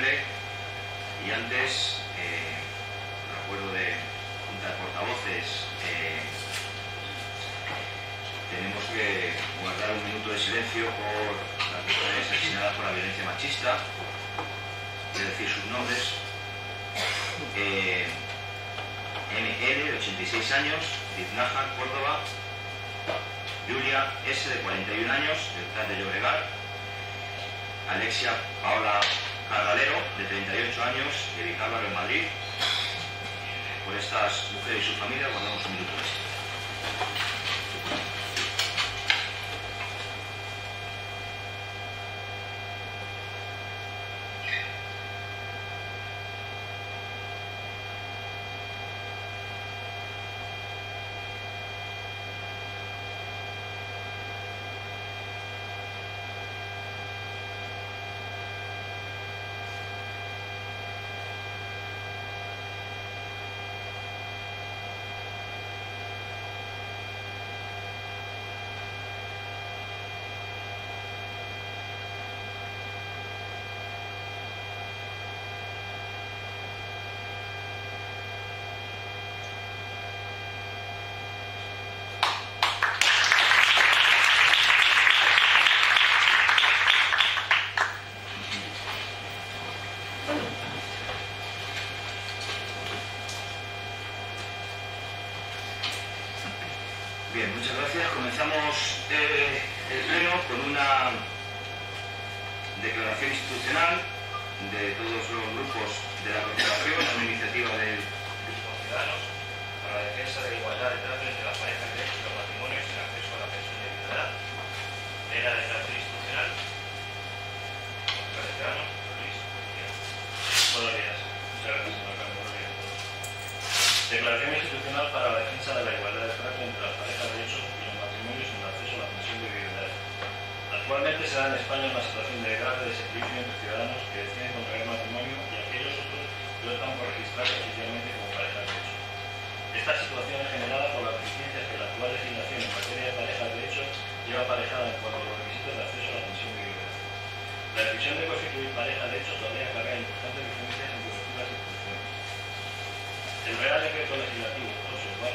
y antes, eh, de junta portavoces, eh, tenemos que guardar un minuto de silencio por las mujeres asesinadas por la violencia machista, quiero decir, sus nombres. Eh, ML, de 86 años, Biznaja, Córdoba, Julia S, de 41 años, del de Llobregat, Alexia Paola Cardalero de 38 años, dedicábalo en Madrid. Por estas mujeres y su familia guardamos un minuto Comenzamos eh, el pleno con una declaración institucional de todos los grupos de la Corporación, una iniciativa de Grupo Ciudadanos para la defensa de la igualdad de trato entre las parejas de los matrimonios el acceso a la pensión de edad, De la declaración institucional, Ciudadanos, Declaración institucional para la defensa de la igualdad Igualmente, se da en España una situación de grave desequilibrio entre ciudadanos que deciden contraer matrimonio y aquellos otros que optan por registrarse oficialmente como pareja de hecho. Esta situación es generada por las deficiencias que la actual legislación en materia de pareja de hecho lleva aparejada en cuanto a los requisitos de acceso a la pensión de vivienda. La decisión de constituir pareja de hecho todavía carga importantes diferencias entre y funciones. El Real Decreto Legislativo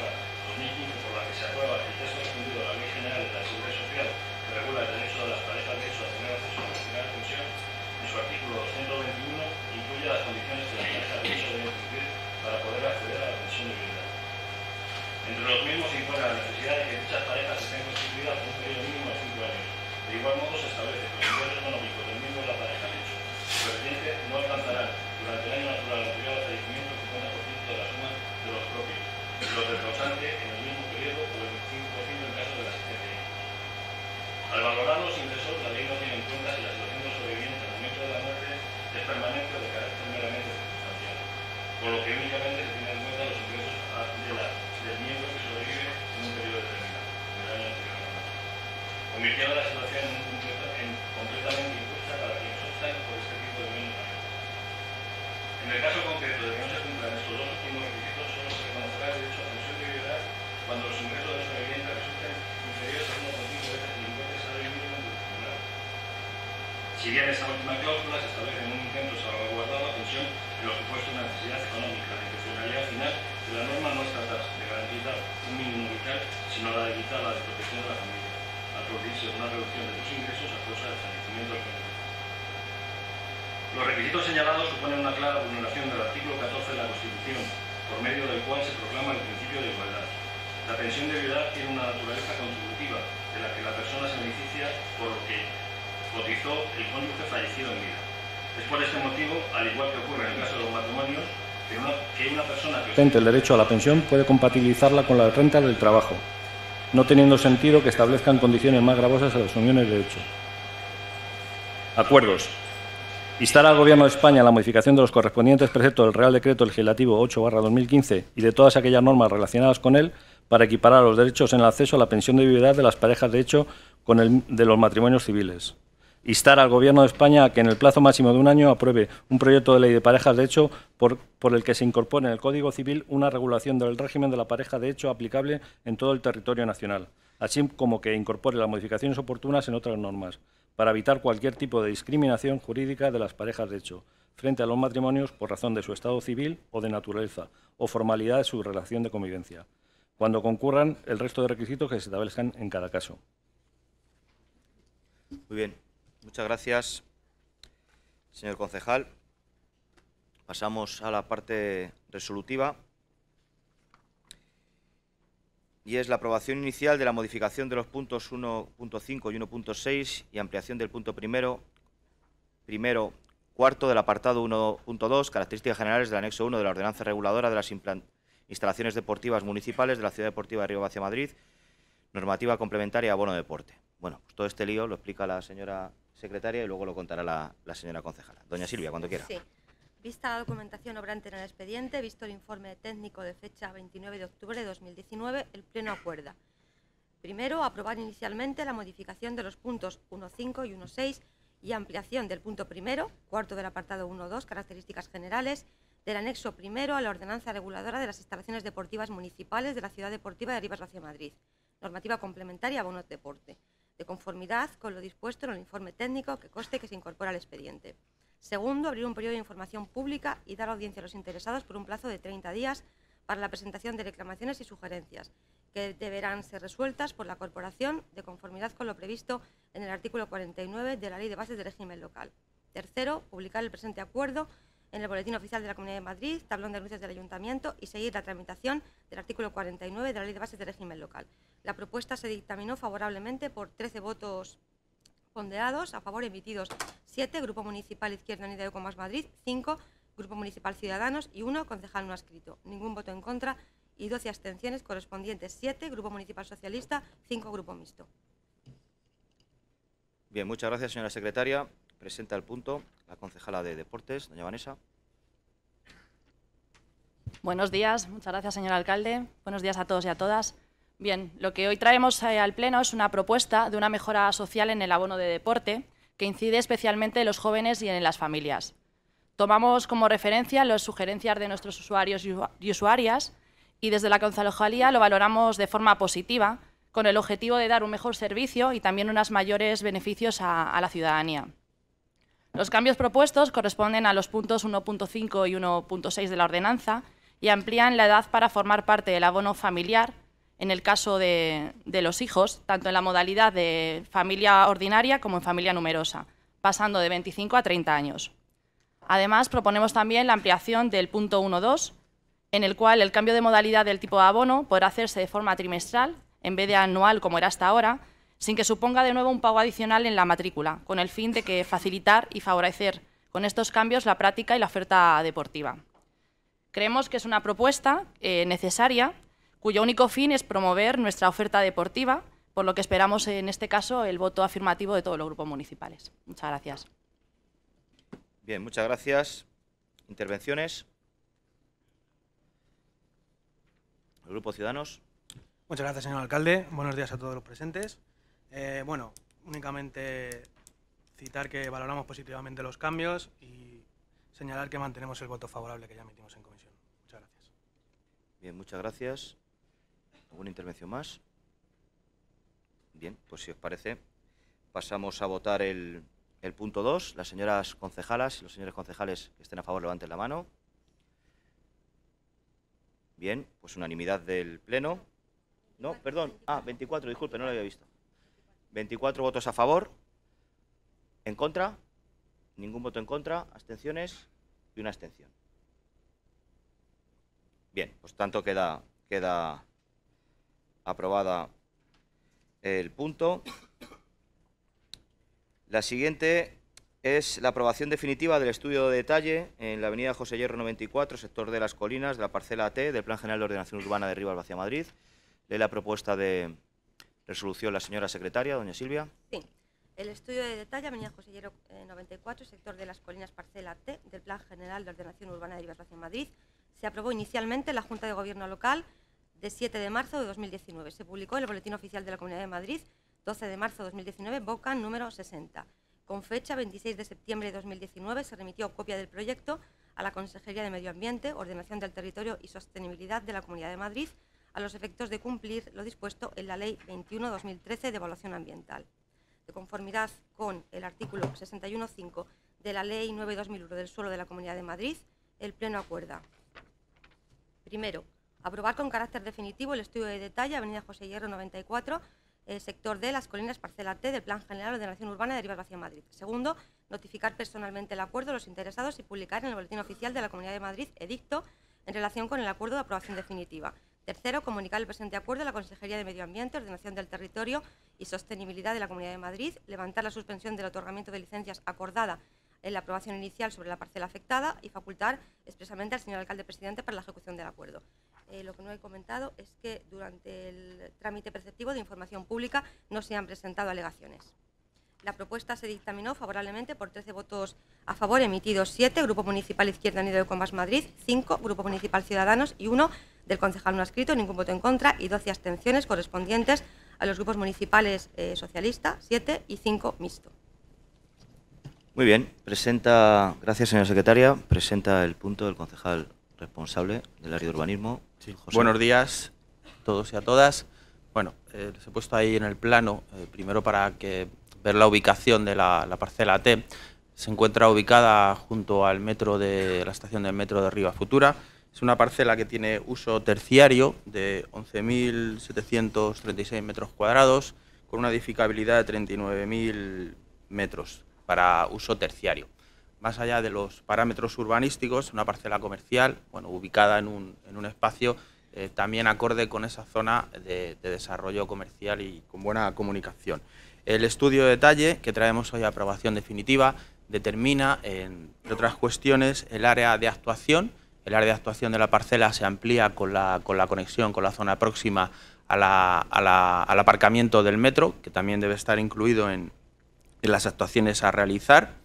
8 2015 por la que se aprueba el texto refundido de la Ley General de la Seguridad Social regula el derecho de las parejas de hecho a tener acceso a la primera pensión, en su artículo 221 incluye las condiciones de las parejas de hecho deben cumplir para poder acceder a la pensión de vivienda. Entre los mismos se impone la necesidad de que dichas parejas estén constituidas por un periodo mínimo de 5 años. De igual modo se establece que los económico económicos del mismo de la pareja de hecho no alcanzarán durante el año natural anterior al fallecimiento el 50% de la suma de los propios, los del en el mismo periodo o el 5% en caso de la asistencia. Al valorar los ingresos, la ley no tiene en cuenta si la situación de sobreviviente al momento de la muerte es permanente o de carácter meramente circunstancial, por lo que únicamente se tienen en cuenta los ingresos del miembro que sobrevive en un periodo determinado, en el año anterior a la muerte, convirtiendo la situación en, completamente impuesta para quienes optan por este tipo de bienes En el caso concreto de que no se cumplan estos dos últimos requisitos, solo se conocerá el derecho a pensión de vida cuando los ingresos de Si bien esa última cláusula se establece en un intento salvaguardar la pensión en supuesto supuestos de necesidad económica, de que final de la norma no es tratar de garantizar un mínimo vital, sino la de evitar la protección de la familia, al producirse una reducción de sus ingresos a causa del fallecimiento del cliente. Los requisitos señalados suponen una clara vulneración del artículo 14 de la Constitución, por medio del cual se proclama el principio de igualdad. La pensión de viudedad tiene una naturaleza contributiva, de la que la persona se beneficia por lo que cotizó el cónyuge fallecido en vida. Es por este motivo, al igual que ocurre en el caso de los matrimonios, que una, que persona que... El derecho a la pensión puede compatibilizarla con la renta del trabajo, no teniendo sentido que establezcan condiciones más gravosas a las uniones de hecho. Acuerdos. Instar al Gobierno de España la modificación de los correspondientes preceptos del Real Decreto Legislativo 8-2015 y de todas aquellas normas relacionadas con él para equiparar los derechos en el acceso a la pensión de viudedad de las parejas de hecho con el de los matrimonios civiles instar al Gobierno de España a que en el plazo máximo de un año apruebe un proyecto de ley de parejas de hecho por, por, el que se incorpore en el Código Civil una regulación del régimen de la pareja de hecho aplicable en todo el territorio nacional, así como que incorpore las modificaciones oportunas en otras normas, para evitar cualquier tipo de discriminación jurídica de las parejas de hecho frente a los matrimonios por razón de su estado civil o de naturaleza o formalidad de su relación de convivencia, cuando concurran el resto de requisitos que se establezcan en cada caso. Muy bien, Muchas gracias, señor concejal. Pasamos a la parte resolutiva y es la aprobación inicial de la modificación de los puntos 1.5 y 1.6 y ampliación del punto primero, primero cuarto del apartado 1.2, características generales del anexo 1 de la ordenanza reguladora de las instalaciones deportivas municipales de la Ciudad Deportiva de Río Vacia Madrid, normativa complementaria a bono deporte. Bueno, pues todo este lío lo explica la señora secretaria, y luego lo contará la, señora concejala. Doña Silvia, cuando quiera. Sí. Vista la documentación obrante en el expediente, visto el informe técnico de fecha 29 de octubre de 2019, el Pleno acuerda. Primero, aprobar inicialmente la modificación de los puntos 1.5 y 1.6 y ampliación del punto primero, cuarto del apartado 1.2, características generales, del anexo primero a la ordenanza reguladora de las instalaciones deportivas municipales de la Ciudad Deportiva de Rivas Vacia Madrid, normativa complementaria a Deporte de conformidad con lo dispuesto en el informe técnico que coste que se incorpora al expediente. Segundo, abrir un periodo de información pública y dar audiencia a los interesados por un plazo de 30 días para la presentación de reclamaciones y sugerencias, que deberán ser resueltas por la Corporación de conformidad con lo previsto en el artículo 49 de la Ley de Bases del Régimen Local. Tercero, publicar el presente acuerdo en el Boletín Oficial de la Comunidad de Madrid, tablón de anuncios del Ayuntamiento y seguir la tramitación del artículo 49 de la Ley de Bases del Régimen Local. La propuesta se dictaminó favorablemente por 13 votos ponderados a favor emitidos 7, Grupo Municipal Izquierda Unida de Comas Madrid, 5, Grupo Municipal Ciudadanos y 1, concejal no escrito Ningún voto en contra y 12 abstenciones correspondientes, 7, Grupo Municipal Socialista, 5, Grupo Mixto. Bien, muchas gracias, señora secretaria. Presenta el punto la concejala de Deportes, doña Vanessa. Buenos días, muchas gracias, señor alcalde. Buenos días a todos y a todas. Bien, lo que hoy traemos eh, al Pleno es una propuesta de una mejora social en el abono de deporte que incide especialmente en los jóvenes y en las familias. Tomamos como referencia las sugerencias de nuestros usuarios y usuarias y desde la concejalía lo valoramos de forma positiva con el objetivo de dar un mejor servicio y también unos mayores beneficios a la ciudadanía. Los cambios propuestos corresponden a los puntos 1.5 y 1.6 de la ordenanza y amplían la edad para formar parte del abono familiar en el caso de, los hijos, tanto en la modalidad de familia ordinaria como en familia numerosa, pasando de 25 a 30 años. Además, proponemos también la ampliación del punto 1.2, en el cual el cambio de modalidad del tipo de abono podrá hacerse de forma trimestral, en vez de anual como era hasta ahora, sin que suponga de nuevo un pago adicional en la matrícula, con el fin de que facilitar y favorecer con estos cambios la práctica y la oferta deportiva. Creemos que es una propuesta eh, necesaria cuyo único fin es promover nuestra oferta deportiva, por lo que esperamos en este caso el voto afirmativo de todos los grupos municipales. Muchas gracias. Bien, muchas gracias. ¿Intervenciones? ¿El Grupo Ciudadanos? Muchas gracias, señor alcalde. Buenos días a todos los presentes. Eh, bueno, únicamente citar que valoramos positivamente los cambios y señalar que mantenemos el voto favorable que ya emitimos en comisión. Muchas gracias. Bien, muchas gracias. ¿Alguna intervención más? Bien, pues si os parece, pasamos a votar el, punto 2. Las señoras concejalas y los señores concejales que estén a favor levanten la mano. Bien, pues unanimidad del Pleno. No, perdón. Ah, 24, disculpe, no lo había visto. 24 votos a favor. ¿En contra? Ningún voto en contra. Abstenciones y una abstención. Bien, pues tanto queda, queda aprobada el punto. La siguiente es la aprobación definitiva del estudio de detalle en la avenida José Hierro 94, sector de las colinas, de la parcela T del Plan General de Ordenación Urbana de Rivas hacia Madrid. Lee la propuesta de resolución la señora secretaria, doña Silvia. Sí. El estudio de detalle, avenida José Hierro 94, eh, sector de las colinas, parcela T del Plan General de Ordenación Urbana de Rivas hacia Madrid. Se aprobó inicialmente en la Junta de Gobierno local de 7 de marzo de 2019. Se publicó en el Boletín Oficial de la Comunidad de Madrid, 12 de marzo de 2019, Boca número 60. Con fecha 26 de septiembre de 2019 se remitió copia del proyecto a la Consejería de Medio Ambiente, Ordenación del Territorio y Sostenibilidad de la Comunidad de Madrid a los efectos de cumplir lo dispuesto en la Ley 21-2013 de Evaluación Ambiental. De conformidad con el artículo 61.5 de la Ley 9-2001 del suelo de la Comunidad de Madrid, el Pleno acuerda. Primero, Aprobar con carácter definitivo el estudio de detalle, Avenida José Hierro 94, sector D, Las Colinas, parcela T del Plan General de Ordenación Urbana de Rivas Vacía Madrid. Segundo, notificar personalmente el acuerdo a los interesados y publicar en el Boletín Oficial de la Comunidad de Madrid edicto en relación con el acuerdo de aprobación definitiva. Tercero, comunicar el presente acuerdo a la Consejería de Medio Ambiente, Ordenación del Territorio y Sostenibilidad de la Comunidad de Madrid, levantar la suspensión del otorgamiento de licencias acordada en la aprobación inicial sobre la parcela afectada y facultar expresamente al señor alcalde presidente para la ejecución del acuerdo. Eh, lo que no he comentado es que durante el trámite perceptivo de información pública no se han presentado alegaciones. La propuesta se dictaminó favorablemente por 13 votos a favor emitidos 7, Grupo Municipal Izquierda Unido de Comas Madrid, 5, Grupo Municipal Ciudadanos y 1 del concejal no escrito, ningún voto en contra y 12 abstenciones correspondientes a los grupos municipales eh, socialista, 7 y 5 mixto. Muy bien, presenta, gracias señora secretaria, presenta el punto del concejal responsable del área de urbanismo. Buenos días a todos y a todas. Bueno, se eh, les he puesto ahí en el plano, eh, primero para que ver la ubicación de la, parcela T. Se encuentra ubicada junto al metro de la estación del metro de Riva Futura. Es una parcela que tiene uso terciario de 11.736 metros cuadrados con una edificabilidad de 39.000 metros para uso terciario más allá de los parámetros urbanísticos, una parcela comercial, bueno, ubicada en un, espacio eh, también acorde con esa zona de, desarrollo comercial y con buena comunicación. El estudio de detalle que traemos hoy a aprobación definitiva determina, entre otras cuestiones, el área de actuación. El área de actuación de la parcela se amplía con la, conexión con la zona próxima al aparcamiento del metro, que también debe estar incluido en las actuaciones a realizar.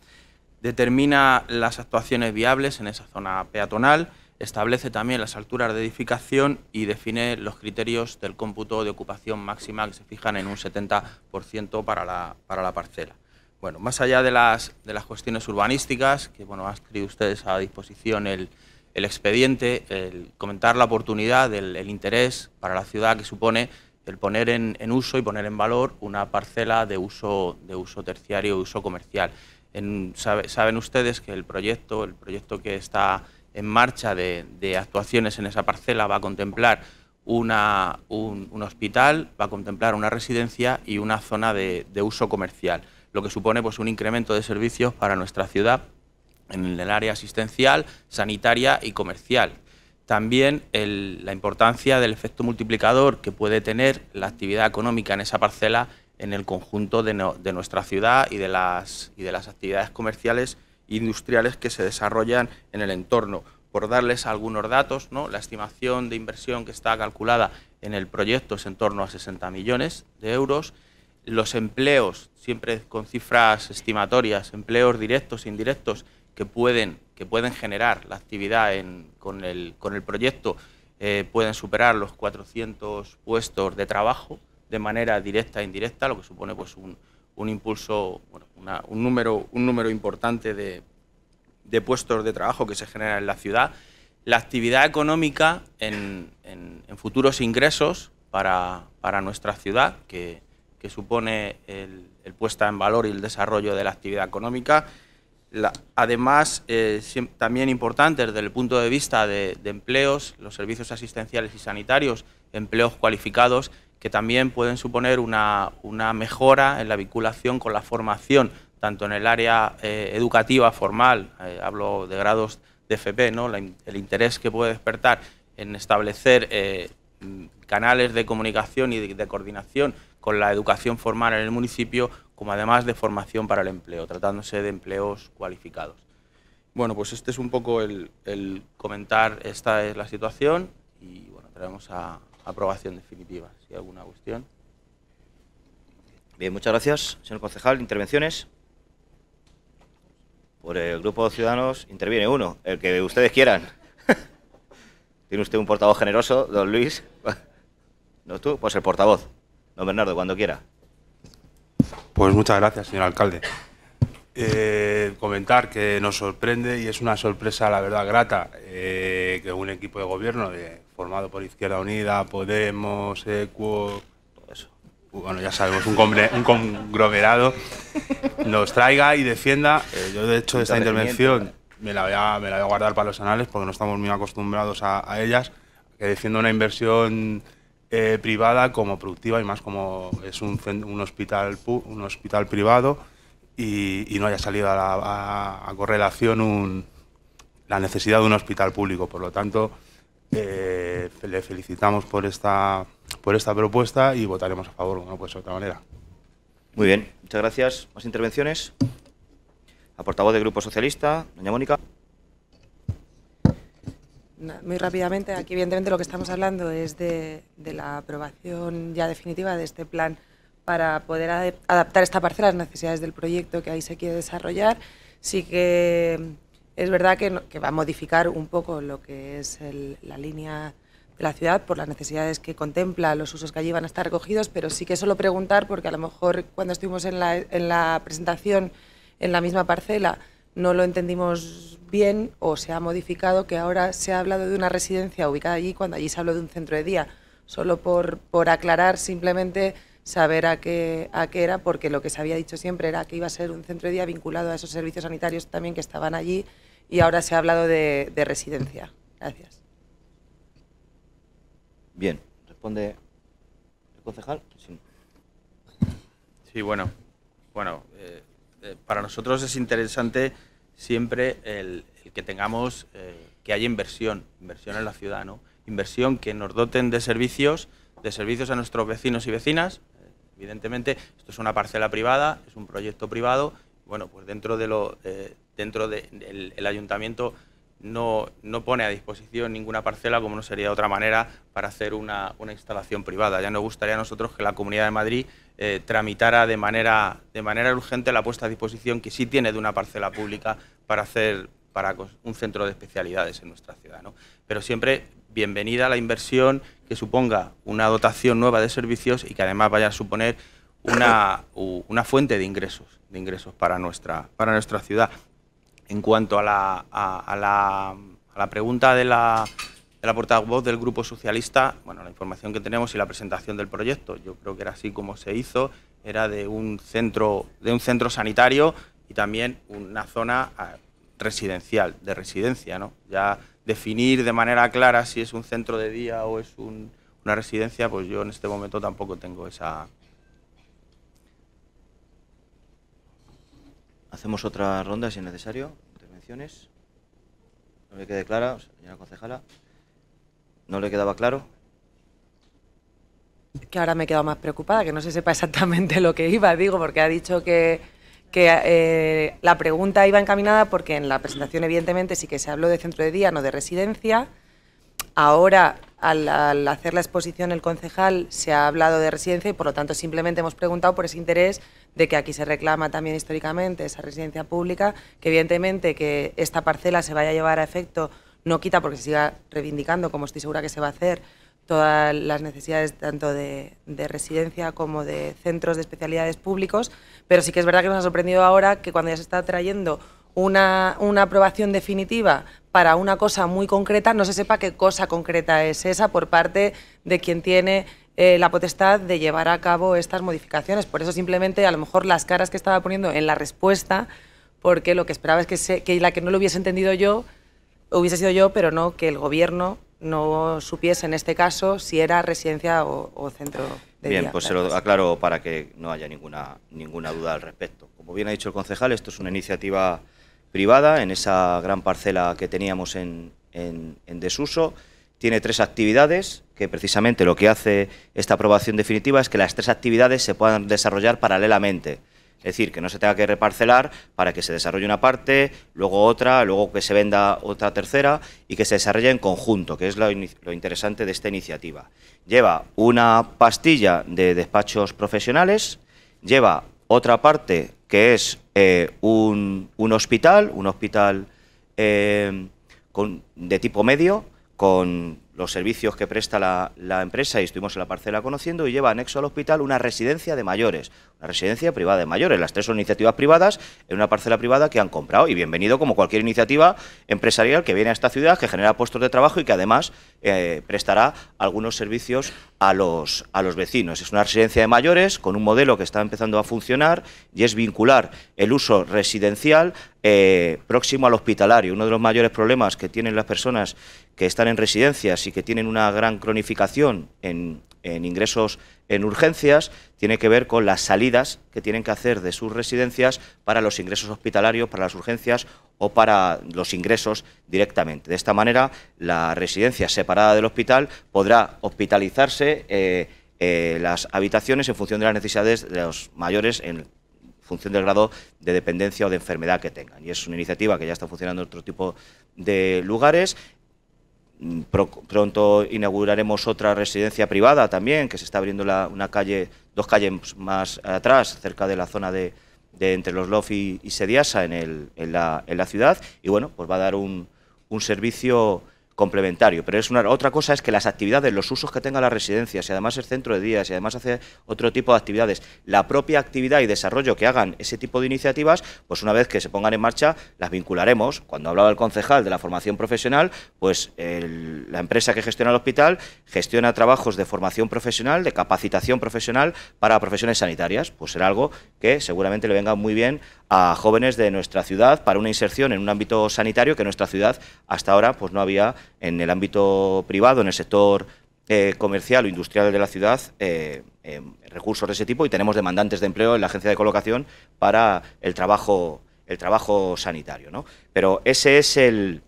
Determina las actuaciones viables en esa zona peatonal, establece también las alturas de edificación y define los criterios del cómputo de ocupación máxima que se fijan en un 70% para la, parcela. Bueno, más allá de las, cuestiones urbanísticas, que bueno, han escrito ustedes a disposición el, el expediente, el comentar la oportunidad, el, interés para la ciudad que supone el poner en, uso y poner en valor una parcela de uso, de uso terciario, uso comercial saben ustedes que el proyecto, el proyecto que está en marcha de, actuaciones en esa parcela va a contemplar una, un, hospital, va a contemplar una residencia y una zona de, uso comercial, lo que supone pues, un incremento de servicios para nuestra ciudad en el área asistencial, sanitaria y comercial. También la importancia del efecto multiplicador que puede tener la actividad económica en esa parcela en el conjunto de, nuestra ciudad y de, las, y de las actividades comerciales e industriales que se desarrollan en el entorno. Por darles algunos datos, ¿no? la estimación de inversión que está calculada en el proyecto es en torno a 60 millones de euros. Los empleos, siempre con cifras estimatorias, empleos directos e indirectos que pueden, que pueden generar la actividad con, el, proyecto, eh, pueden superar los 400 puestos de trabajo de manera directa e indirecta, lo que supone pues un, un impulso, bueno, un, número, un número importante de, puestos de trabajo que se genera en la ciudad. La actividad económica en, futuros ingresos para, nuestra ciudad, que, que supone el, puesta en valor y el desarrollo de la actividad económica. además, eh, también importante desde el punto de vista de, de empleos, los servicios asistenciales y sanitarios, empleos cualificados que también pueden suponer una, mejora en la vinculación con la formación, tanto en el área eh, educativa formal, eh, hablo de grados de FP, ¿no? el interés que puede despertar en establecer eh, canales de comunicación y de, coordinación con la educación formal en el municipio, como además de formación para el empleo, tratándose de empleos cualificados. Bueno, pues este es un poco el, el comentar, esta es la situación y bueno, traemos a aprobación definitiva alguna cuestión. Bien, muchas gracias, señor concejal. ¿Intervenciones? Por el grupo de ciudadanos interviene uno, el que ustedes quieran. Tiene usted un portavoz generoso, don Luis. ¿No tú? Pues el portavoz. Don Bernardo, cuando quiera. Pues muchas gracias, señor alcalde. Eh, comentar que nos sorprende y es una sorpresa, la verdad, grata, eh, que un equipo de gobierno de formado por Izquierda Unida, Podemos, Equo, todo eso. Bueno, ya sabemos, un, conglomerado nos traiga y defienda. Eh, yo, de hecho, esta intervención me la, voy a, me guardar para los anales porque no estamos muy acostumbrados a, ellas, que defienda una inversión eh, privada como productiva y más como es un, hospital, un hospital privado y, no haya salido a, correlación la necesidad de un hospital público. Por lo tanto, eh, le felicitamos por esta, por esta propuesta y votaremos a favor, no puede de otra manera. Muy bien, muchas gracias. ¿Más intervenciones? A portavoz del Grupo Socialista, doña Mónica. Muy rápidamente, aquí evidentemente lo que estamos hablando es de, de, la aprobación ya definitiva de este plan para poder adaptar esta parcela a las necesidades del proyecto que ahí se quiere desarrollar. Sí que es verdad que, que va a modificar un poco lo que es la línea de la ciudad por las necesidades que contempla, los usos que allí van a estar recogidos, pero sí que solo preguntar, porque a lo mejor cuando estuvimos en la, presentación en la misma parcela no lo entendimos bien o se ha modificado, que ahora se ha hablado de una residencia ubicada allí cuando allí se habló de un centro de día. Solo por, por aclarar, simplemente saber a qué, a qué era, porque lo que se había dicho siempre era que iba a ser un centro de día vinculado a esos servicios sanitarios también que estaban allí y ahora se ha hablado de, residencia. Gracias. Bien, responde el concejal. Sí, bueno, bueno eh, eh, para nosotros es interesante siempre el, que tengamos, eh, que haya inversión, inversión en la ciudad, ¿no? Inversión que nos doten de servicios, de servicios a nuestros vecinos y vecinas. Evidentemente, esto es una parcela privada, es un proyecto privado. Bueno, pues dentro de lo dentro del ayuntamiento no, no, pone a disposición ninguna parcela, como no sería de otra manera, para hacer una, instalación privada. Ya nos gustaría a nosotros que la Comunidad de Madrid eh, tramitara de manera, de manera urgente la puesta a disposición que sí tiene de una parcela pública para hacer para un centro de especialidades en nuestra ciudad. Pero siempre bienvenida la inversión que suponga una dotación nueva de servicios y que además vaya a suponer una, fuente de ingresos, de ingresos para nuestra, para nuestra ciudad. En cuanto a la, a, la, pregunta de la, de la portavoz del Grupo Socialista, bueno, la información que tenemos y la presentación del proyecto, yo creo que era así como se hizo, era de un centro, de un centro sanitario y también una zona ah, residencial, de residencia, ¿no? Ya definir de manera clara si es un centro de día o es una residencia, pues yo en este momento tampoco tengo esa, Hacemos otra ronda si es necesario. Intervenciones. No le quede clara, señora concejala. ¿No le quedaba claro? Que ahora me he quedado más preocupada, que no se sepa exactamente lo que iba, digo, porque ha dicho que, que eh, la pregunta iba encaminada porque en la presentación evidentemente sí que se habló de centro de día, no de residencia. Ahora, al hacer la exposición el concejal, se ha hablado de residencia y por lo tanto simplemente hemos preguntado por ese interés de que aquí se reclama también históricamente esa residencia pública, que evidentemente que esta parcela se vaya a llevar a efecto no quita porque se siga reivindicando, como estoy segura que se va a hacer, todas las necesidades tanto de, residencia como de centros de especialidades públicos, pero sí que es verdad que nos ha sorprendido ahora que cuando ya se está trayendo una, una aprobación definitiva para una cosa muy concreta, no se sepa qué cosa concreta es esa por parte de quien tiene eh, la potestad de llevar a cabo estas modificaciones. Por eso simplemente a lo mejor las caras que estaba poniendo en la respuesta, porque lo que esperaba es que, que la que no lo hubiese entendido yo, hubiese sido yo, pero no que el gobierno no supiese en este caso si era residencia o, centro de Bien, pues se lo aclaro para que no haya ninguna, ninguna duda al respecto. Como bien ha dicho el concejal, esto es una iniciativa privada en esa gran parcela que teníamos en, en desuso tiene tres actividades, que precisamente lo que hace esta aprobación definitiva es que las tres actividades se puedan desarrollar paralelamente. Es decir, que no se tenga que reparcelar para que se desarrolle una parte, luego otra, luego que se venda otra tercera y que se desarrolle en conjunto, que es lo, interesante de esta iniciativa. Lleva una pastilla de despachos profesionales, lleva otra parte que es eh, un, hospital, un hospital eh, de tipo medio, con los servicios que presta la, empresa y estuvimos en la parcela conociendo y lleva anexo al hospital una residencia de mayores, una residencia privada de mayores. Las tres son iniciativas privadas en una parcela privada que han comprado y bienvenido como cualquier iniciativa empresarial que viene a esta ciudad, que genera puestos de trabajo y que además eh, prestará algunos servicios a los, a los vecinos. Es una residencia de mayores con un modelo que está empezando a funcionar y es vincular el uso residencial eh, próximo al hospitalario. Uno de los mayores problemas que tienen las personas que están en residencias y que tienen una gran cronificación en, ingresos en urgencias tiene que ver con las salidas que tienen que hacer de sus residencias para los ingresos hospitalarios, para las urgencias o para los ingresos directamente. De esta manera, la residencia separada del hospital podrá hospitalizarse eh, eh, las habitaciones en función de las necesidades de los mayores en función del grado de dependencia o de enfermedad que tengan. Y es una iniciativa que ya está funcionando en otro tipo de lugares Mm, pronto inauguraremos otra residencia privada también, que se está abriendo una calle, dos calles más atrás, cerca de la zona de, de entre los Lof y, Sediasa en, en, la, en, la, ciudad. Y bueno, pues va a dar un, un servicio complementario, pero es una otra cosa es que las actividades, los usos que tenga la residencia, si además es centro de días si además hace otro tipo de actividades, la propia actividad y desarrollo que hagan ese tipo de iniciativas, pues una vez que se pongan en marcha, las vincularemos. Cuando hablaba el concejal de la formación profesional, pues la empresa que gestiona el hospital gestiona trabajos de formación profesional, de capacitación profesional para profesiones sanitarias, pues será algo que seguramente le venga muy bien a jóvenes de nuestra ciudad para una inserción en un ámbito sanitario que nuestra ciudad hasta ahora pues, no había en el ámbito privado, en el sector eh, comercial o industrial de la ciudad, eh, em, recursos de ese tipo y tenemos demandantes de empleo en la agencia de colocación para el trabajo, el trabajo sanitario. ¿no? Pero ese es el,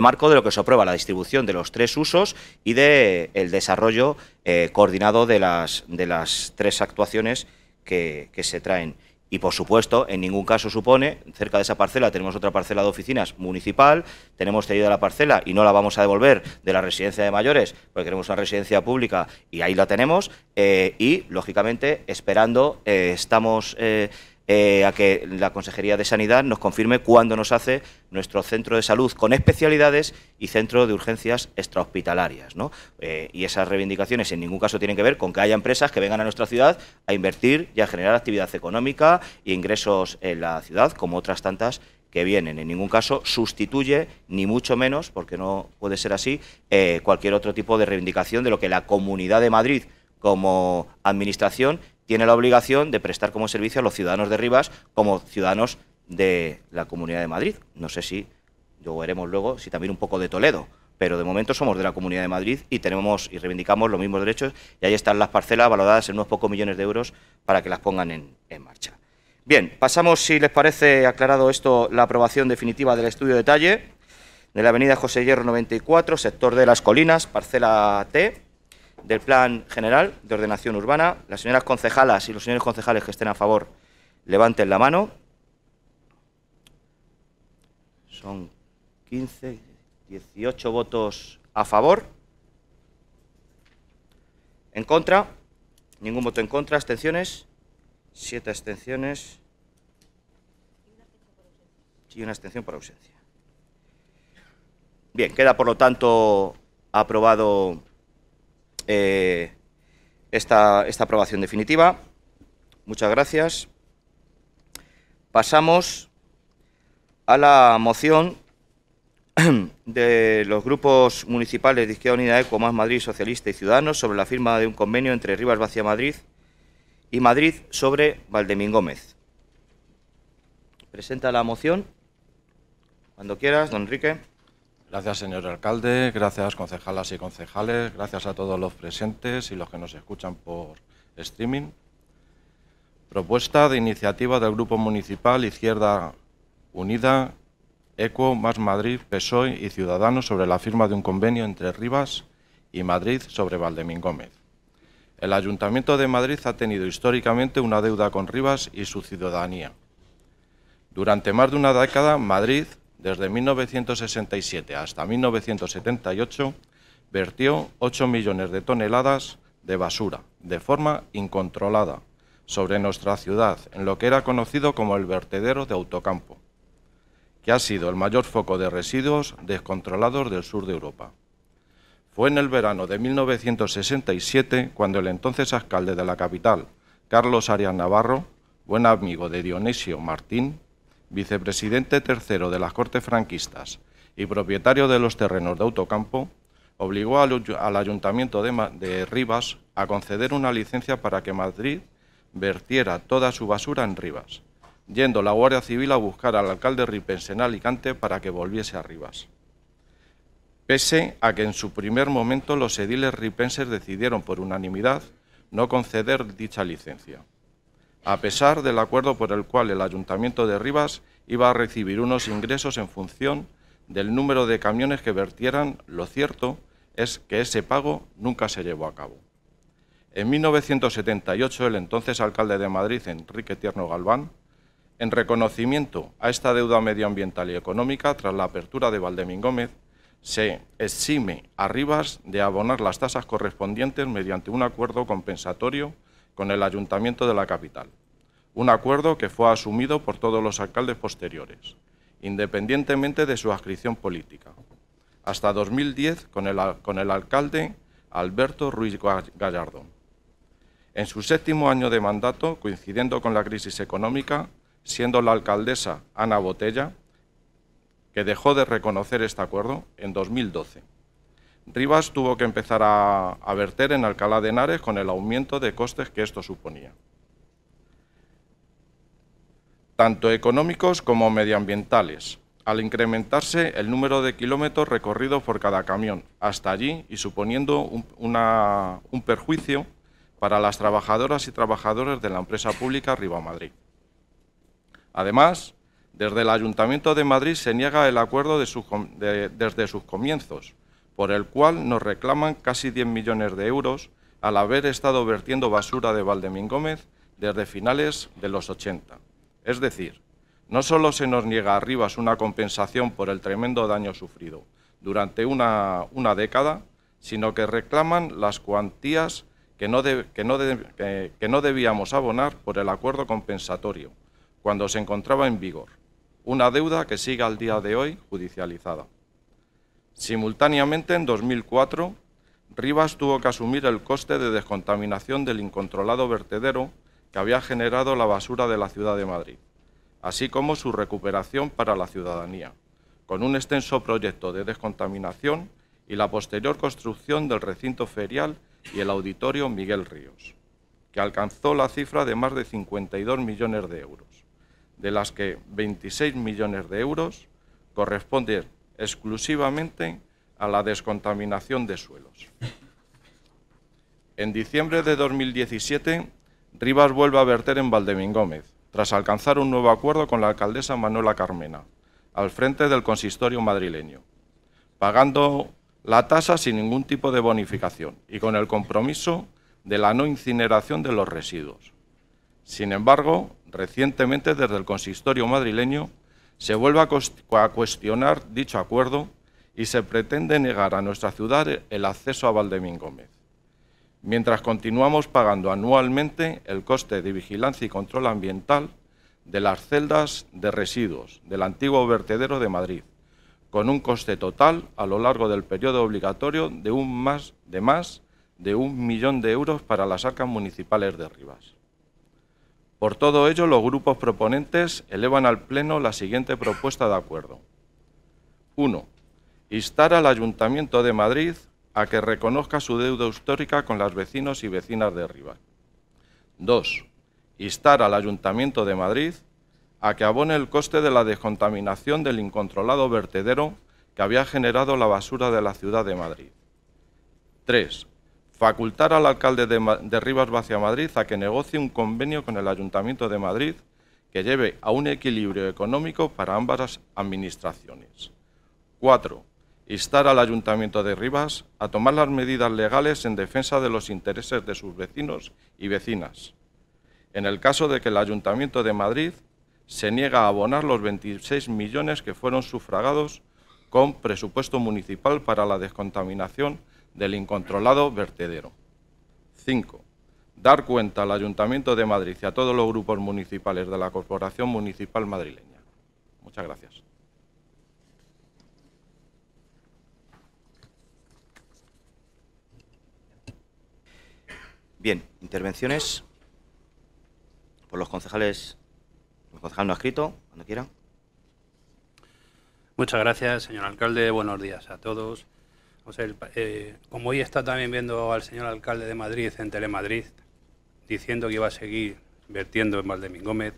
marco de lo que se aprueba la distribución de los tres usos y del el desarrollo eh, coordinado de las, de las tres actuaciones que, que se traen. Y por supuesto, en ningún caso supone, cerca de esa parcela tenemos otra parcela de oficinas municipal, tenemos cedida la parcela y no la vamos a devolver de la residencia de mayores, porque queremos una residencia pública y ahí la tenemos. Eh, y, lógicamente, esperando, eh, estamos eh, eh, a que la Consejería de Sanidad nos confirme cuándo nos hace nuestro centro de salud con especialidades y centro de urgencias extrahospitalarias. ¿no? Eh, y esas reivindicaciones en ningún caso tienen que ver con que haya empresas que vengan a nuestra ciudad a invertir y a generar actividad económica e ingresos en la ciudad, como otras tantas que vienen. En ningún caso sustituye, ni mucho menos, porque no puede ser así, eh, cualquier otro tipo de reivindicación de lo que la Comunidad de Madrid como administración tiene la obligación de prestar como servicio a los ciudadanos de Rivas como ciudadanos de la Comunidad de Madrid. No sé si, lo veremos luego, si también un poco de Toledo, pero de momento somos de la Comunidad de Madrid y tenemos y reivindicamos los mismos derechos y ahí están las parcelas valoradas en unos pocos millones de euros para que las pongan en, en marcha. Bien, pasamos, si les parece aclarado esto, la aprobación definitiva del estudio de detalle de la avenida José Hierro 94, sector de las Colinas, parcela T, del Plan General de Ordenación Urbana. Las señoras concejalas y los señores concejales que estén a favor, levanten la mano. Son 15, 18 votos a favor. En contra, ningún voto en contra, abstenciones, Siete abstenciones y una abstención por ausencia. Bien, queda por lo tanto aprobado eh, esta, aprobación definitiva. Muchas gracias. Pasamos a la moción de los grupos municipales de Izquierda Unida, ECO, Más Madrid, Socialista y Ciudadanos sobre la firma de un convenio entre Rivas Vacía Madrid y Madrid sobre Valdemín Gómez. Presenta la moción. Cuando quieras, don Enrique. Gracias, señor alcalde, gracias, concejalas y concejales, gracias a todos los presentes y los que nos escuchan por streaming. Propuesta de iniciativa del Grupo Municipal Izquierda Unida, ECO, Más Madrid, PSOE y Ciudadanos sobre la firma de un convenio entre Rivas y Madrid sobre Valdemín Gómez. El Ayuntamiento de Madrid ha tenido históricamente una deuda con Rivas y su ciudadanía. Durante más de una década, Madrid desde 1967 hasta 1978, vertió 8 millones de toneladas de basura de forma incontrolada sobre nuestra ciudad, en lo que era conocido como el vertedero de Autocampo, que ha sido el mayor foco de residuos descontrolados del sur de Europa. Fue en el verano de 1967 cuando el entonces alcalde de la capital, Carlos Arias Navarro, buen amigo de Dionisio Martín, vicepresidente tercero de las Cortes franquistas y propietario de los terrenos de Autocampo, obligó al, Ayuntamiento de, de Rivas a conceder una licencia para que Madrid vertiera toda su basura en Rivas, yendo la Guardia Civil a buscar al alcalde ripense en Alicante para que volviese a Rivas. Pese a que en su primer momento los ediles ripenses decidieron por unanimidad no conceder dicha licencia a pesar del acuerdo por el cual el Ayuntamiento de Rivas iba a recibir unos ingresos en función del número de camiones que vertieran, lo cierto es que ese pago nunca se llevó a cabo. En 1978, el entonces alcalde de Madrid, Enrique Tierno Galván, en reconocimiento a esta deuda medioambiental y económica, tras la apertura de Valdemín Gómez, se exime a Rivas de abonar las tasas correspondientes mediante un acuerdo compensatorio con el Ayuntamiento de la capital, un acuerdo que fue asumido por todos los alcaldes posteriores, independientemente de su adscripción política, hasta 2010 con el, con el alcalde Alberto Ruiz Gallardón. En su séptimo año de mandato, coincidiendo con la crisis económica, siendo la alcaldesa Ana Botella, que dejó de reconocer este acuerdo en 2012. Rivas tuvo que empezar a, verter en Alcalá de Henares con el aumento de costes que esto suponía, tanto económicos como medioambientales, al incrementarse el número de kilómetros recorridos por cada camión hasta allí y suponiendo un, perjuicio para las trabajadoras y trabajadores de la empresa pública Madrid. Además, desde el Ayuntamiento de Madrid se niega el acuerdo desde sus comienzos, por el cual nos reclaman casi 10 millones de euros al haber estado vertiendo basura de Valdemín Gómez desde finales de los 80. Es decir, no solo se nos niega a Rivas una compensación por el tremendo daño sufrido durante una, una década, sino que reclaman las cuantías que no, que, no que no debíamos abonar por el acuerdo compensatorio, cuando se encontraba en vigor, una deuda que sigue al día de hoy judicializada. Simultáneamente, en 2004, Rivas tuvo que asumir el coste de descontaminación del incontrolado vertedero que había generado la basura de la ciudad de Madrid, así como su recuperación para la ciudadanía, con un extenso proyecto de descontaminación y la posterior construcción del recinto ferial y el auditorio Miguel Ríos, que alcanzó la cifra de más de 52 millones de euros, de las que 26 millones de euros corresponden exclusivamente a la descontaminación de suelos. En diciembre de 2017, Rivas vuelve a verter en Gómez tras alcanzar un nuevo acuerdo con la alcaldesa Manuela Carmena, al frente del consistorio madrileño, pagando la tasa sin ningún tipo de bonificación y con el compromiso de la no incineración de los residuos. Sin embargo, recientemente desde el consistorio madrileño se vuelve a, cuestionar dicho acuerdo y se pretende negar a nuestra ciudad el acceso a Valdemín Gómez, mientras continuamos pagando anualmente el coste de vigilancia y control ambiental de las celdas de residuos del antiguo vertedero de Madrid, con un coste total a lo largo del periodo obligatorio de, un más, de más de un millón de euros para las arcas municipales de Rivas. Por todo ello, los grupos proponentes elevan al Pleno la siguiente propuesta de acuerdo. 1. Instar al Ayuntamiento de Madrid a que reconozca su deuda histórica con las vecinos y vecinas de Rivas. 2. Instar al Ayuntamiento de Madrid a que abone el coste de la descontaminación del incontrolado vertedero que había generado la basura de la ciudad de Madrid. 3 facultar al alcalde de, Rivas Vacia Madrid a que negocie un convenio con el Ayuntamiento de Madrid que lleve a un equilibrio económico para ambas administraciones. 4. Instar al Ayuntamiento de Rivas a tomar las medidas legales en defensa de los intereses de sus vecinos y vecinas. En el caso de que el Ayuntamiento de Madrid se niega a abonar los 26 millones que fueron sufragados con presupuesto municipal para la descontaminación del incontrolado vertedero. Cinco, Dar cuenta al Ayuntamiento de Madrid y a todos los grupos municipales de la Corporación Municipal Madrileña. Muchas gracias. Bien, intervenciones por los concejales. El concejal no ha escrito, cuando quiera. Muchas gracias, señor alcalde. Buenos días a todos. Eh, como hoy está también viendo al señor alcalde de Madrid en Telemadrid, diciendo que iba a seguir vertiendo en Valdemín Gómez,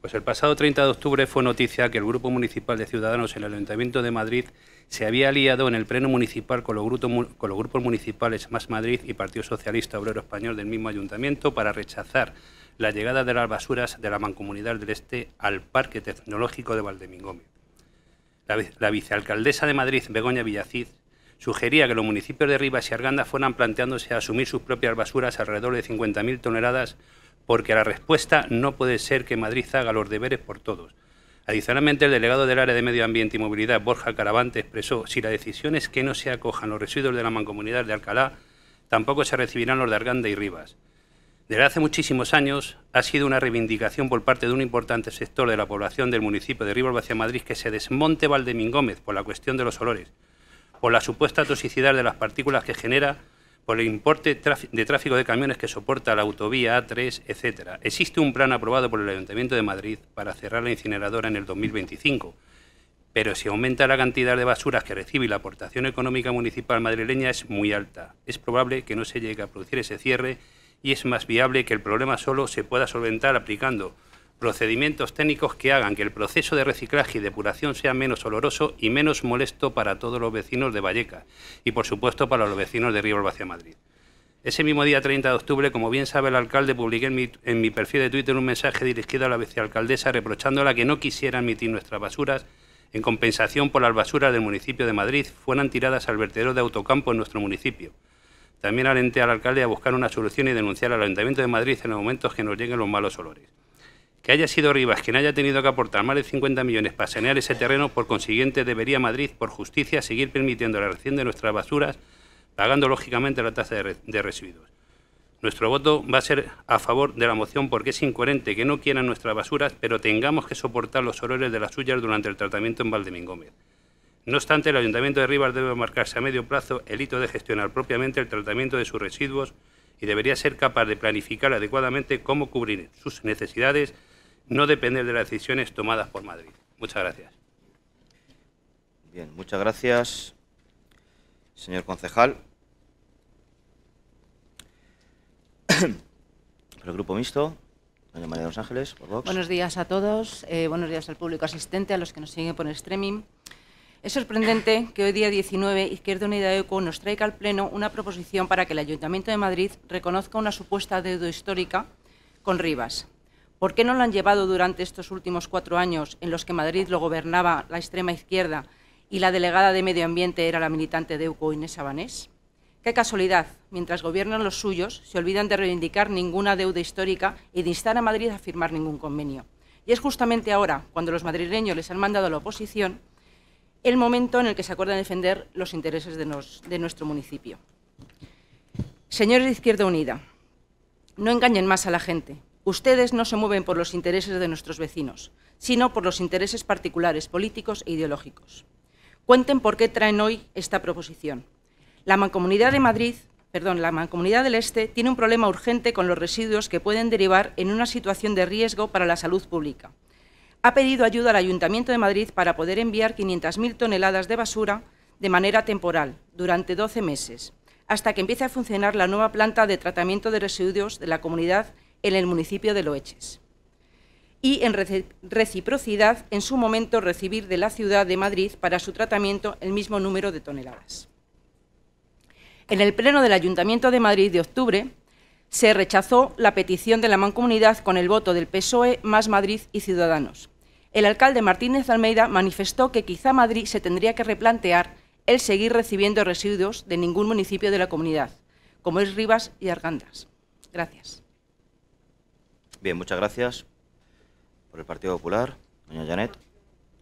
pues el pasado 30 de octubre fue noticia que el Grupo Municipal de Ciudadanos en el Ayuntamiento de Madrid se había aliado en el Pleno Municipal con los, grupos, municipales Más Madrid y Partido Socialista Obrero Español del mismo ayuntamiento para rechazar la llegada de las basuras de la Mancomunidad del Este al Parque Tecnológico de Valdemín Gómez. la vicealcaldesa de Madrid, Begoña Villacid, sugería que los municipios de Rivas y Arganda fueran planteándose asumir sus propias basuras alrededor de 50.000 toneladas, porque la respuesta no puede ser que Madrid haga los deberes por todos. Adicionalmente, el delegado del área de Medio Ambiente y Movilidad, Borja Caravante, expresó, si la decisión es que no se acojan los residuos de la mancomunidad de Alcalá, tampoco se recibirán los de Arganda y Rivas. Desde hace muchísimos años ha sido una reivindicación por parte de un importante sector de la población del municipio de Rivas hacia Madrid que se desmonte Valdemín Gómez por la cuestión de los olores, por la supuesta toxicidad de las partículas que genera, por el importe de tráfico de camiones que soporta la autovía A3, etc. Existe un plan aprobado por el Ayuntamiento de Madrid para cerrar la incineradora en el 2025, pero si aumenta la cantidad de basuras que recibe y la aportación económica municipal madrileña es muy alta. Es probable que no se llegue a producir ese cierre y es más viable que el problema solo se pueda solventar aplicando procedimientos técnicos que hagan que el proceso de reciclaje y depuración sea menos oloroso y menos molesto para todos los vecinos de Vallecas y, por supuesto, para los vecinos de Río Albacia Madrid. Ese mismo día 30 de octubre, como bien sabe el alcalde, publiqué en mi, perfil de Twitter un mensaje dirigido a la vicealcaldesa reprochándola que no quisiera emitir nuestras basuras en compensación por las basuras del municipio de Madrid fueran tiradas al vertedero de Autocampo en nuestro municipio. También alenté al alcalde a buscar una solución y denunciar al Ayuntamiento de Madrid en los momentos que nos lleguen los malos olores que haya sido Rivas quien haya tenido que aportar más de 50 millones para sanear ese terreno, por consiguiente debería Madrid, por justicia, seguir permitiendo la recién de nuestras basuras, pagando lógicamente la tasa de, residuos. Nuestro voto va a ser a favor de la moción porque es incoherente que no quieran nuestras basuras, pero tengamos que soportar los horrores de las suyas durante el tratamiento en Valdemingómez. No obstante, el Ayuntamiento de Rivas debe marcarse a medio plazo el hito de gestionar propiamente el tratamiento de sus residuos y debería ser capaz de planificar adecuadamente cómo cubrir sus necesidades no depender de las decisiones tomadas por Madrid. Muchas gracias. Bien, muchas gracias, señor concejal. El Grupo Mixto, doña María de los Ángeles, por Vox. Buenos días a todos, eh, buenos días al público asistente, a los que nos siguen por el streaming. Es sorprendente que hoy día 19 Izquierda Unida ECO nos traiga al Pleno una proposición para que el Ayuntamiento de Madrid reconozca una supuesta deuda histórica con Rivas. ¿Por qué no lo han llevado durante estos últimos cuatro años en los que Madrid lo gobernaba la extrema izquierda y la delegada de Medio Ambiente era la militante de UCO Inés Abanés? Qué casualidad, mientras gobiernan los suyos, se olvidan de reivindicar ninguna deuda histórica y de instar a Madrid a firmar ningún convenio. Y es justamente ahora, cuando los madrileños les han mandado a la oposición, el momento en el que se acuerdan defender los intereses de nuestro municipio. Señores de Izquierda Unida, no engañen más a la gente. Ustedes no se mueven por los intereses de nuestros vecinos, sino por los intereses particulares políticos e ideológicos. Cuenten por qué traen hoy esta proposición. La Mancomunidad de Madrid, perdón, la Mancomunidad del Este tiene un problema urgente con los residuos que pueden derivar en una situación de riesgo para la salud pública. Ha pedido ayuda al Ayuntamiento de Madrid para poder enviar 500.000 toneladas de basura de manera temporal, durante 12 meses, hasta que empiece a funcionar la nueva planta de tratamiento de residuos de la comunidad en el municipio de Loeches. Y en reciprocidad, en su momento recibir de la ciudad de Madrid para su tratamiento el mismo número de toneladas. En el Pleno del Ayuntamiento de Madrid de octubre se rechazó la petición de la mancomunidad con el voto del PSOE más Madrid y Ciudadanos. El alcalde Martínez Almeida manifestó que quizá Madrid se tendría que replantear el seguir recibiendo residuos de ningún municipio de la comunidad, como es Rivas y Argandas. Gracias. Bien, muchas gracias por el Partido Popular, doña Janet.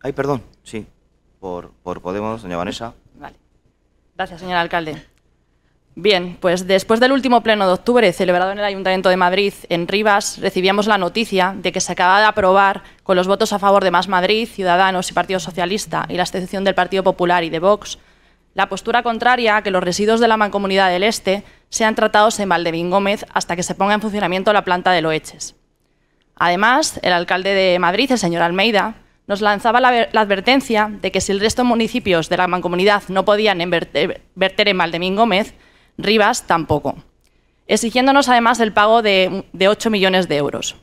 Ay, perdón, sí, por, Podemos, doña Vanessa. Vale. Gracias, señor alcalde. Bien, pues después del último pleno de octubre celebrado en el Ayuntamiento de Madrid, en Rivas, recibíamos la noticia de que se acaba de aprobar, con los votos a favor de Más Madrid, Ciudadanos y Partido Socialista, y la excepción del Partido Popular y de Vox, la postura contraria a que los residuos de la Mancomunidad del Este sean tratados en Valdevin Gómez hasta que se ponga en funcionamiento la planta de Loeches. Además, el alcalde de Madrid, el señor Almeida, nos lanzaba la, advertencia de que si el resto de municipios de la mancomunidad no podían verter, en Valdemín Gómez, Rivas tampoco, exigiéndonos además el pago de, 8 millones de euros.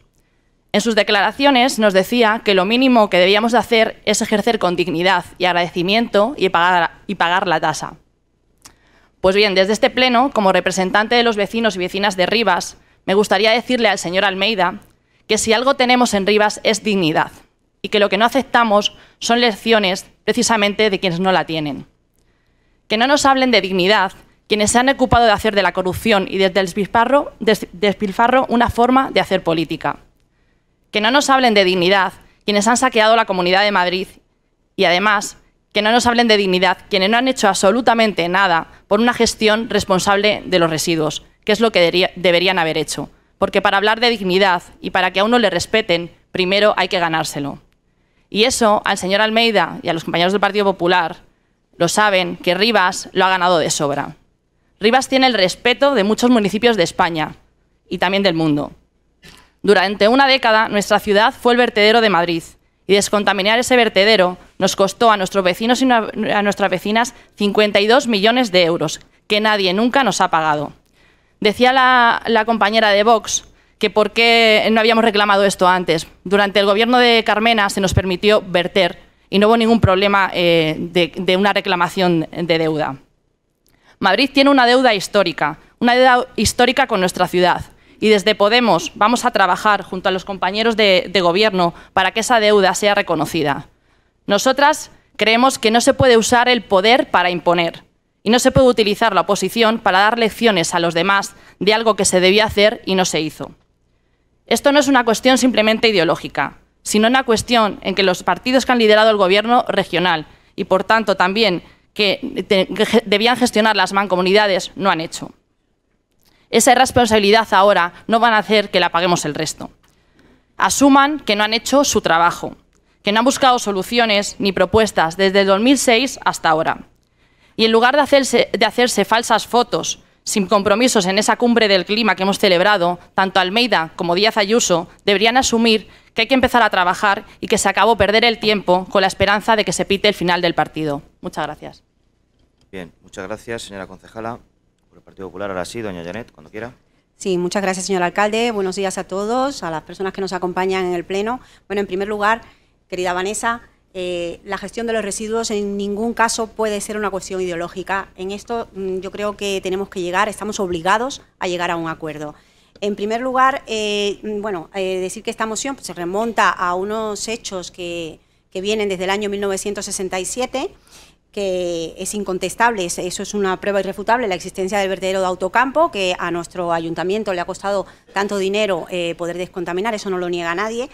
En sus declaraciones nos decía que lo mínimo que debíamos hacer es ejercer con dignidad y agradecimiento y pagar, y pagar la tasa. Pues bien, desde este pleno, como representante de los vecinos y vecinas de Rivas, me gustaría decirle al señor Almeida que si algo tenemos en Rivas es dignidad y que lo que no aceptamos son lecciones precisamente de quienes no la tienen. Que no nos hablen de dignidad quienes se han ocupado de hacer de la corrupción y del despilfarro, despilfarro una forma de hacer política. Que no nos hablen de dignidad quienes han saqueado la Comunidad de Madrid y además que no nos hablen de dignidad quienes no han hecho absolutamente nada por una gestión responsable de los residuos, que es lo que deberían haber hecho porque para hablar de dignidad y para que a uno le respeten, primero hay que ganárselo. Y eso al señor Almeida y a los compañeros del Partido Popular lo saben que Rivas lo ha ganado de sobra. Rivas tiene el respeto de muchos municipios de España y también del mundo. Durante una década nuestra ciudad fue el vertedero de Madrid y descontaminar ese vertedero nos costó a nuestros vecinos y a nuestras vecinas 52 millones de euros que nadie nunca nos ha pagado. Decía la, compañera de Vox que por qué no habíamos reclamado esto antes. Durante el gobierno de Carmena se nos permitió verter y no hubo ningún problema eh, de, una reclamación de deuda. Madrid tiene una deuda histórica, una deuda histórica con nuestra ciudad. Y desde Podemos vamos a trabajar junto a los compañeros de gobierno para que esa deuda sea reconocida. Nosotras creemos que no se puede usar el poder para imponer, y no se puede utilizar la oposición para dar lecciones a los demás de algo que se debía hacer y no se hizo. Esto no es una cuestión simplemente ideológica, sino una cuestión en que los partidos que han liderado el gobierno regional y, por tanto, también que, debían gestionar las mancomunidades no han hecho. Esa irresponsabilidad ahora no van a hacer que la paguemos el resto. Asuman que no han hecho su trabajo, que no han buscado soluciones ni propuestas desde el 2006 hasta ahora y en lugar de hacerse, de hacerse falsas fotos sin compromisos en esa cumbre del clima que hemos celebrado, tanto Almeida como Díaz Ayuso deberían asumir que hay que empezar a trabajar y que se acabó perder el tiempo con la esperanza de que se pite el final del partido. Muchas gracias. Bien, muchas gracias, señora concejala. Por el Partido Popular, ahora sí, doña Janet, cuando quiera. Sí, muchas gracias, señor alcalde. Buenos días a todos, a las personas que nos acompañan en el Pleno. Bueno, en primer lugar, querida Vanessa, eh, la gestión de los residuos en ningún caso puede ser una cuestión ideológica. En esto mm, yo creo que tenemos que llegar, estamos obligados a llegar a un acuerdo. En primer lugar, eh, mm, bueno, eh, decir que esta moción pues, se remonta a unos hechos que, que, vienen desde el año 1967, que es incontestable, eso es una prueba irrefutable, la existencia del vertedero de Autocampo, que a nuestro ayuntamiento le ha costado tanto dinero poder descontaminar, eso no lo niega nadie.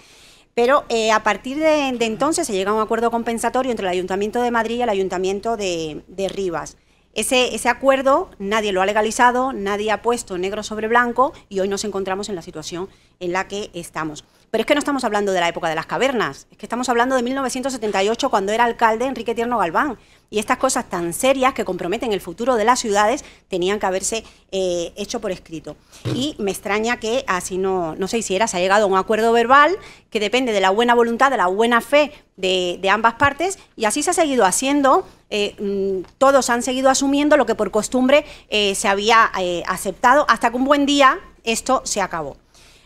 Pero eh, a partir de, entonces se llega a un acuerdo compensatorio entre el Ayuntamiento de Madrid y el Ayuntamiento de, Rivas. ese, acuerdo nadie lo ha legalizado, nadie ha puesto negro sobre blanco y hoy nos encontramos en la situación en la que estamos. Pero es que no estamos hablando de la época de las cavernas, es que estamos hablando de 1978 cuando era alcalde Enrique Tierno Galván y estas cosas tan serias que comprometen el futuro de las ciudades tenían que haberse eh, hecho por escrito. Y me extraña que así no, no se hiciera, se ha llegado a un acuerdo verbal que depende de la buena voluntad, de la buena fe de, ambas partes y así se ha seguido haciendo. Eh, mm, todos han seguido asumiendo lo que por costumbre eh, se había aceptado hasta que un buen día esto se acabó.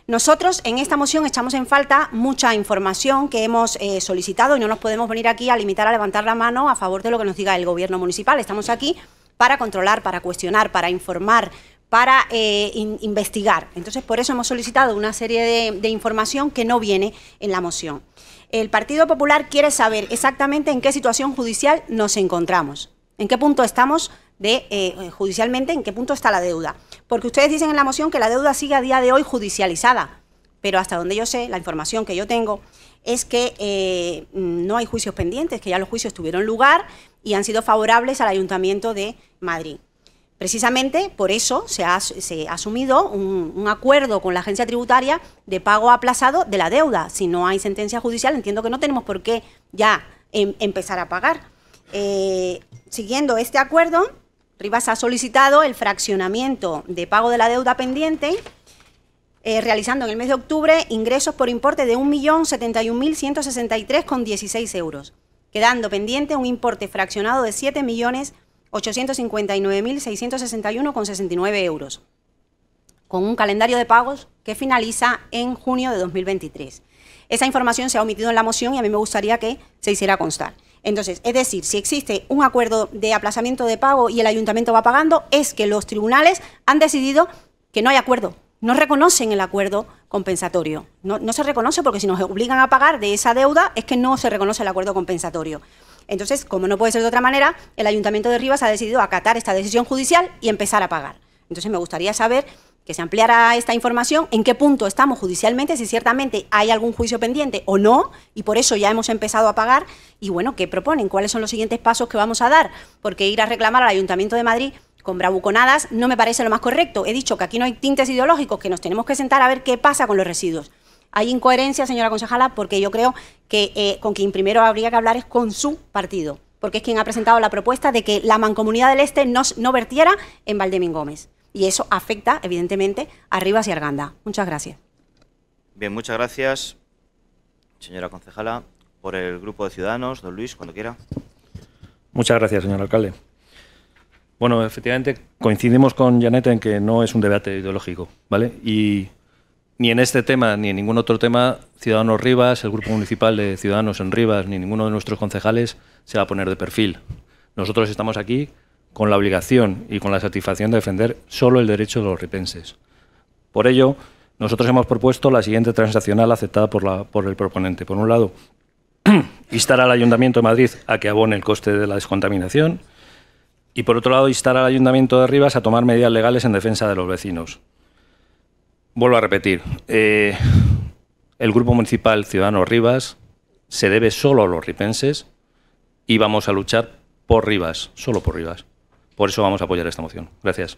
Nosotros en esta moción echamos en falta mucha información que hemos eh, solicitado y no nos podemos venir aquí a limitar a levantar la mano a favor de lo que nos diga el Gobierno municipal. Estamos aquí para controlar, para cuestionar, para informar, para eh, investigar. Entonces, por eso hemos solicitado una serie de, de información que no viene en la moción. El Partido Popular quiere saber exactamente en qué situación judicial nos encontramos, en qué punto estamos de eh, eh, judicialmente en qué punto está la deuda. Porque ustedes dicen en la moción que la deuda sigue a día de hoy judicializada, pero hasta donde yo sé, la información que yo tengo es que eh, no hay juicios pendientes, que ya los juicios tuvieron lugar y han sido favorables al Ayuntamiento de Madrid. Precisamente por eso se ha, asumido un, acuerdo con la agencia tributaria de pago aplazado de la deuda. Si no hay sentencia judicial, entiendo que no tenemos por qué ya em, empezar a pagar. siguiendo este acuerdo, Rivas ha solicitado el fraccionamiento de pago de la deuda pendiente, eh, realizando en el mes de octubre ingresos por importe de 1.071.163,16 euros, quedando pendiente un importe fraccionado de 7.859.661,69 euros, con un calendario de pagos que finaliza en junio de 2023. Esa información se ha omitido en la moción y a mí me gustaría que se hiciera constar. Entonces, es decir, si existe un acuerdo de aplazamiento de pago y el ayuntamiento va pagando, es que los tribunales han decidido que no hay acuerdo, no reconocen el acuerdo compensatorio. No, se reconoce porque si nos obligan a pagar de esa deuda es que no se reconoce el acuerdo compensatorio. Entonces, como no puede ser de otra manera, el Ayuntamiento de Rivas ha decidido acatar esta decisión judicial y empezar a pagar. Entonces, me gustaría saber que se ampliara esta información, en qué punto estamos judicialmente, si ciertamente hay algún juicio pendiente o no, y por eso ya hemos empezado a pagar, y bueno, ¿qué proponen? ¿Cuáles son los siguientes pasos que vamos a dar? Porque ir a reclamar al Ayuntamiento de Madrid con bravuconadas no me parece lo más correcto. He dicho que aquí no hay tintes ideológicos, que nos tenemos que sentar a ver qué pasa con los residuos. Hay incoherencia, señora concejala, porque yo creo que eh, con quien primero habría que hablar es con su partido, porque es quien ha presentado la propuesta de que la Mancomunidad del Este no, no vertiera en Valdemín Gómez y eso afecta, evidentemente, a Rivas y Arganda. Muchas gracias. Bien, muchas gracias, señora concejala, por el grupo de ciudadanos. Don Luis, cuando quiera. Muchas gracias, señor alcalde. Bueno, efectivamente coincidimos con Janet en que no es un debate ideológico, ¿vale? Y ni en este tema ni en ningún otro tema, Ciudadanos Rivas, el Grupo Municipal de Ciudadanos en Rivas, ni ninguno de nuestros concejales se va a poner de perfil. Nosotros estamos aquí con la obligación y con la satisfacción de defender solo el derecho de los ripenses. Por ello, nosotros hemos propuesto la siguiente transaccional aceptada por, la, por el proponente. Por un lado, instar al Ayuntamiento de Madrid a que abone el coste de la descontaminación y, por otro lado, instar al Ayuntamiento de Rivas a tomar medidas legales en defensa de los vecinos. Vuelvo a repetir, eh, el Grupo Municipal Ciudadanos Rivas se debe solo a los ripenses y vamos a luchar por Rivas, solo por Rivas. Por eso vamos a apoyar esta moción. Gracias.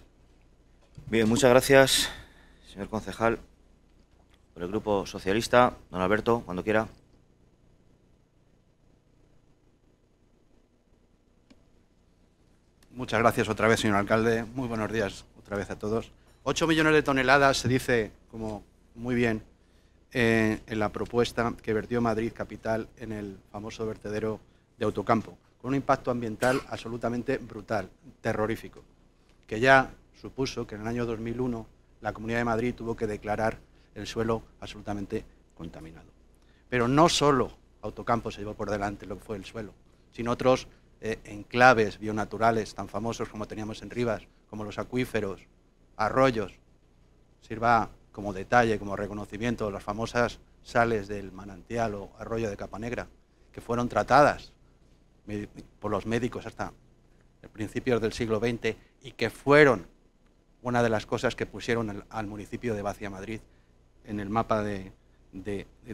Bien, muchas gracias, señor concejal. Por el Grupo Socialista, don Alberto, cuando quiera. Muchas gracias otra vez, señor alcalde. Muy buenos días otra vez a todos. 8 millones de toneladas, se dice, como muy bien, eh, en la propuesta que vertió Madrid Capital en el famoso vertedero de Autocampo con un impacto ambiental absolutamente brutal, terrorífico, que ya supuso que en el año 2001 la Comunidad de Madrid tuvo que declarar el suelo absolutamente contaminado. Pero no solo Autocampo se llevó por delante lo que fue el suelo, sino otros eh, enclaves bionaturales tan famosos como teníamos en Rivas, como los acuíferos, arroyos. Sirva como detalle, como reconocimiento, las famosas sales del manantial o arroyo de Capanegra, que fueron tratadas por los médicos hasta principios del siglo XX y que fueron una de las cosas que pusieron al, municipio de Bacia Madrid en el mapa de,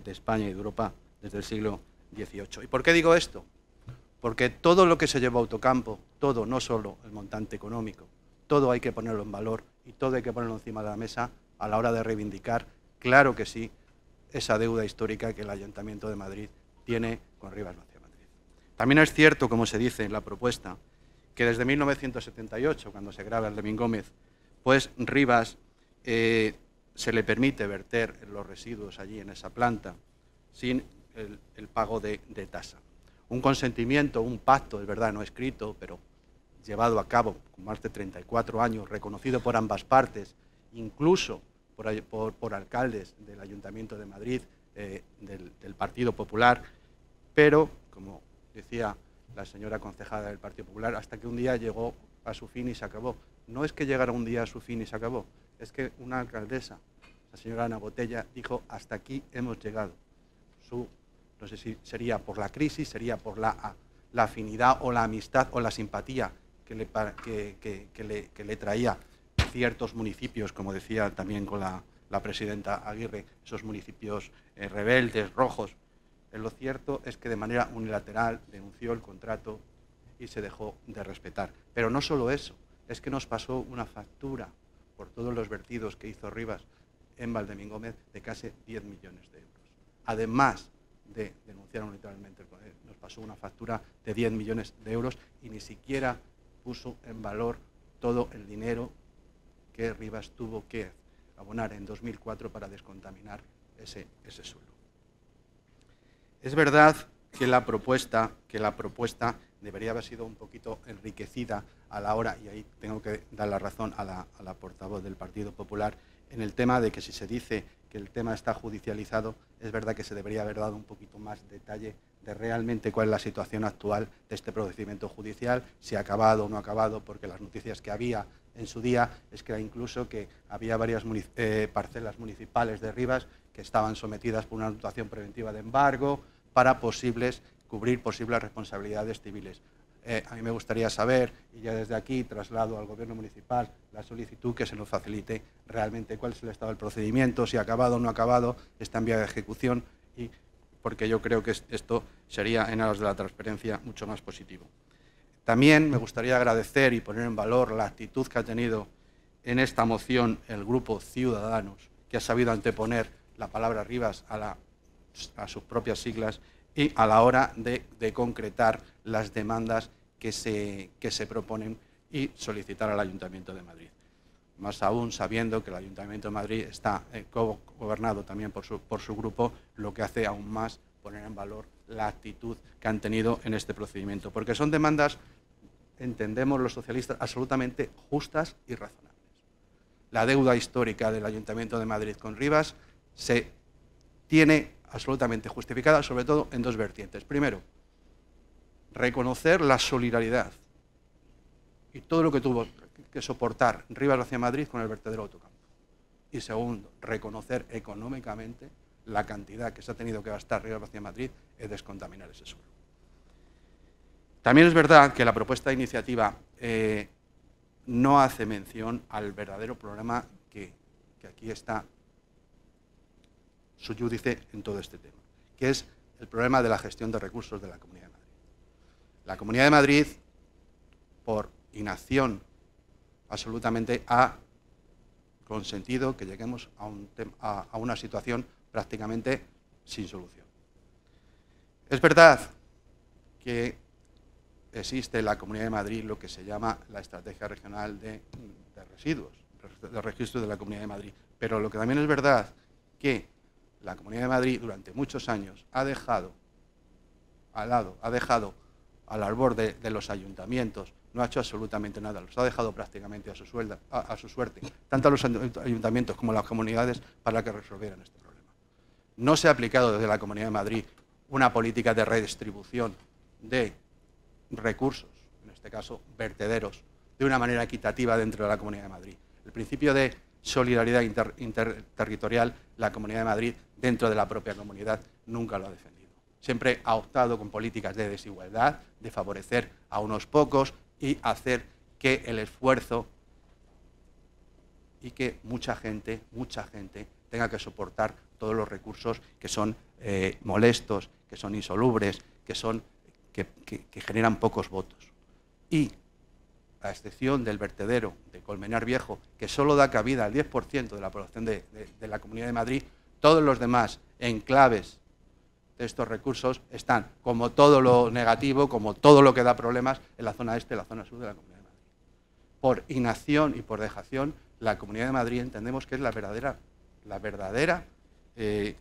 España y de Europa desde el siglo XVIII. ¿Y por qué digo esto? Porque todo lo que se llevó a Autocampo, todo, no solo el montante económico, todo hay que ponerlo en valor y todo hay que ponerlo encima de la mesa a la hora de reivindicar, claro que sí, esa deuda histórica que el Ayuntamiento de Madrid tiene con Rivas Madrid. También es cierto, como se dice en la propuesta, que desde 1978, cuando se graba el Lemín Gómez, pues Rivas eh, se le permite verter los residuos allí en esa planta sin el, pago de, tasa. Un consentimiento, un pacto, es verdad, no escrito, pero llevado a cabo con más de 34 años, reconocido por ambas partes, incluso por, alcaldes del Ayuntamiento de Madrid, eh, del, del Partido Popular, pero, como decía la señora concejada del Partido Popular, hasta que un día llegó a su fin y se acabó. No es que llegara un día a su fin y se acabó, es que una alcaldesa, la señora Ana Botella, dijo, hasta aquí hemos llegado. Su, no sé si sería por la crisis, sería por la, la afinidad o la amistad o la simpatía que le, que, que, le, traía ciertos municipios, como decía también con la, la presidenta Aguirre, esos municipios eh, rebeldes, rojos, eh, lo cierto es que de manera unilateral denunció el contrato y se dejó de respetar. Pero no solo eso, es que nos pasó una factura por todos los vertidos que hizo Rivas en Valdemingómez de casi 10 millones de euros. Además de denunciar unilateralmente, nos pasó una factura de 10 millones de euros y ni siquiera puso en valor todo el dinero que Rivas tuvo que abonar en 2004 para descontaminar ese, ese suelo. Es verdad que la propuesta, debería haber sido un poquito enriquecida a la hora, y ahí tengo que dar la razón a la, portavoz del Partido Popular, en el tema de que si se dice que el tema está judicializado, es verdad que se debería haber dado un poquito más detalle de realmente cuál es la situación actual de este procedimiento judicial, si ha acabado o no ha acabado, porque las noticias que había en su día es que incluso que había varias eh, parcelas municipales de Rivas que estaban sometidas por una actuación preventiva de embargo, para posibles, cubrir posibles responsabilidades civiles. Eh, a mí me gustaría saber, y ya desde aquí traslado al Gobierno Municipal la solicitud que se nos facilite realmente cuál es el estado del procedimiento, si ha acabado o no ha acabado, está en vía de ejecución, y, porque yo creo que esto sería en aras de la transparencia mucho más positivo. También me gustaría agradecer y poner en valor la actitud que ha tenido en esta moción el grupo Ciudadanos, que ha sabido anteponer la palabra Rivas a la a sus propias siglas y a la hora de, concretar las demandas que se, se proponen y solicitar al Ayuntamiento de Madrid. Más aún sabiendo que el Ayuntamiento de Madrid está eh, gobernado también por su, por su grupo, lo que hace aún más poner en valor la actitud que han tenido en este procedimiento, porque son demandas, entendemos los socialistas, absolutamente justas y razonables. La deuda histórica del Ayuntamiento de Madrid con Rivas se tiene absolutamente justificada, sobre todo en dos vertientes. Primero, reconocer la solidaridad y todo lo que tuvo que soportar Rivas hacia Madrid con el vertedero Autocampo. Y segundo, reconocer económicamente la cantidad que se ha tenido que gastar Rivas hacia Madrid en descontaminar ese suelo. También es verdad que la propuesta de iniciativa eh, no hace mención al verdadero problema que, que aquí está suyúdice en todo este tema, que es el problema de la gestión de recursos de la Comunidad de Madrid. La Comunidad de Madrid, por inacción absolutamente, ha consentido que lleguemos a, un una situación prácticamente sin solución. Es verdad que existe en la Comunidad de Madrid lo que se llama la Estrategia Regional de, Residuos, de Registro de la Comunidad de Madrid, pero lo que también es verdad que la Comunidad de Madrid durante muchos años ha dejado al lado, ha dejado al albor de, los ayuntamientos, no ha hecho absolutamente nada, los ha dejado prácticamente a su, a su suerte, tanto a los ayuntamientos como a las comunidades, para que resolvieran este problema. No se ha aplicado desde la Comunidad de Madrid una política de redistribución de recursos, en este caso vertederos, de una manera equitativa dentro de la Comunidad de Madrid. El principio de solidaridad interterritorial, la Comunidad de Madrid, dentro de la propia comunidad, nunca lo ha defendido. Siempre ha optado con políticas de desigualdad, de favorecer a unos pocos y hacer que el esfuerzo y que mucha gente, mucha gente tenga que soportar todos los recursos que son eh, molestos, que son insolubres, que, son, que, que generan pocos votos. Y a excepción del vertedero de Colmenar Viejo, que solo da cabida al 10% de la población de, la Comunidad de Madrid, todos los demás enclaves de estos recursos están, como todo lo negativo, como todo lo que da problemas, en la zona este y la zona sur de la Comunidad de Madrid. Por inacción y por dejación, la Comunidad de Madrid entendemos que es la verdadera, la verdadera eh,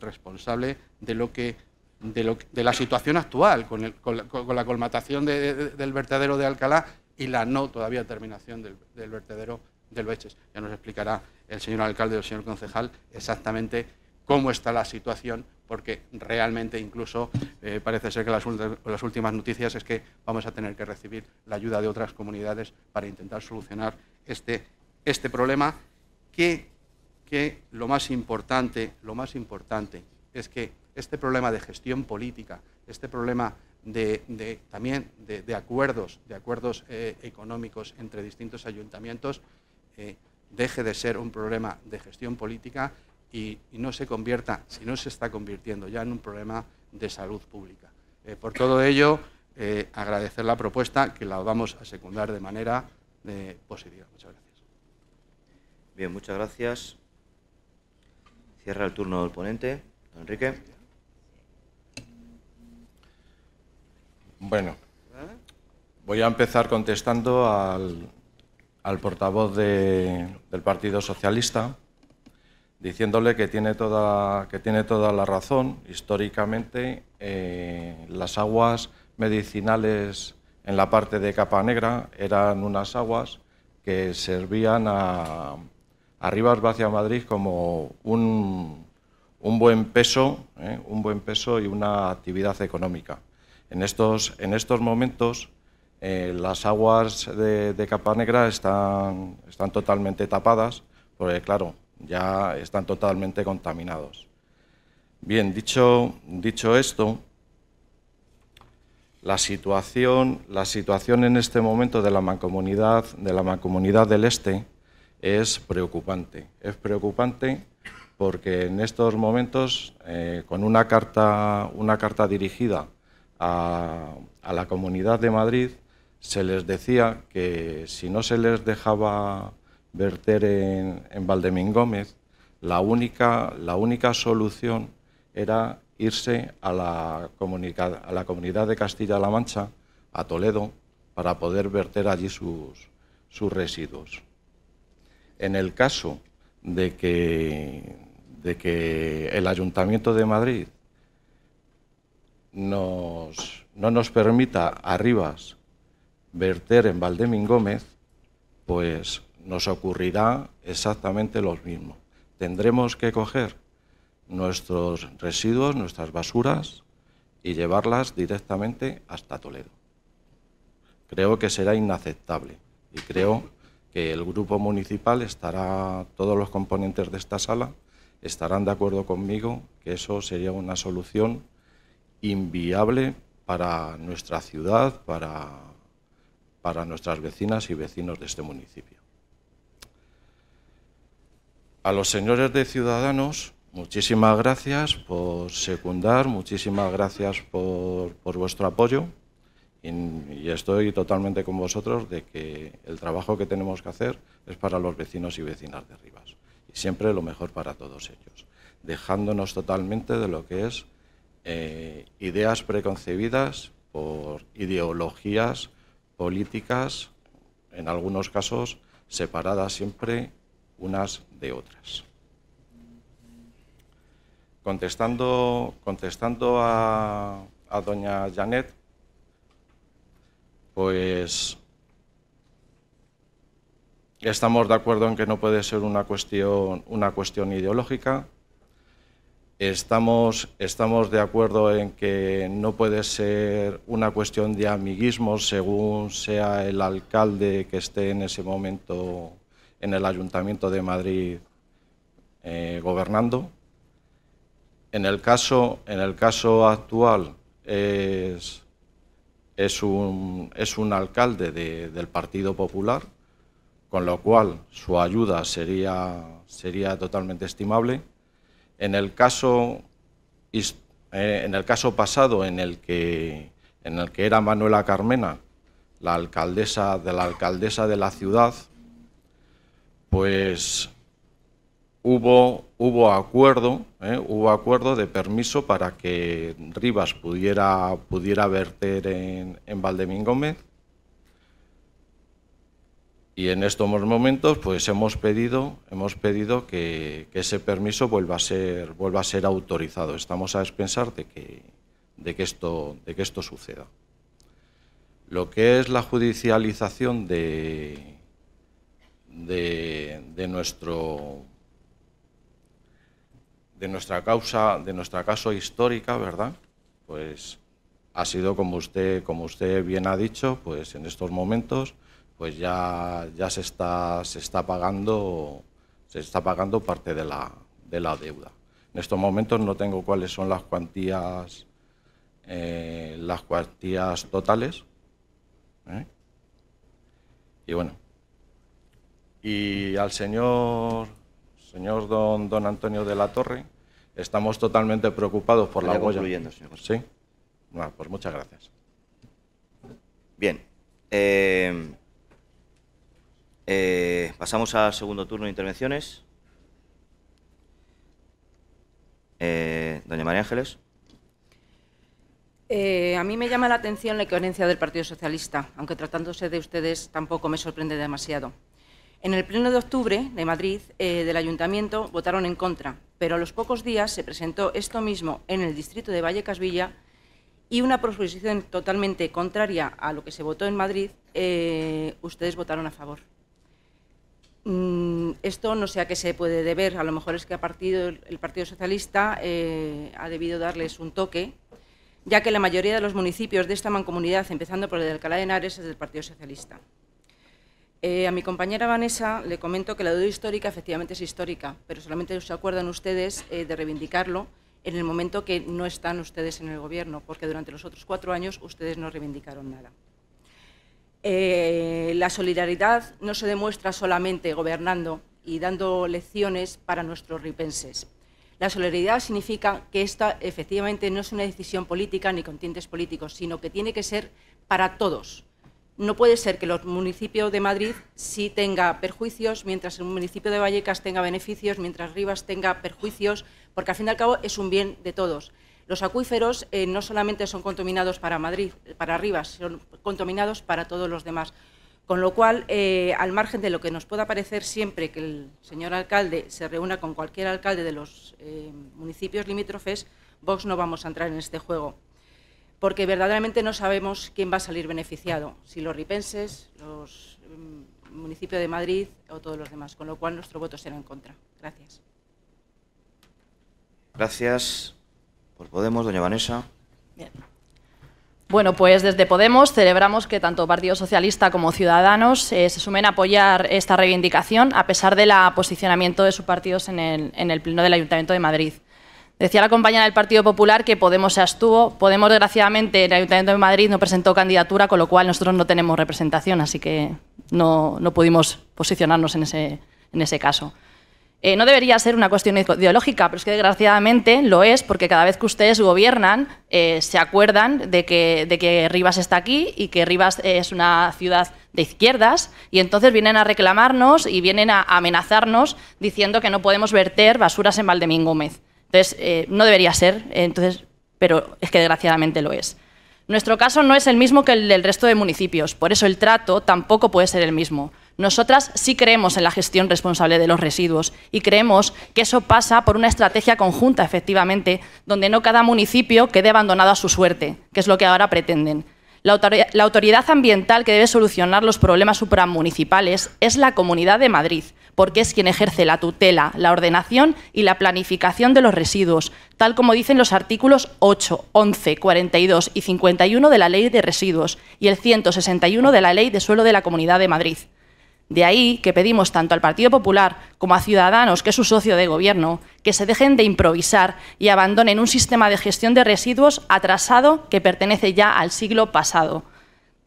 responsable de lo que de, lo, de, la situación actual, con, el, con, la, colmatación del vertedero de Alcalá y la no todavía terminación del, vertedero del Beches. Ya nos explicará el señor alcalde o el señor concejal exactamente cómo está la situación, porque realmente incluso eh, parece ser que las, últimas noticias es que vamos a tener que recibir la ayuda de otras comunidades para intentar solucionar este, este problema, que, que lo, más importante, lo más importante es que este problema de gestión política, este problema de, también de, acuerdos, de acuerdos eh, económicos entre distintos ayuntamientos, eh, deje de ser un problema de gestión política y, no se convierta, si no se está convirtiendo ya en un problema de salud pública. Eh, por todo ello, agradecer la propuesta, que la vamos a secundar de manera positiva. Muchas gracias. Bien, muchas gracias. Cierra el turno del ponente, don Enrique. Bueno, voy a empezar contestando al, portavoz del Partido Socialista, diciéndole que tiene toda, que tiene toda la razón. Históricamente, eh, las aguas medicinales en la parte de Capa Negra eran unas aguas que servían a, Rivas hacia Madrid como un, un buen peso, eh, un buen peso y una actividad económica. En estos, en estos momentos eh, las aguas de, Capa Negra están, están totalmente tapadas, porque claro, ya están totalmente contaminados. Bien, dicho, dicho esto, la situación, la situación en este momento de la mancomunidad, de la mancomunidad del Este es preocupante. Es preocupante porque en estos momentos, eh, con una carta, una carta dirigida a, la Comunidad de Madrid se les decía que si no se les dejaba verter en, Valdemín Gómez, la única, la única solución era irse a la, a la comunidad de Castilla-La Mancha, a Toledo, para poder verter allí sus, sus residuos. En el caso de que, de que el Ayuntamiento de Madrid no nos permita Arribas verter en Valdemín Gómez, pues nos ocurrirá exactamente lo mismo. Tendremos que coger nuestros residuos, nuestras basuras, y llevarlas directamente hasta Toledo. Creo que será inaceptable y creo que el grupo municipal estará, todos los componentes de esta sala estarán de acuerdo conmigo que eso sería una solución inviable para nuestra ciudad, para, para nuestras vecinas y vecinos de este municipio. A los señores de Ciudadanos, muchísimas gracias por secundar, muchísimas gracias por, vuestro apoyo y, y, estoy totalmente con vosotros de que el trabajo que tenemos que hacer es para los vecinos y vecinas de Rivas y siempre lo mejor para todos ellos, dejándonos totalmente de lo que es eh, ideas preconcebidas, por ideologías políticas, en algunos casos separadas siempre unas de otras. Contestando, contestando a, a doña Janet, pues estamos de acuerdo en que no puede ser una cuestión, una cuestión ideológica, Estamos, estamos de acuerdo en que no puede ser una cuestión de amiguismo según sea el alcalde que esté en ese momento en el Ayuntamiento de Madrid eh, gobernando. En el caso, en el caso actual es, un, es un alcalde del Partido Popular, con lo cual su ayuda sería, sería totalmente estimable. En el caso, eh, en el caso pasado en el, que, en el que era Manuela Carmena, la alcaldesa de la alcaldesa de la ciudad, pues hubo, hubo acuerdo, eh, hubo acuerdo de permiso para que Rivas pudiera, pudiera verter en, en y en estos momentos pues hemos pedido, hemos pedido que, ese permiso vuelva a, ser, vuelva a ser autorizado. Estamos a expensar de que, esto, de que esto suceda. Lo que es la judicialización de, de, nuestro de nuestra causa, de nuestra caso histórica, ¿verdad? Pues ha sido como usted, como usted bien ha dicho, pues en estos momentos pues ya, ya se, está, se, está pagando, se está pagando parte de la, de la deuda. En estos momentos no tengo cuáles son las cuantías, eh, las cuantías totales. ¿eh? Y bueno. Y al señor, señor don, don Antonio de la Torre, estamos totalmente preocupados por la huella. Señor. Sí. Bueno, pues muchas gracias. Bien. Eh, eh, pasamos al segundo turno de intervenciones. Eh, doña María Ángeles. Eh, a mí me llama la atención la coherencia del Partido Socialista, aunque tratándose de ustedes tampoco me sorprende demasiado. En el pleno de octubre de Madrid del ayuntamiento votaron en contra, pero a los pocos días se presentó esto mismo en el distrito de Vallecas Villa y una proposición totalmente contraria a lo que se votó en Madrid, ustedes votaron a favor. Mm, esto no sé a qué se puede deber, a lo mejor es que partido, el Partido Socialista eh, ha debido darles un toque, ya que la mayoría de los municipios de esta mancomunidad, empezando por el de Alcalá de Henares, es del Partido Socialista. Eh, a mi compañera Vanessa le comento que la deuda histórica efectivamente es histórica, pero solamente se acuerdan ustedes eh, de reivindicarlo en el momento que no están ustedes en el Gobierno, porque durante los otros cuatro años ustedes no reivindicaron nada. Eh, la solidaridad no se demuestra solamente gobernando y dando lecciones para nuestros ripenses. La solidaridad significa que esta efectivamente no es una decisión política ni con políticos, sino que tiene que ser para todos. No puede ser que los municipios de Madrid sí tenga perjuicios, mientras el municipio de Vallecas tenga beneficios, mientras Rivas tenga perjuicios, porque al fin y al cabo es un bien de todos. Los acuíferos eh, no solamente son contaminados para Madrid, para arriba, son contaminados para todos los demás. Con lo cual, eh, al margen de lo que nos pueda parecer siempre que el señor alcalde se reúna con cualquier alcalde de los eh, municipios limítrofes, Vox no vamos a entrar en este juego, porque verdaderamente no sabemos quién va a salir beneficiado, si los ripenses, los mm, municipios de Madrid o todos los demás, con lo cual nuestro voto será en contra. Gracias. Gracias. Pues Podemos, doña Vanessa. Bueno, pues desde Podemos celebramos que tanto Partido Socialista como Ciudadanos eh, se sumen a apoyar esta reivindicación, a pesar del posicionamiento de sus partidos en el, Pleno del Ayuntamiento de Madrid. Decía la compañera del Partido Popular que Podemos se abstuvo. Podemos, desgraciadamente, el Ayuntamiento de Madrid no presentó candidatura, con lo cual nosotros no tenemos representación, así que no, no pudimos posicionarnos en ese, en ese caso. Eh, no debería ser una cuestión ideológica, pero es que desgraciadamente lo es porque cada vez que ustedes gobiernan eh, se acuerdan de que, de que, Rivas está aquí y que Rivas es una ciudad de izquierdas y entonces vienen a reclamarnos y vienen a amenazarnos diciendo que no podemos verter basuras en Valdemín Gómez. Entonces, eh, no debería ser, entonces, pero es que desgraciadamente lo es. Nuestro caso no es el mismo que el del resto de municipios, por eso el trato tampoco puede ser el mismo. Nosotras sí creemos en la gestión responsable de los residuos y creemos que eso pasa por una estrategia conjunta, efectivamente, donde no cada municipio quede abandonado a su suerte, que es lo que ahora pretenden. La autoridad, ambiental que debe solucionar los problemas supramunicipales es la Comunidad de Madrid, porque es quien ejerce la tutela, la ordenación y la planificación de los residuos, tal como dicen los artículos 8, 11, 42 y 51 de la Ley de Residuos y el 161 de la Ley de Suelo de la Comunidad de Madrid. De ahí que pedimos tanto al Partido Popular como a Ciudadanos, que es su socio de gobierno, que se dejen de improvisar y abandonen un sistema de gestión de residuos atrasado que pertenece ya al siglo pasado.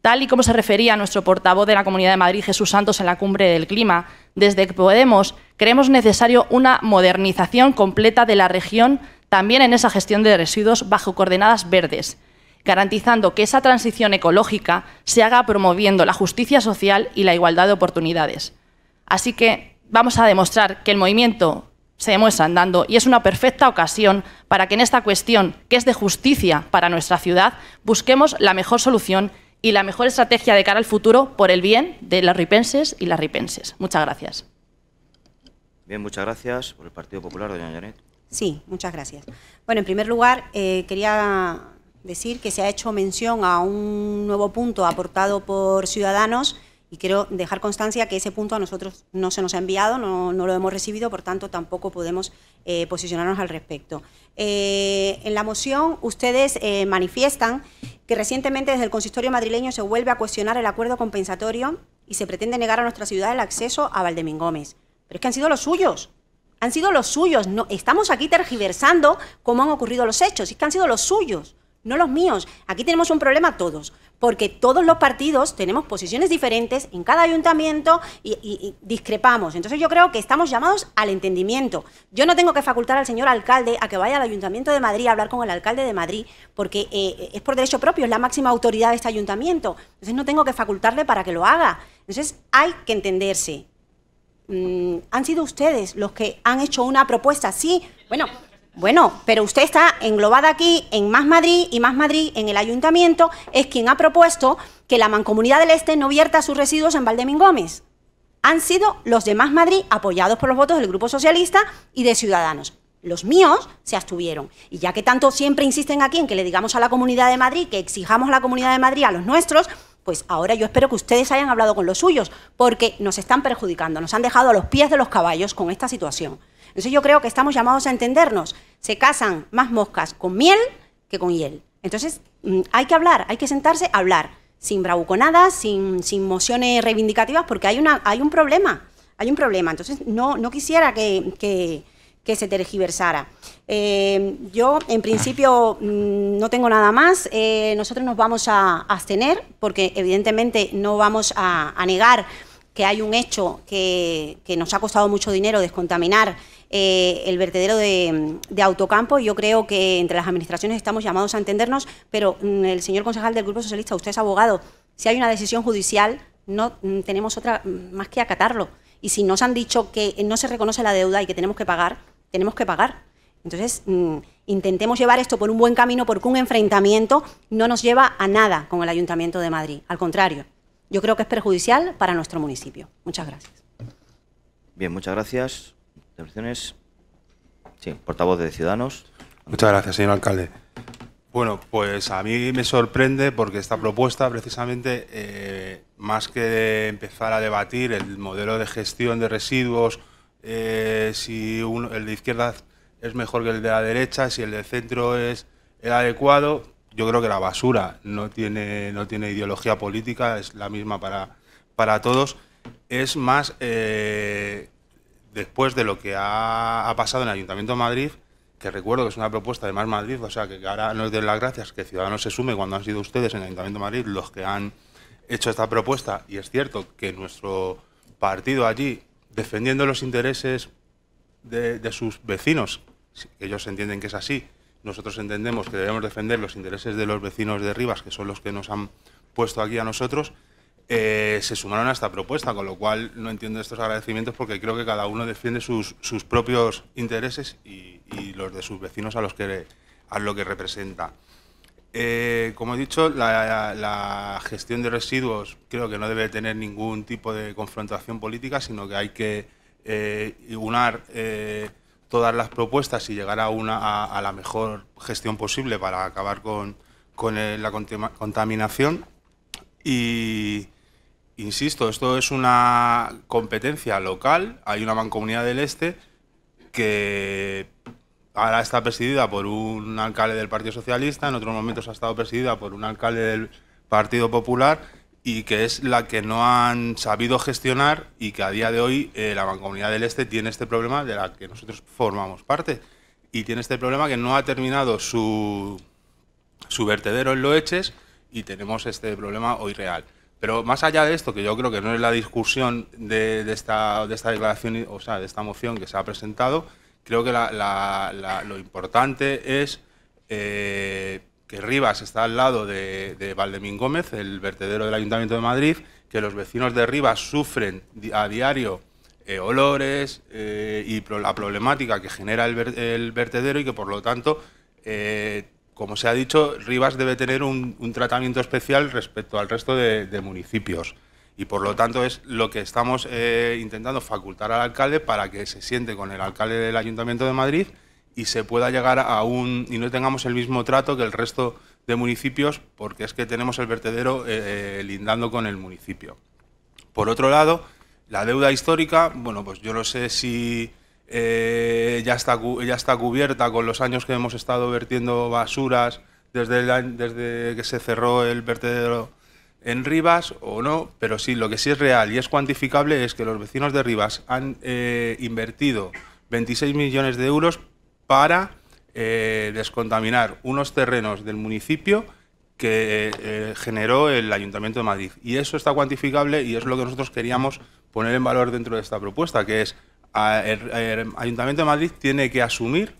Tal y como se refería nuestro portavoz de la Comunidad de Madrid, Jesús Santos, en la cumbre del clima, desde Podemos creemos necesario una modernización completa de la región, también en esa gestión de residuos bajo coordenadas verdes garantizando que esa transición ecológica se haga promoviendo la justicia social y la igualdad de oportunidades. Así que vamos a demostrar que el movimiento se demuestra andando y es una perfecta ocasión para que en esta cuestión, que es de justicia para nuestra ciudad, busquemos la mejor solución y la mejor estrategia de cara al futuro por el bien de las ripenses y las ripenses. Muchas gracias. Bien, muchas gracias. Por el Partido Popular, doña Janet. Sí, muchas gracias. Bueno, en primer lugar, eh, quería decir que se ha hecho mención a un nuevo punto aportado por Ciudadanos y quiero dejar constancia que ese punto a nosotros no se nos ha enviado, no, lo hemos recibido, por tanto tampoco podemos eh, posicionarnos al respecto. Eh, en la moción ustedes eh, manifiestan que recientemente desde el consistorio madrileño se vuelve a cuestionar el acuerdo compensatorio y se pretende negar a nuestra ciudad el acceso a Valdemingómez. Pero es que han sido los suyos, han sido los suyos, no, estamos aquí tergiversando cómo han ocurrido los hechos, es que han sido los suyos no los míos. Aquí tenemos un problema todos, porque todos los partidos tenemos posiciones diferentes en cada ayuntamiento y, discrepamos. Entonces yo creo que estamos llamados al entendimiento. Yo no tengo que facultar al señor alcalde a que vaya al ayuntamiento de Madrid a hablar con el alcalde de Madrid, porque eh, es por derecho propio, es la máxima autoridad de este ayuntamiento. Entonces no tengo que facultarle para que lo haga. Entonces hay que entenderse. Mm, han sido ustedes los que han hecho una propuesta, sí, bueno bueno, pero usted está englobada aquí en Más Madrid y Más Madrid en el ayuntamiento es quien ha propuesto que la Mancomunidad del Este no vierta sus residuos en Valdemín Gómez. Han sido los de Más Madrid apoyados por los votos del Grupo Socialista y de Ciudadanos. Los míos se abstuvieron. Y ya que tanto siempre insisten aquí en que le digamos a la Comunidad de Madrid, que exijamos a la Comunidad de Madrid a los nuestros, pues ahora yo espero que ustedes hayan hablado con los suyos, porque nos están perjudicando, nos han dejado a los pies de los caballos con esta situación. Entonces yo creo que estamos llamados a entendernos. Se casan más moscas con miel que con hiel. Entonces mm, hay que hablar, hay que sentarse a hablar, sin bravuconadas, sin, mociones reivindicativas, porque hay, una, hay un problema, hay un problema. Entonces no, quisiera que, se tergiversara. Eh, yo, en principio, mm, no tengo nada más. Eh, nosotros nos vamos a abstener porque, evidentemente, no vamos a, negar que hay un hecho que, que, nos ha costado mucho dinero descontaminar eh, el vertedero de, Autocampo. Yo creo que entre las administraciones estamos llamados a entendernos, pero mm, el señor concejal del Grupo Socialista, usted es abogado, si hay una decisión judicial, no mm, tenemos otra mm, más que acatarlo. Y si nos han dicho que no se reconoce la deuda y que tenemos que pagar, tenemos que pagar. Entonces, intentemos llevar esto por un buen camino porque un enfrentamiento no nos lleva a nada con el Ayuntamiento de Madrid. Al contrario, yo creo que es perjudicial para nuestro municipio. Muchas gracias. Bien, muchas gracias. Sí, portavoz de Ciudadanos. Muchas gracias, señor alcalde. Bueno, pues a mí me sorprende porque esta propuesta precisamente, eh, más que empezar a debatir el modelo de gestión de residuos, eh, si el de izquierda es mejor que el de la derecha, si el de centro es el adecuado, yo creo que la basura no tiene, no tiene ideología política, es la misma para, para todos, es más... Eh, después de lo que ha, pasado en el Ayuntamiento de Madrid, que recuerdo que es una propuesta de Más Madrid, o sea, que ahora nos den las gracias que Ciudadanos se sume cuando han sido ustedes en el Ayuntamiento de Madrid los que han hecho esta propuesta. Y es cierto que nuestro partido allí, defendiendo los intereses de, de sus vecinos, ellos entienden que es así, nosotros entendemos que debemos defender los intereses de los vecinos de Rivas, que son los que nos han puesto aquí a nosotros, eh, se sumaron a esta propuesta, con lo cual no entiendo estos agradecimientos porque creo que cada uno defiende sus, sus propios intereses y, los de sus vecinos a los que, a lo que representa. Eh, como he dicho, la, gestión de residuos creo que no debe tener ningún tipo de confrontación política, sino que hay que eh, unar eh, todas las propuestas y llegar a, una, a, la mejor gestión posible para acabar con, con la contaminación. Y, Insisto, esto es una competencia local, hay una mancomunidad del Este que ahora está presidida por un alcalde del Partido Socialista, en otros momentos ha estado presidida por un alcalde del Partido Popular y que es la que no han sabido gestionar y que a día de hoy eh, la Mancomunidad del Este tiene este problema de la que nosotros formamos parte y tiene este problema que no ha terminado su, su vertedero en Loeches y tenemos este problema hoy real. Pero más allá de esto, que yo creo que no es la discusión de, esta, declaración, o sea, de esta moción que se ha presentado, creo que lo importante es eh, que Rivas está al lado de, Valdemín Gómez, el vertedero del Ayuntamiento de Madrid, que los vecinos de Rivas sufren a diario eh, olores eh, y la problemática que genera el, vertedero y que por lo tanto como se ha dicho, Rivas debe tener un, tratamiento especial respecto al resto de, municipios. Y por lo tanto es lo que estamos eh, intentando facultar al alcalde para que se siente con el alcalde del Ayuntamiento de Madrid y se pueda llegar a un... y no tengamos el mismo trato que el resto de municipios porque es que tenemos el vertedero eh, eh, lindando con el municipio. Por otro lado, la deuda histórica, bueno, pues yo no sé si eh, ya, está, ya está cubierta con los años que hemos estado vertiendo basuras desde, desde que se cerró el vertedero en Rivas o no, pero sí, lo que sí es real y es cuantificable es que los vecinos de Rivas han eh, invertido 26 millones de euros para eh, descontaminar unos terrenos del municipio que generó el Ayuntamiento de Madrid. Y eso está cuantificable y es lo que nosotros queríamos poner en valor dentro de esta propuesta, que es el, Ayuntamiento de Madrid tiene que asumir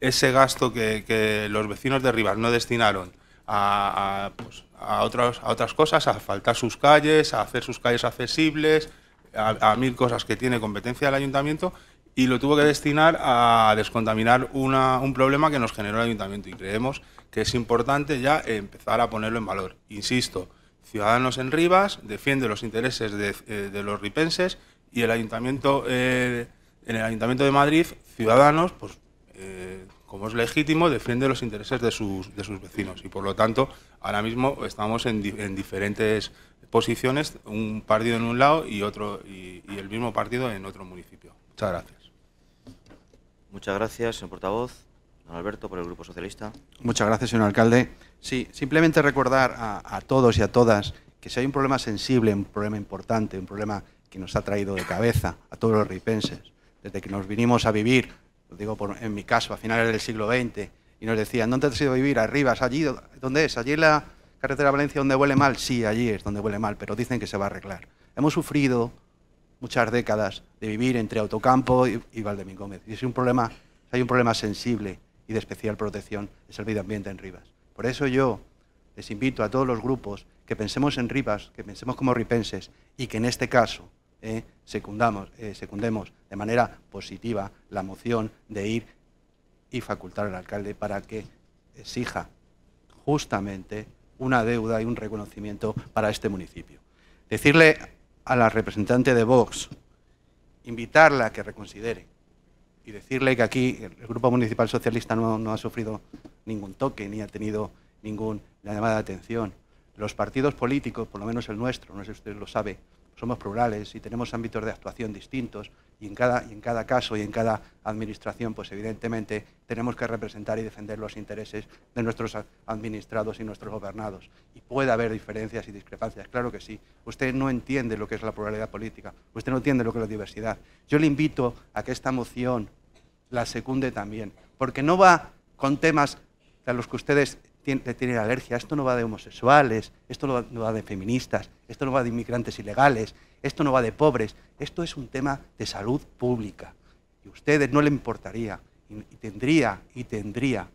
ese gasto que, los vecinos de Rivas no destinaron a, a, pues, otras, a otras cosas, a faltar sus calles, a hacer sus calles accesibles, a, mil cosas que tiene competencia el Ayuntamiento, y lo tuvo que destinar a descontaminar un problema que nos generó el ayuntamiento y creemos que es importante ya empezar a ponerlo en valor. Insisto, Ciudadanos en Rivas defiende los intereses de, eh, los ripenses y el ayuntamiento eh, en el Ayuntamiento de Madrid, Ciudadanos, pues, eh, como es legítimo, defiende los intereses de sus, vecinos. Y por lo tanto, ahora mismo estamos en, diferentes posiciones, un partido en un lado y, otro, y, el mismo partido en otro municipio. Muchas gracias. Muchas gracias, señor portavoz. Don Alberto, por el Grupo Socialista. Muchas gracias, señor alcalde. Sí, simplemente recordar a, a, todos y a todas que si hay un problema sensible, un problema importante, un problema que nos ha traído de cabeza a todos los ripenses, desde que nos vinimos a vivir, lo digo por, en mi caso, a finales del siglo XX, y nos decían, ¿dónde has ido a vivir? ¿A Rivas? allí, ¿dónde es? ¿Allí en la carretera Valencia donde huele mal? Sí, allí es donde huele mal, pero dicen que se va a arreglar. Hemos sufrido muchas décadas de vivir entre Autocampo y, Valdemingómez. Y es un problema, hay un problema sensible y de especial protección, es el medio ambiente en Rivas. Por eso yo les invito a todos los grupos que pensemos en Rivas, que pensemos como ripenses y que en este caso eh, secundamos, eh, secundemos de manera positiva la moción de ir y facultar al alcalde para que exija justamente una deuda y un reconocimiento para este municipio. Decirle a la representante de Vox, invitarla a que reconsidere y decirle que aquí el Grupo Municipal Socialista no, no ha sufrido ningún toque ni ha tenido ninguna llamada de atención. Los partidos políticos, por lo menos el nuestro, no sé si usted lo sabe, somos plurales y tenemos ámbitos de actuación distintos y en cada, en cada caso y en cada administración, pues evidentemente tenemos que representar y defender los intereses de nuestros administrados y nuestros gobernados. Y puede haber diferencias y discrepancias, claro que sí. Usted no entiende lo que es la pluralidad política, usted no entiende lo que es la diversidad. Yo le invito a que esta moción la secunde también, porque no va con temas a los que ustedes tiene, tiene alergia, esto no va de homosexuales, esto no va, de feministas, esto no va de inmigrantes ilegales, esto no va de pobres, esto es un tema de salud pública. Y a ustedes no le importaría y tendría y tendría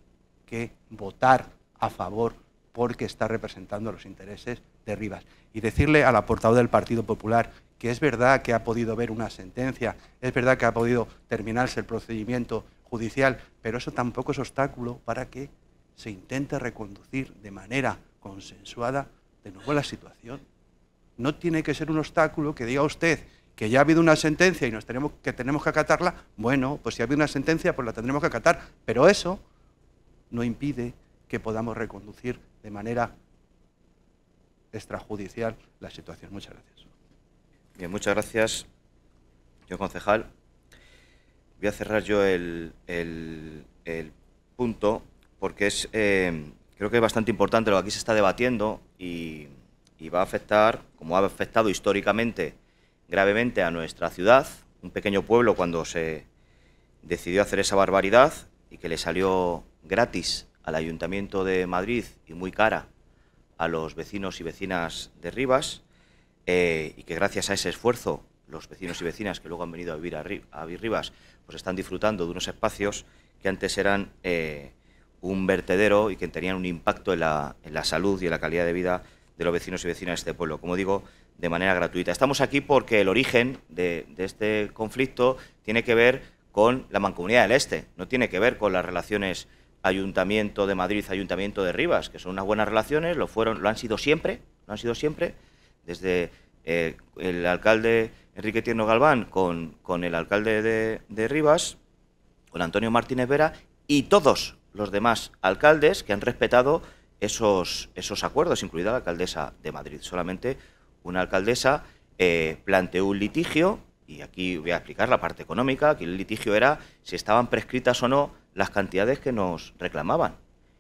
que votar a favor porque está representando los intereses de Rivas. Y decirle al la del Partido Popular que es verdad que ha podido ver una sentencia, es verdad que ha podido terminarse el procedimiento judicial, pero eso tampoco es obstáculo para que se intente reconducir de manera consensuada de nuevo la situación. No tiene que ser un obstáculo que diga usted que ya ha habido una sentencia y nos tenemos, que tenemos que acatarla. Bueno, pues si ha habido una sentencia, pues la tendremos que acatar. Pero eso no impide que podamos reconducir de manera extrajudicial la situación. Muchas gracias. Bien, muchas gracias, señor concejal. Voy a cerrar yo el, el, el punto porque es, eh, creo que es bastante importante lo que aquí se está debatiendo y, va a afectar, como ha afectado históricamente gravemente a nuestra ciudad, un pequeño pueblo cuando se decidió hacer esa barbaridad y que le salió gratis al Ayuntamiento de Madrid y muy cara a los vecinos y vecinas de Rivas, eh, y que gracias a ese esfuerzo los vecinos y vecinas que luego han venido a vivir a, Rivas, pues están disfrutando de unos espacios que antes eran eh, un vertedero y que tenían un impacto en la, en la salud y en la calidad de vida de los vecinos y vecinas de este pueblo, como digo, de manera gratuita. Estamos aquí porque el origen de, este conflicto tiene que ver con la Mancomunidad del Este, no tiene que ver con las relaciones Ayuntamiento de Madrid, Ayuntamiento de Rivas, que son unas buenas relaciones, lo fueron, lo han sido siempre, lo han sido siempre, desde eh, el alcalde Enrique Tierno Galván con, con el alcalde de, de, Rivas, con Antonio Martínez Vera, y todos los demás alcaldes que han respetado esos, esos acuerdos, incluida la alcaldesa de Madrid. Solamente una alcaldesa eh, planteó un litigio, y aquí voy a explicar la parte económica, que el litigio era si estaban prescritas o no las cantidades que nos reclamaban.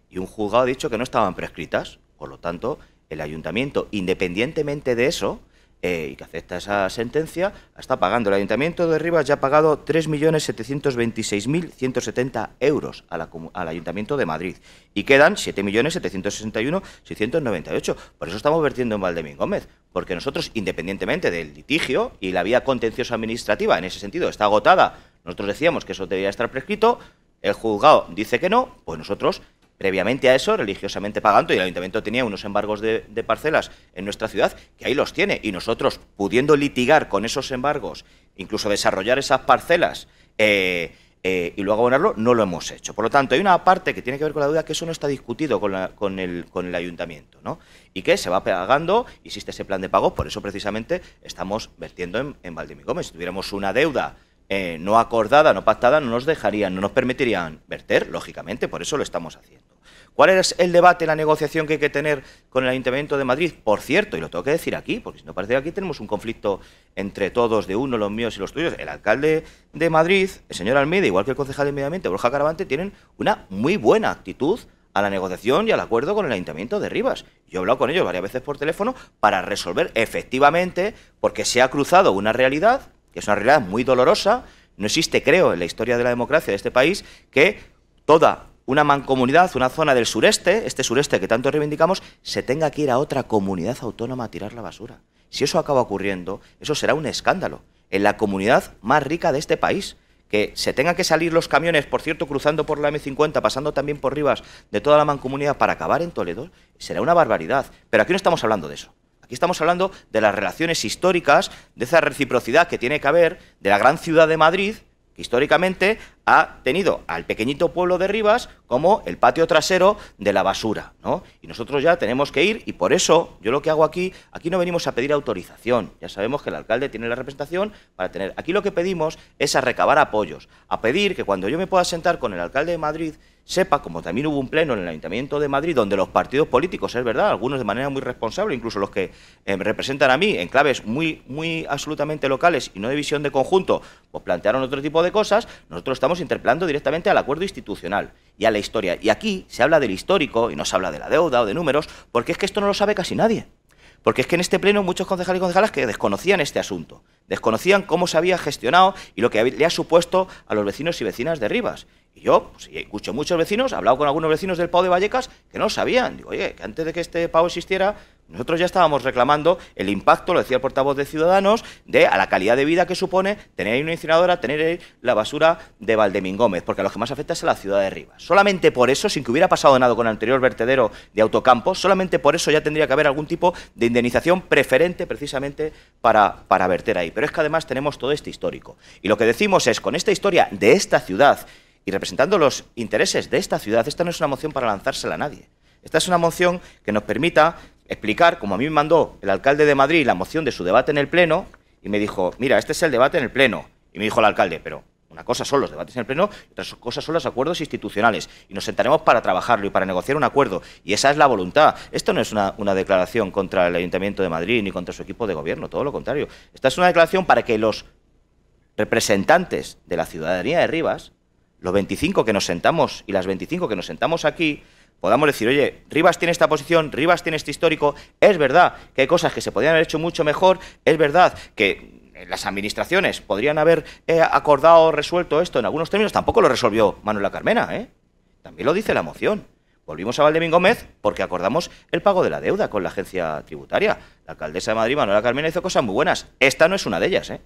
Y un juzgado ha dicho que no estaban prescritas, por lo tanto, el ayuntamiento, independientemente de eso, e, y que acepta esa sentencia, está pagando. El Ayuntamiento de Rivas ya ha pagado 3.726.170 euros al Ayuntamiento de Madrid y quedan 7.761.698. Por eso estamos vertiendo en Valdemín Gómez, porque nosotros, independientemente del litigio y la vía contenciosa administrativa, en ese sentido, está agotada, nosotros decíamos que eso debía estar prescrito, el juzgado dice que no, pues nosotros Previamente a eso, religiosamente pagando, y el ayuntamiento tenía unos embargos de, parcelas en nuestra ciudad, que ahí los tiene, y nosotros, pudiendo litigar con esos embargos, incluso desarrollar esas parcelas, eh, eh, y luego abonarlo, no lo hemos hecho. Por lo tanto, hay una parte que tiene que ver con la deuda que eso no está discutido con, con, el, ayuntamiento, ¿no? Y que se va pagando, existe ese plan de pagos, por eso precisamente estamos vertiendo en, en Gómez. Si tuviéramos una deuda eh, no acordada, no pactada, no nos dejarían, no nos permitirían verter, lógicamente, por eso lo estamos haciendo. ¿Cuál es el debate, la negociación que hay que tener con el Ayuntamiento de Madrid? Por cierto, y lo tengo que decir aquí, porque si no parece que aquí tenemos un conflicto entre todos, de uno, los míos y los tuyos. El alcalde de Madrid, el señor Almeida, igual que el concejal de Medio Borja Caravante, tienen una muy buena actitud a la negociación y al acuerdo con el Ayuntamiento de Rivas. Yo he hablado con ellos varias veces por teléfono para resolver efectivamente, porque se ha cruzado una realidad es una realidad muy dolorosa. No existe, creo, en la historia de la democracia de este país, que toda una mancomunidad, una zona del sureste, este sureste que tanto reivindicamos, se tenga que ir a otra comunidad autónoma a tirar la basura. Si eso acaba ocurriendo, eso será un escándalo en la comunidad más rica de este país. Que se tengan que salir los camiones, por cierto, cruzando por la M50, pasando también por Rivas de toda la mancomunidad para acabar en Toledo, será una barbaridad. Pero aquí no estamos hablando de eso. Aquí estamos hablando de las relaciones históricas, de esa reciprocidad que tiene que haber de la gran ciudad de Madrid, que históricamente ha tenido al pequeñito pueblo de Rivas como el patio trasero de la basura. Y nosotros ya tenemos que ir, y por eso yo lo que hago aquí, aquí no venimos a pedir autorización, ya sabemos que el alcalde tiene la representación para tener, aquí lo que pedimos es a recabar apoyos, a pedir que cuando yo me pueda sentar con el alcalde de Madrid sepa, como también hubo un pleno en el Ayuntamiento de Madrid donde los partidos políticos, es verdad, algunos de manera muy responsable, incluso los que eh, representan a mí en claves muy, muy absolutamente locales y no de visión de conjunto, pues plantearon otro tipo de cosas, nosotros estamos interpelando directamente al acuerdo institucional y a la historia. Y aquí se habla del histórico y no se habla de la deuda o de números, porque es que esto no lo sabe casi nadie. Porque es que en este pleno muchos concejales y concejalas que desconocían este asunto, desconocían cómo se había gestionado y lo que le ha supuesto a los vecinos y vecinas de Rivas. Y yo, pues, escucho muchos vecinos, he hablado con algunos vecinos del Pau de Vallecas que no sabían. Digo, oye, que antes de que este Pau existiera, nosotros ya estábamos reclamando el impacto, lo decía el portavoz de Ciudadanos, de a la calidad de vida que supone tener ahí una incineradora, tener ahí la basura de Valdemín Gómez, porque a lo que más afecta es a la ciudad de Rivas. Solamente por eso, sin que hubiera pasado nada con el anterior vertedero de Autocampo, solamente por eso ya tendría que haber algún tipo de indemnización preferente precisamente para, para verter ahí. Pero es que además tenemos todo este histórico. Y lo que decimos es, con esta historia de esta ciudad y representando los intereses de esta ciudad, esta no es una moción para lanzársela a nadie. Esta es una moción que nos permita explicar, como a mí me mandó el alcalde de Madrid la moción de su debate en el Pleno, y me dijo, mira, este es el debate en el Pleno. Y me dijo el alcalde, pero una cosa son los debates en el Pleno, otra cosa son los acuerdos institucionales. Y nos sentaremos para trabajarlo y para negociar un acuerdo. Y esa es la voluntad. Esto no es una, una, declaración contra el Ayuntamiento de Madrid ni contra su equipo de gobierno, todo lo contrario. Esta es una declaración para que los representantes de la ciudadanía de Rivas los 25 que nos sentamos y las 25 que nos sentamos aquí, podamos decir, oye, Rivas tiene esta posición, Rivas tiene este histórico, es verdad que hay cosas que se podrían haber hecho mucho mejor, es verdad que las administraciones podrían haber eh, acordado o resuelto esto en algunos términos, tampoco lo resolvió Manuela Carmena, ¿eh? También lo dice la moción. Volvimos a Valdemín Gómez porque acordamos el pago de la deuda con la agencia tributaria. La alcaldesa de Madrid, Manuela Carmena, hizo cosas muy buenas. Esta no es una de ellas, ¿eh?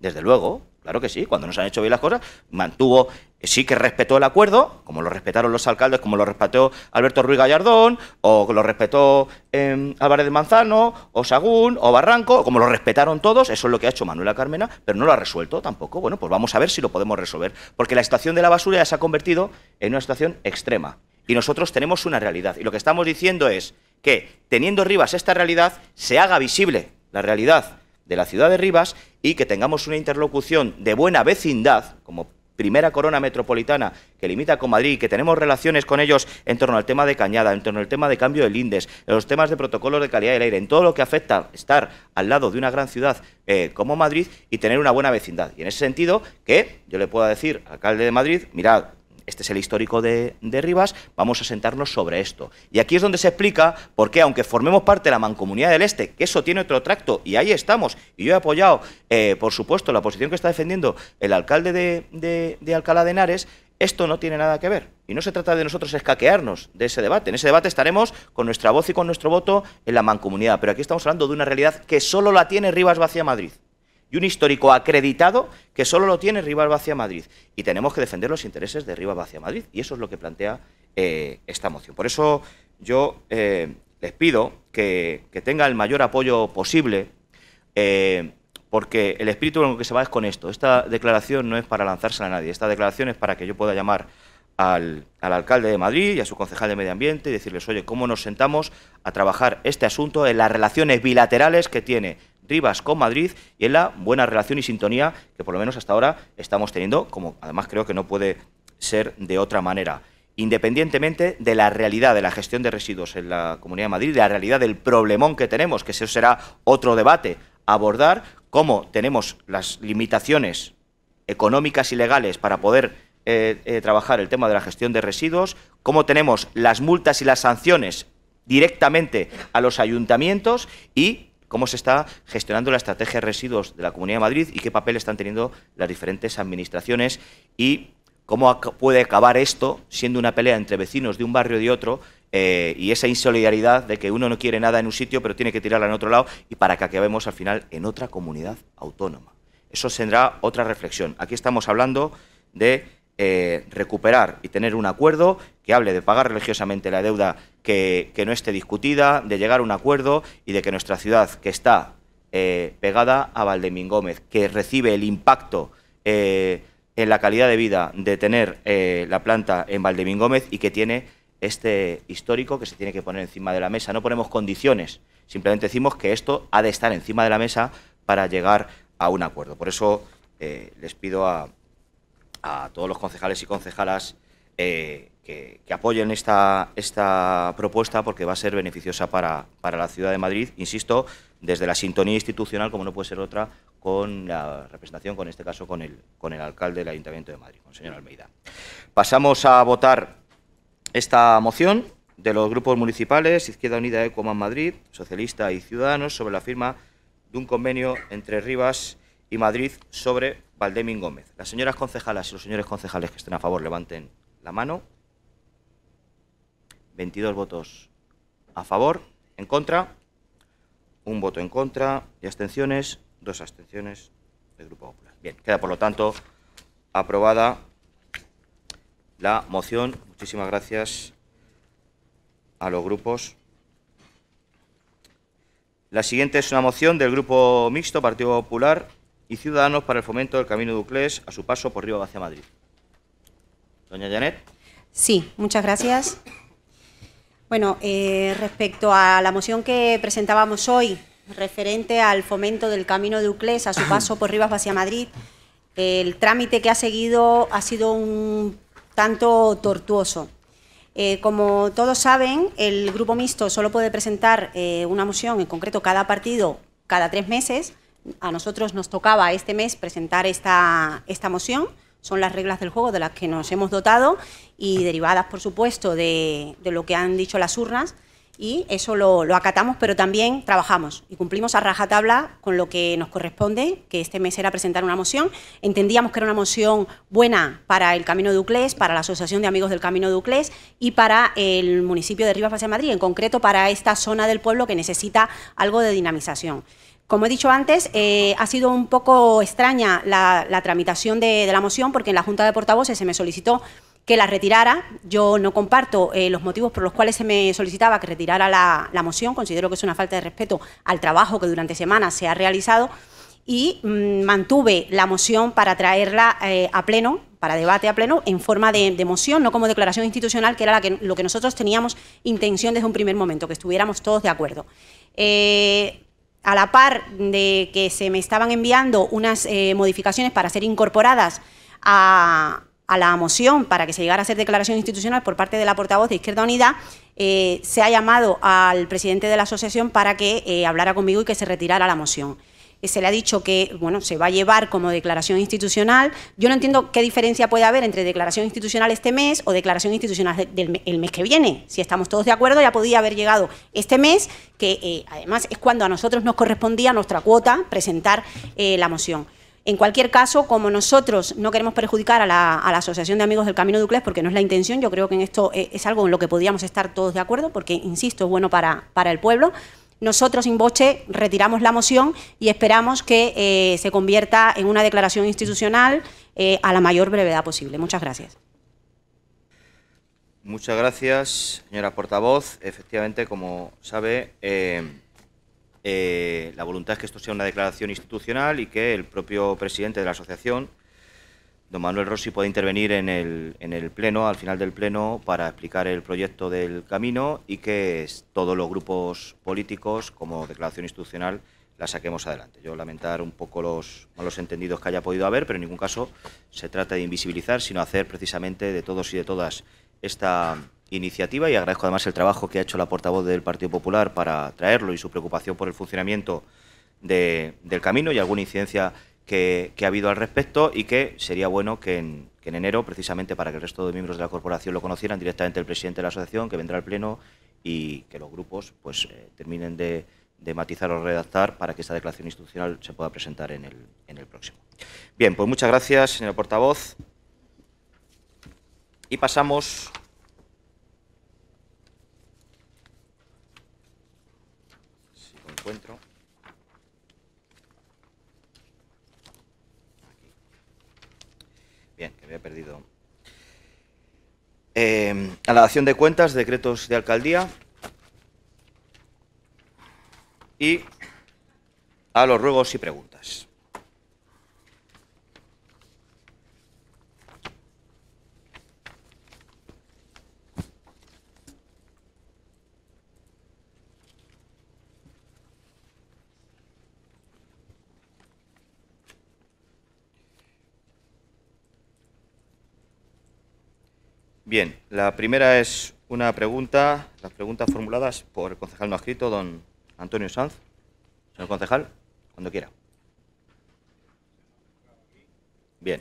desde luego, claro que sí, cuando nos han hecho bien las cosas, mantuvo, sí que respetó el acuerdo, como lo respetaron los alcaldes, como lo respetó Alberto Ruiz Gallardón, o lo respetó em, Álvarez de Manzano, o Sagún, o Barranco, como lo respetaron todos, eso es lo que ha hecho Manuela Carmena, pero no lo ha resuelto tampoco. Bueno, pues vamos a ver si lo podemos resolver, porque la situación de la basura ya se ha convertido en una situación extrema. Y nosotros tenemos una realidad. Y lo que estamos diciendo es que, teniendo Rivas esta realidad, se haga visible la realidad de la ciudad de Rivas y que tengamos una interlocución de buena vecindad, como primera corona metropolitana que limita con Madrid, y que tenemos relaciones con ellos en torno al tema de Cañada, en torno al tema de cambio del INDES, en los temas de protocolos de calidad del aire, en todo lo que afecta estar al lado de una gran ciudad eh, como Madrid y tener una buena vecindad. Y en ese sentido, que yo le pueda decir, alcalde de Madrid, mirad, este es el histórico de, Rivas, vamos a sentarnos sobre esto. Y aquí es donde se explica por qué, aunque formemos parte de la Mancomunidad del Este, que eso tiene otro tracto, y ahí estamos, y yo he apoyado, eh, por supuesto, la posición que está defendiendo el alcalde de, de Alcalá de Henares, esto no tiene nada que ver. Y no se trata de nosotros escaquearnos de ese debate. En ese debate estaremos con nuestra voz y con nuestro voto en la mancomunidad. Pero aquí estamos hablando de una realidad que solo la tiene Rivas Vacía Madrid y un histórico acreditado que solo lo tiene Rivas hacia Madrid. Y tenemos que defender los intereses de Rivas hacia Madrid. Y eso es lo que plantea eh, esta moción. Por eso yo eh, les pido que, que, tenga el mayor apoyo posible. Eh, porque el espíritu con el que se va es con esto. Esta declaración no es para lanzársela a nadie. Esta declaración es para que yo pueda llamar al, al, alcalde de Madrid y a su concejal de Medio Ambiente y decirles, oye, ¿cómo nos sentamos a trabajar este asunto en las relaciones bilaterales que tiene con Madrid y en la buena relación y sintonía que por lo menos hasta ahora estamos teniendo, como además creo que no puede ser de otra manera. Independientemente de la realidad de la gestión de residuos en la Comunidad de Madrid, de la realidad del problemón que tenemos, que eso será otro debate, abordar cómo tenemos las limitaciones económicas y legales para poder eh, eh, trabajar el tema de la gestión de residuos, cómo tenemos las multas y las sanciones directamente a los ayuntamientos y cómo se está gestionando la estrategia de residuos de la Comunidad de Madrid y qué papel están teniendo las diferentes administraciones y cómo puede acabar esto siendo una pelea entre vecinos de un barrio y de otro eh, y esa insolidaridad de que uno no quiere nada en un sitio pero tiene que tirarla en otro lado y para que acabemos al final en otra comunidad autónoma. Eso tendrá otra reflexión. Aquí estamos hablando de eh, recuperar y tener un acuerdo que hable de pagar religiosamente la deuda que, no esté discutida, de llegar a un acuerdo y de que nuestra ciudad, que está eh, pegada a Valdemín Gómez, que recibe el impacto eh, en la calidad de vida de tener eh, la planta en Valdemín Gómez y que tiene este histórico que se tiene que poner encima de la mesa. No ponemos condiciones, simplemente decimos que esto ha de estar encima de la mesa para llegar a un acuerdo. Por eso les pido a, todos los concejales y concejalas que, apoyen esta, esta propuesta porque va a ser beneficiosa para, la ciudad de Madrid, insisto, desde la sintonía institucional, como no puede ser otra, con la representación, con este caso con el, con el alcalde del Ayuntamiento de Madrid, con el señor Almeida. Pasamos a votar esta moción de los grupos municipales Izquierda Unida, Ecoman Madrid, Socialista y Ciudadanos sobre la firma de un convenio entre Rivas y Madrid sobre Valdemín Gómez. Las señoras concejalas y los señores concejales que estén a favor levanten la mano. 22 votos a favor, en contra, un voto en contra y abstenciones, dos abstenciones del Grupo Popular. Bien, queda por lo tanto aprobada la moción. Muchísimas gracias a los grupos. La siguiente es una moción del Grupo Mixto Partido Popular y Ciudadanos para el fomento del Camino de a su paso por Río hacia Madrid. Doña Janet. Sí, muchas gracias. Bueno, eh, respecto a la moción que presentábamos hoy, referente al fomento del camino de Uclés a su paso por Rivas hacia Madrid, el trámite que ha seguido ha sido un tanto tortuoso. Eh, como todos saben, el grupo mixto solo puede presentar eh, una moción, en concreto cada partido, cada tres meses. A nosotros nos tocaba este mes presentar esta, esta moción son las reglas del juego de las que nos hemos dotado y derivadas, por supuesto, de, lo que han dicho las urnas y eso lo, acatamos, pero también trabajamos y cumplimos a rajatabla con lo que nos corresponde, que este mes era presentar una moción. Entendíamos que era una moción buena para el Camino de Uclés, para la Asociación de Amigos del Camino de Uclés y para el municipio de Rivas de Madrid, en concreto para esta zona del pueblo que necesita algo de dinamización. Como he dicho antes, eh, ha sido un poco extraña la, tramitación de, la moción porque en la Junta de Portavoces se me solicitó que la retirara. Yo no comparto eh, los motivos por los cuales se me solicitaba que retirara la, moción. Considero que es una falta de respeto al trabajo que durante semanas se ha realizado y mm, mantuve la moción para traerla eh, a pleno, para debate a pleno en forma de, moción, no como declaración institucional, que era lo que nosotros teníamos intención desde un primer momento, que estuviéramos todos de acuerdo. Eh, a la par de que se me estaban enviando unas eh, modificaciones para ser incorporadas a, la moción para que se llegara a hacer declaración institucional por parte de la portavoz de Izquierda Unida, eh, se ha llamado al presidente de la asociación para que eh, hablara conmigo y que se retirara la moción. Eh, se le ha dicho que bueno, se va a llevar como declaración institucional. Yo no entiendo qué diferencia puede haber entre declaración institucional este mes o declaración institucional del mes, el mes que viene. Si estamos todos de acuerdo, ya podía haber llegado este mes, que eh, además es cuando a nosotros nos correspondía nuestra cuota presentar eh, la moción. En cualquier caso, como nosotros no queremos perjudicar a la, Asociación de Amigos del Camino de porque no es la intención, yo creo que en esto es algo en lo que podíamos estar todos de acuerdo, porque, insisto, es bueno para, para el pueblo, nosotros, boche, retiramos la moción y esperamos que eh, se convierta en una declaración institucional eh, a la mayor brevedad posible. Muchas gracias. Muchas gracias, señora portavoz. Efectivamente, como sabe, eh, la voluntad es que esto sea una declaración institucional y que el propio presidente de la asociación don Manuel Rossi puede intervenir en el, pleno, al final del pleno, para explicar el proyecto del camino y que todos los grupos políticos, como declaración institucional, la saquemos adelante. Yo lamentar un poco los malos entendidos que haya podido haber, pero en ningún caso se trata de invisibilizar, sino hacer precisamente de todos y de todas esta iniciativa y agradezco además el trabajo que ha hecho la portavoz del Partido Popular para traerlo y su preocupación por el funcionamiento del camino y alguna incidencia que, ha habido al respecto y que sería bueno que en, enero, precisamente para que el resto de miembros de la corporación lo conocieran, directamente el presidente de la asociación, que vendrá al pleno y que los grupos pues eh, terminen de, de, matizar o redactar para que esta declaración institucional se pueda presentar en el, en el próximo. Bien, pues muchas gracias, señor portavoz. Y pasamos Si encuentro. había perdido. Em, la acción de cuentas, decretos de alcaldía. Y a los ruegos y preguntas. Bien, la primera es una pregunta, las preguntas formuladas por el concejal no escrito, don Antonio Sanz. Señor concejal, cuando quiera. Bien.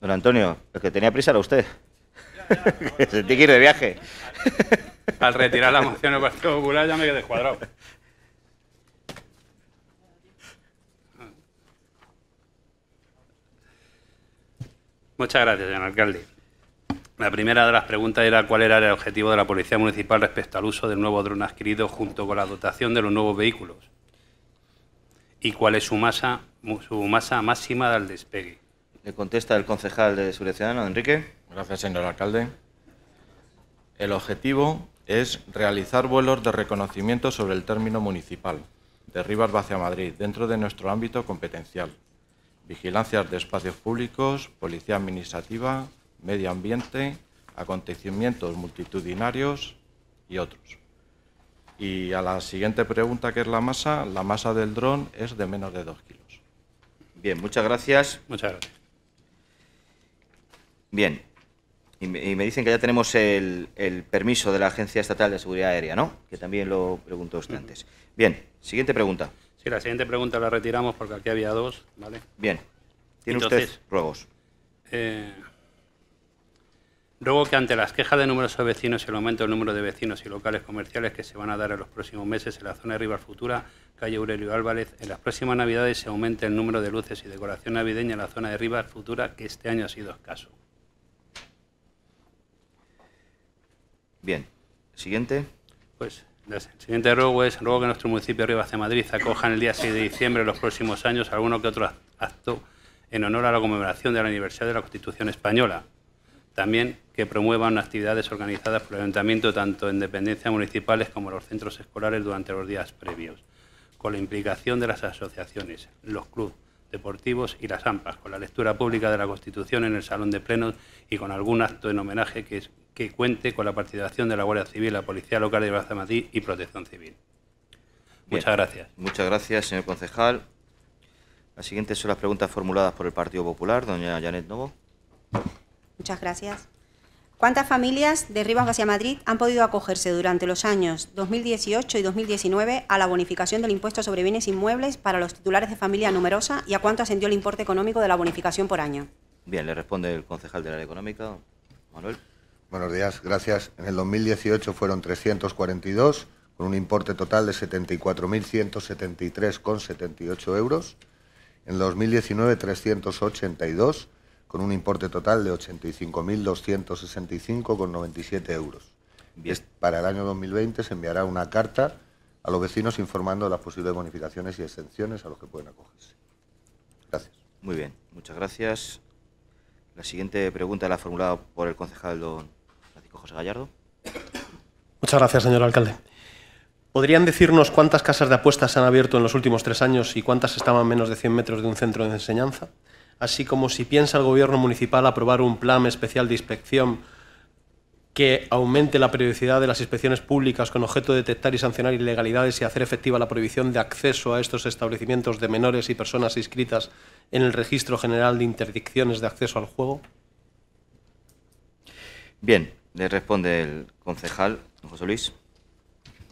Don Antonio, el que tenía prisa era usted. Ya, que ir de viaje. Al retirar la moción del Partido Popular ya me quedé cuadrado. Muchas gracias, señor alcalde. La primera de las preguntas era cuál era el objetivo de la Policía Municipal respecto al uso del nuevo dron adquirido junto con la dotación de los nuevos vehículos y cuál es su masa, su masa máxima del despegue. Le contesta el concejal de Seguridad Ciudadana, Enrique. Gracias, señor alcalde. El objetivo es realizar vuelos de reconocimiento sobre el término municipal de Rivas hacia Madrid, dentro de nuestro ámbito competencial. Vigilancias de espacios públicos, policía administrativa, medio ambiente, acontecimientos multitudinarios y otros. Y a la siguiente pregunta, que es la masa, la masa del dron es de menos de dos kilos. Bien, muchas gracias. Muchas gracias. Bien. Y me, dicen que ya tenemos el, permiso de la Agencia Estatal de Seguridad Aérea, ¿no? Que también lo preguntó usted antes. Bien, siguiente pregunta. Sí, la siguiente pregunta la retiramos porque aquí había dos, ¿vale? Bien. Tiene usted ruegos. Eh, ruego que ante las quejas de numerosos vecinos y el aumento del número de vecinos y locales comerciales que se van a dar en los próximos meses en la zona de Rivas Futura, calle Aurelio Álvarez, en las próximas Navidades se aumente el número de luces y decoración navideña en la zona de Rivas Futura, que este año ha sido escaso. Bien. Siguiente. Pues el siguiente robo es ruego que nuestro municipio de Rivas de Madrid acoja en el día 6 de diciembre de los próximos años alguno que otro acto en honor a la conmemoración de la Universidad de la Constitución Española. También que promuevan actividades organizadas por el Ayuntamiento tanto en dependencias municipales como en los centros escolares durante los días previos, con la implicación de las asociaciones, los clubes deportivos y las AMPAs, con la lectura pública de la Constitución en el Salón de Plenos y con algún acto en homenaje que es que cuente con la participación de la Guardia Civil, la Policía Local de Brazamatí y Protección Civil. muchas gracias. Muchas gracias, señor concejal. Las siguientes son las preguntas formuladas por el Partido Popular. Doña Janet Novo. Muchas gracias. ¿Cuántas familias de Rivas hacia Madrid han podido acogerse durante los años 2018 y 2019 a la bonificación del impuesto sobre bienes inmuebles para los titulares de familia numerosa y a cuánto ascendió el importe económico de la bonificación por año? Bien, le responde el concejal del área económica, Manuel. Buenos días, gracias. En el 2018 fueron 342, con un importe total de 74.173,78 euros. En el 2019, 382, con un importe total de 85.265,97 euros. Para el año 2020 se enviará una carta a los vecinos informando de las posibles bonificaciones y exenciones a los que pueden acogerse. Gracias. Muy bien, muchas gracias. La siguiente pregunta la ha formulado por el concejal don Gallardo. Muchas gracias, señor alcalde. ¿Podrían decirnos cuántas casas de apuestas se han abierto en los últimos tres años y cuántas estaban a menos de 100 metros de un centro de enseñanza? Así como si piensa el Gobierno municipal aprobar un plan especial de inspección que aumente la periodicidad de las inspecciones públicas con objeto de detectar y sancionar ilegalidades y hacer efectiva la prohibición de acceso a estos establecimientos de menores y personas inscritas en el Registro General de Interdicciones de Acceso al Juego? Bien, le responde el concejal, José Luis.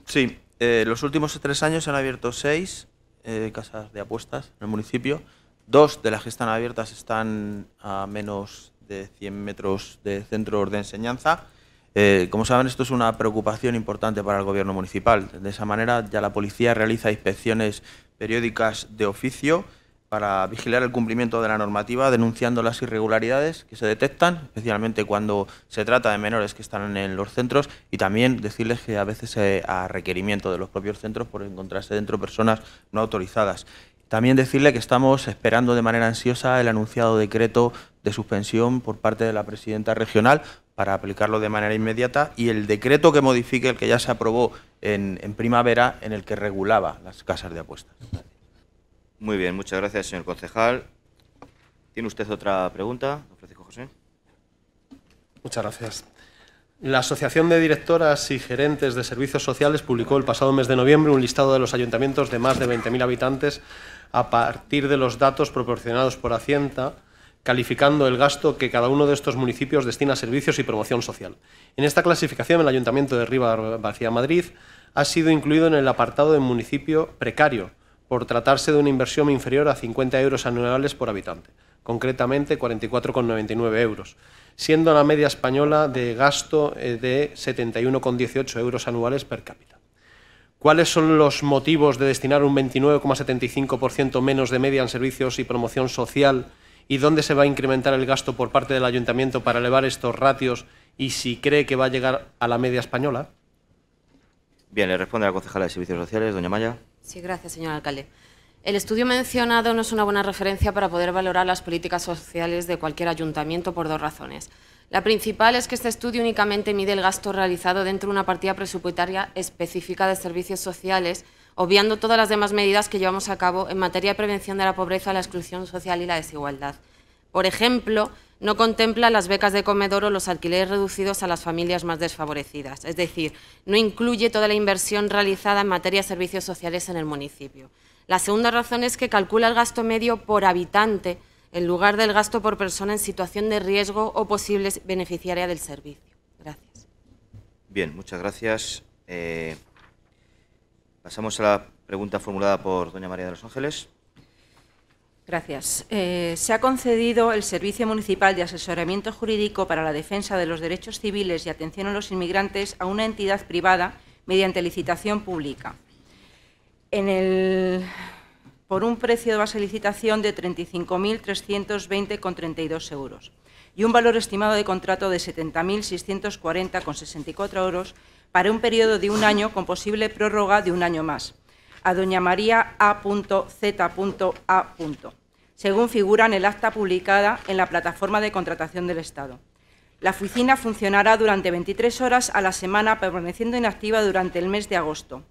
Sí, eh, los últimos tres años se han abierto seis eh, casas de apuestas en el municipio. Dos de las que están abiertas están a menos de 100 metros de centro de enseñanza. Eh, como saben, esto es una preocupación importante para el gobierno municipal. De esa manera ya la policía realiza inspecciones periódicas de oficio para vigilar el cumplimiento de la normativa, denunciando las irregularidades que se detectan, especialmente cuando se trata de menores que están en los centros, y también decirles que a veces eh, a requerimiento de los propios centros por encontrarse dentro personas no autorizadas. También decirle que estamos esperando de manera ansiosa el anunciado decreto de suspensión por parte de la presidenta regional para aplicarlo de manera inmediata y el decreto que modifique el que ya se aprobó en, en primavera en el que regulaba las casas de apuestas. Muy bien, muchas gracias, señor concejal. ¿Tiene usted otra pregunta, José? Muchas gracias. La Asociación de Directoras y Gerentes de Servicios Sociales publicó el pasado mes de noviembre un listado de los ayuntamientos de más de 20.000 habitantes a partir de los datos proporcionados por Hacienda, calificando el gasto que cada uno de estos municipios destina a servicios y promoción social. En esta clasificación, el Ayuntamiento de Riva García Madrid ha sido incluido en el apartado de municipio precario, por tratarse de una inversión inferior a 50 euros anuales por habitante, concretamente 44,99 euros, siendo la media española de gasto eh, de 71,18 euros anuales per cápita. ¿Cuáles son los motivos de destinar un 29,75% menos de media en servicios y promoción social? ¿Y dónde se va a incrementar el gasto por parte del ayuntamiento para elevar estos ratios y si cree que va a llegar a la media española? Bien, le responde la concejala de Servicios Sociales, doña Maya. Sí, gracias, señor alcalde. El estudio mencionado no es una buena referencia para poder valorar las políticas sociales de cualquier ayuntamiento por dos razones. La principal es que este estudio únicamente mide el gasto realizado dentro de una partida presupuestaria específica de servicios sociales, obviando todas las demás medidas que llevamos a cabo en materia de prevención de la pobreza, la exclusión social y la desigualdad. Por ejemplo, no contempla las becas de comedor o los alquileres reducidos a las familias más desfavorecidas, es decir, no incluye toda la inversión realizada en materia de servicios sociales en el municipio. La segunda razón es que calcula el gasto medio por habitante en lugar del gasto por persona en situación de riesgo o posible beneficiaria del servicio. Gracias. Bien, muchas gracias. Eh, pasamos a la pregunta formulada por doña María de los Ángeles. Gracias. Eh, se ha concedido el Servicio Municipal de Asesoramiento Jurídico para la Defensa de los Derechos Civiles y Atención a los Inmigrantes a una entidad privada mediante licitación pública. por un precio de base de licitación de 35.320,32 euros y un valor estimado de contrato de 70.640,64 euros para un periodo de un año con posible prórroga de un año más a doña María A.Z.A. según figura en el acta publicada en la plataforma de contratación del Estado. La oficina funcionará durante 23 horas a la semana, permaneciendo inactiva durante el mes de agosto.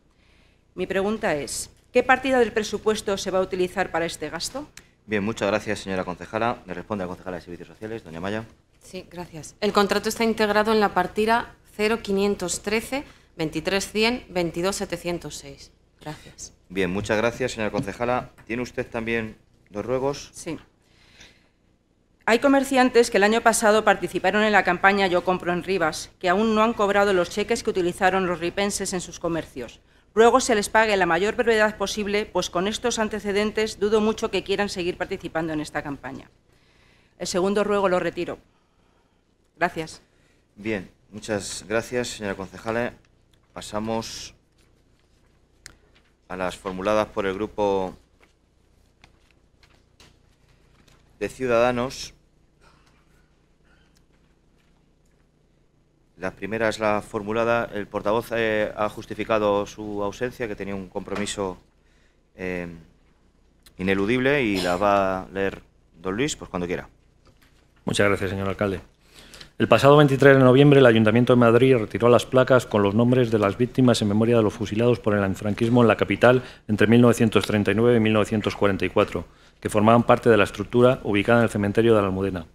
Mi pregunta es, ¿qué partida del presupuesto se va a utilizar para este gasto? Bien, muchas gracias, señora concejala. Le responde la concejala de Servicios Sociales, doña Maya. Sí, gracias. El contrato está integrado en la partida 0513 23100 22706. Gracias. Bien, muchas gracias, señora concejala. ¿Tiene usted también dos ruegos? Sí. Hay comerciantes que el año pasado participaron en la campaña Yo compro en Rivas, que aún no han cobrado los cheques que utilizaron los ripenses en sus comercios. Ruego se les pague la mayor brevedad posible, pues con estos antecedentes dudo mucho que quieran seguir participando en esta campaña. El segundo ruego lo retiro. Gracias. Bien, muchas gracias, señora concejala. Pasamos a las formuladas por el grupo de ciudadanos. La primera es la formulada. El portavoz ha justificado su ausencia, que tenía un compromiso eh, ineludible, y la va a leer don Luis pues cuando quiera. Muchas gracias, señor alcalde. El pasado 23 de noviembre, el Ayuntamiento de Madrid retiró las placas con los nombres de las víctimas en memoria de los fusilados por el franquismo en la capital entre 1939 y 1944, que formaban parte de la estructura ubicada en el cementerio de la Almudena.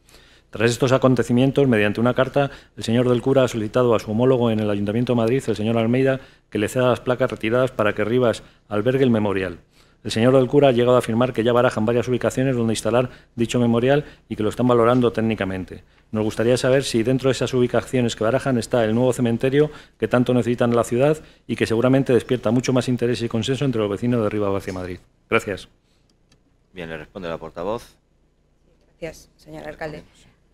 Tras estos acontecimientos, mediante una carta, el señor del cura ha solicitado a su homólogo en el Ayuntamiento de Madrid, el señor Almeida, que le ceda las placas retiradas para que Rivas albergue el memorial. El señor del cura ha llegado a afirmar que ya barajan varias ubicaciones donde instalar dicho memorial y que lo están valorando técnicamente. Nos gustaría saber si dentro de esas ubicaciones que barajan está el nuevo cementerio que tanto necesitan la ciudad y que seguramente despierta mucho más interés y consenso entre los vecinos de Ribadavia hacia Madrid. Gracias. Bien, le responde la portavoz. Gracias, señor alcalde.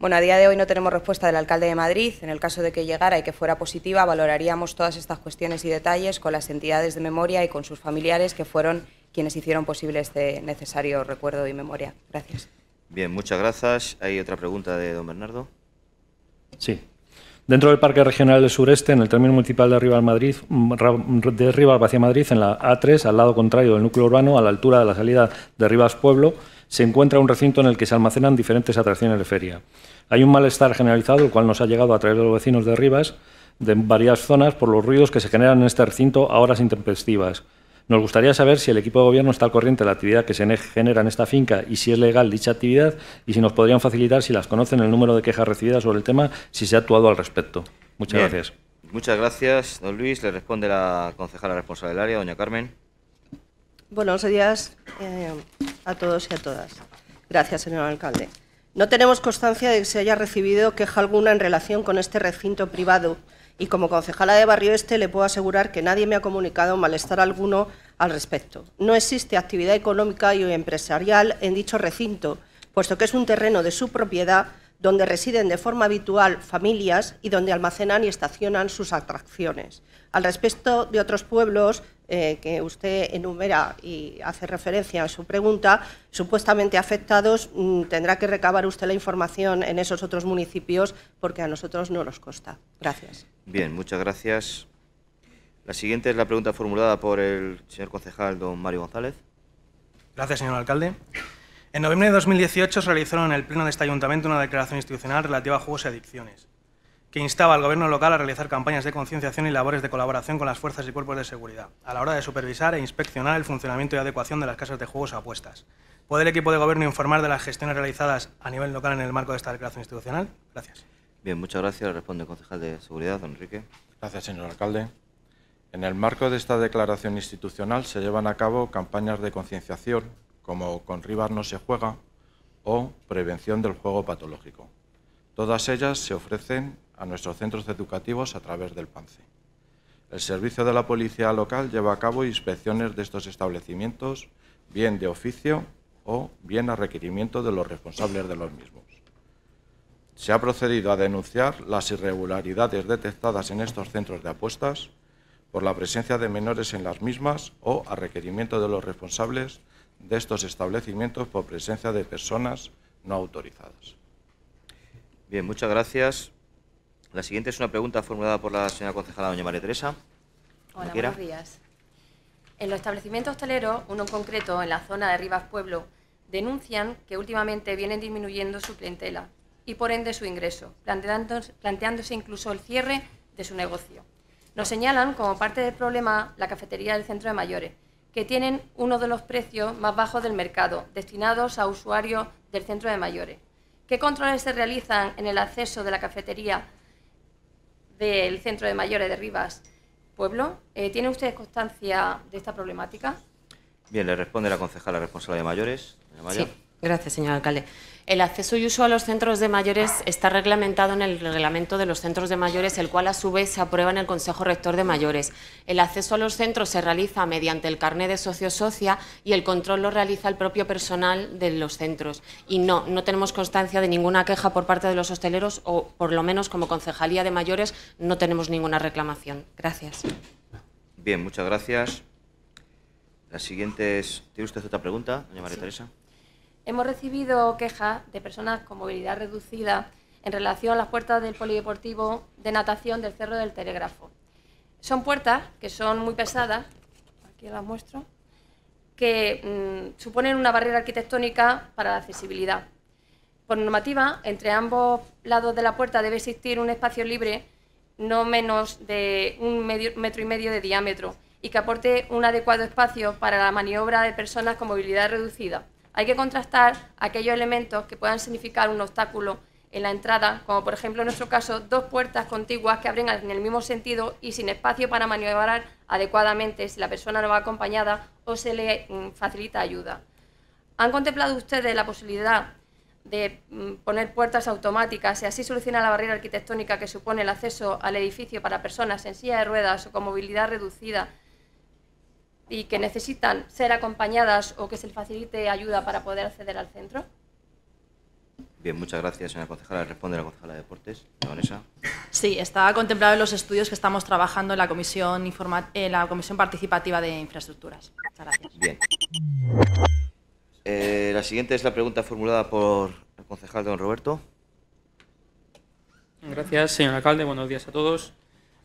Bueno, a día de hoy no tenemos respuesta del alcalde de Madrid. En el caso de que llegara y que fuera positiva, valoraríamos todas estas cuestiones y detalles con las entidades de memoria y con sus familiares que fueron quienes hicieron posible este necesario recuerdo y memoria. Gracias. Bien, muchas gracias. Hay otra pregunta de don Bernardo. Sí. Dentro del Parque Regional del Sureste, en el término municipal de rivas Madrid, mm, mm, de Rivas hacia Madrid, en la A3, al lado contrario del núcleo urbano, a la altura de la salida de Rivas Pueblo, se encuentra un recinto en el que se almacenan diferentes atracciones de feria. Hay un malestar generalizado, el cual nos ha llegado a través de los vecinos de Rivas, de varias zonas, por los ruidos que se generan en este recinto a horas intempestivas. Nos gustaría saber si el equipo de gobierno está al corriente de la actividad que se genera en esta finca y si es legal dicha actividad y si nos podrían facilitar, si las conocen, el número de quejas recibidas sobre el tema, si se ha actuado al respecto. Muchas gracias. Muchas gracias, don Luis. Le responde la concejala responsable del área, doña Carmen. Buenos días eh, a todos y a todas. Gracias, señor alcalde. No tenemos constancia de que se haya recibido queja alguna en relación con este recinto privado y como concejala de Barrio Este le puedo asegurar que nadie me ha comunicado malestar alguno al respecto. No existe actividad económica y empresarial en dicho recinto, puesto que es un terreno de su propiedad donde residen de forma habitual familias y donde almacenan y estacionan sus atracciones. Al respecto de otros pueblos, eh, que usted enumera y hace referencia a su pregunta, supuestamente afectados, mm, tendrá que recabar usted la información en esos otros municipios porque a nosotros no nos consta. Gracias. Bien, muchas gracias. La siguiente es la pregunta formulada por el señor concejal don Mario González. Gracias, señor alcalde. En noviembre de 2018 se realizaron en el Pleno de este Ayuntamiento una declaración institucional relativa a juegos y adicciones que instaba al Gobierno local a realizar campañas de concienciación y labores de colaboración con las fuerzas y cuerpos de seguridad, a la hora de supervisar e inspeccionar el funcionamiento y adecuación de las casas de juegos o apuestas. ¿Puede el equipo de Gobierno informar de las gestiones realizadas a nivel local en el marco de esta declaración institucional? Gracias. Bien, muchas gracias. Responde el concejal de Seguridad, don Enrique. Gracias, señor alcalde. En el marco de esta declaración institucional se llevan a cabo campañas de concienciación, como Con Rivas no se juega o Prevención del juego patológico. Todas ellas se ofrecen a nuestros centros educativos a través del PANCE. El servicio de la policía local lleva a cabo inspecciones de estos establecimientos, bien de oficio o bien a requerimiento de los responsables de los mismos. Se ha procedido a denunciar las irregularidades detectadas en estos centros de apuestas por la presencia de menores en las mismas o a requerimiento de los responsables de estos establecimientos por presencia de personas no autorizadas. Bien, muchas gracias. La siguiente es una pregunta formulada por la señora concejala doña María Teresa. Hola, buenos días. En los establecimientos hosteleros, uno en concreto en la zona de Rivas Pueblo, denuncian que últimamente vienen disminuyendo su clientela y por ende su ingreso, planteándose, planteándose incluso el cierre de su negocio. Nos señalan como parte del problema la cafetería del centro de mayores, que tienen uno de los precios más bajos del mercado, destinados a usuarios del centro de mayores. ¿Qué controles se realizan en el acceso de la cafetería del Centro de Mayores de Rivas Pueblo. Eh, ¿Tiene usted constancia de esta problemática? Bien, le responde la concejala responsable de mayores. Sí, gracias, señor alcalde. El acceso y uso a los centros de mayores está reglamentado en el reglamento de los centros de mayores, el cual a su vez se aprueba en el Consejo Rector de Mayores. El acceso a los centros se realiza mediante el carnet de socio-socia y el control lo realiza el propio personal de los centros. Y no, no tenemos constancia de ninguna queja por parte de los hosteleros o, por lo menos, como Concejalía de Mayores, no tenemos ninguna reclamación. Gracias. Bien, muchas gracias. La siguiente ¿Tiene usted otra pregunta, doña María Teresa? Hemos recibido quejas de personas con movilidad reducida en relación a las puertas del polideportivo de natación del Cerro del Telégrafo. Son puertas que son muy pesadas, aquí las muestro, que mm, suponen una barrera arquitectónica para la accesibilidad. Por normativa, entre ambos lados de la puerta debe existir un espacio libre no menos de un metro y medio de diámetro y que aporte un adecuado espacio para la maniobra de personas con movilidad reducida. Hay que contrastar aquellos elementos que puedan significar un obstáculo en la entrada, como por ejemplo en nuestro caso dos puertas contiguas que abren en el mismo sentido y sin espacio para maniobrar adecuadamente si la persona no va acompañada o se le mm, facilita ayuda. ¿Han contemplado ustedes la posibilidad de mm, poner puertas automáticas y así solucionar la barrera arquitectónica que supone el acceso al edificio para personas en silla de ruedas o con movilidad reducida y que necesitan ser acompañadas o que se les facilite ayuda para poder acceder al centro? Bien, muchas gracias, señora concejala. Responde la concejala de Deportes, Vanessa. Sí, está contemplado en los estudios que estamos trabajando en la Comisión, Informa en la comisión Participativa de Infraestructuras. Muchas gracias. Bien. Eh, la siguiente es la pregunta formulada por el concejal don Roberto. Gracias, señor alcalde. Buenos días a todos.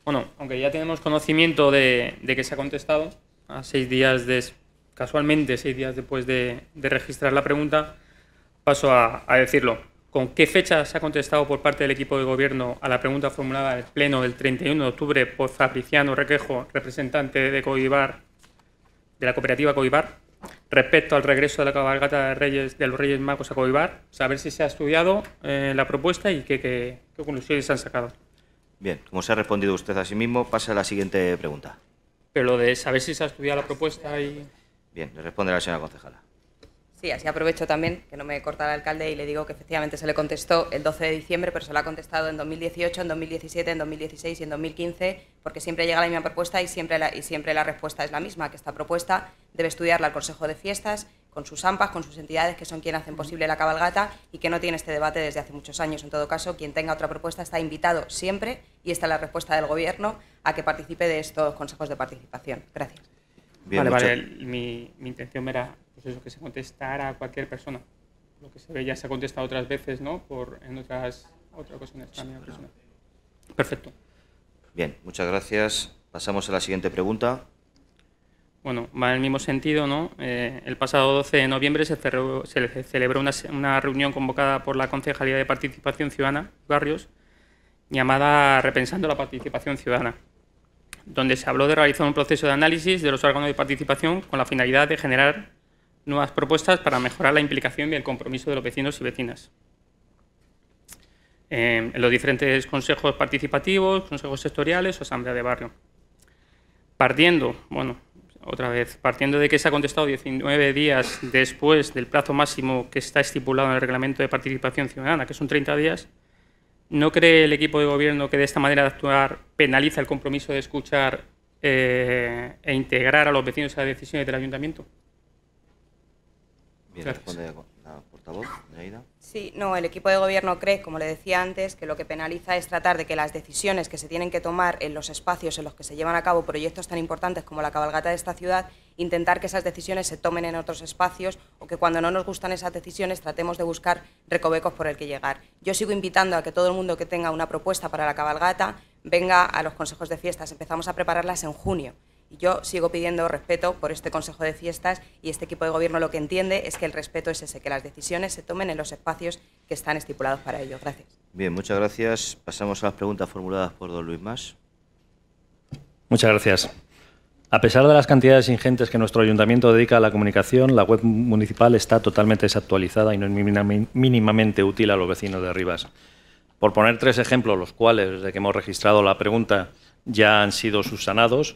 Bueno, aunque ya tenemos conocimiento de, de que se ha contestado, a seis días casualmente seis días después de, registrar la pregunta, paso a, decirlo. ¿Con qué fecha se ha contestado por parte del equipo de gobierno a la pregunta formulada en el Pleno del 31 de octubre por Fabriciano Requejo, representante de Coibar, de la cooperativa Coibar, respecto al regreso de la cabalgata de, Reyes, de los Reyes Magos a Coibar? Saber si se ha estudiado eh, la propuesta y qué, conclusiones se han sacado. Bien, como se ha respondido usted a sí mismo, pasa a la siguiente pregunta. Pero lo de saber si se ha estudiado la propuesta y... Bien, le responde la señora concejala. Sí, así aprovecho también que no me corta el alcalde y le digo que efectivamente se le contestó el 12 de diciembre, pero se lo ha contestado en 2018, en 2017, en 2016 y en 2015, porque siempre llega la misma propuesta y siempre la, y siempre la respuesta es la misma, que esta propuesta debe estudiarla el Consejo de Fiestas con sus AMPAs, con sus entidades, que son quienes hacen posible la cabalgata y que no tiene este debate desde hace muchos años. En todo caso, quien tenga otra propuesta está invitado siempre, y esta es la respuesta del Gobierno, a que participe de estos consejos de participación. Gracias. vale, vale. Mi, intención era pues que se contestara a cualquier persona. Lo que se ve ya se ha contestado otras veces, ¿no? Por, en otras, otra ocasiones también. Pues, Perfecto. Bien, muchas gracias. Pasamos a la siguiente pregunta bueno, va en el mismo sentido, ¿no? Eh, el pasado 12 de noviembre se, celebró una, reunión convocada por la Concejalía de Participación Ciudadana, Barrios, llamada Repensando la Participación Ciudadana, donde se habló de realizar un proceso de análisis de los órganos de participación con la finalidad de generar nuevas propuestas para mejorar la implicación y el compromiso de los vecinos y vecinas. Eh, en los diferentes consejos participativos, consejos sectoriales o asamblea de barrio. Partiendo, bueno, otra vez, partiendo de que se ha contestado 19 días después del plazo máximo que está estipulado en el reglamento de participación ciudadana, que son 30 días, ¿no cree el equipo de gobierno que de esta manera de actuar penaliza el compromiso de escuchar eh, e integrar a los vecinos a las decisiones del ayuntamiento? Bien, responde la portavoz, Sí, no, el equipo de gobierno cree, como le decía antes, que lo que penaliza es tratar de que las decisiones que se tienen que tomar en los espacios en los que se llevan a cabo proyectos tan importantes como la cabalgata de esta ciudad, intentar que esas decisiones se tomen en otros espacios o que cuando no nos gustan esas decisiones tratemos de buscar recovecos por el que llegar. Yo sigo invitando a que todo el mundo que tenga una propuesta para la cabalgata venga a los consejos de fiestas. Empezamos a prepararlas en junio yo sigo pidiendo respeto por este Consejo de Fiestas y este equipo de gobierno lo que entiende es que el respeto es ese, que las decisiones se tomen en los espacios que están estipulados para ello. Gracias. Bien, muchas gracias. Pasamos a las preguntas formuladas por don Luis Más. Muchas gracias. A pesar de las cantidades ingentes que nuestro ayuntamiento dedica a la comunicación, la web municipal está totalmente desactualizada y no es mínimamente útil a los vecinos de Rivas. Por poner tres ejemplos, los cuales, desde que hemos registrado la pregunta, ya han sido subsanados,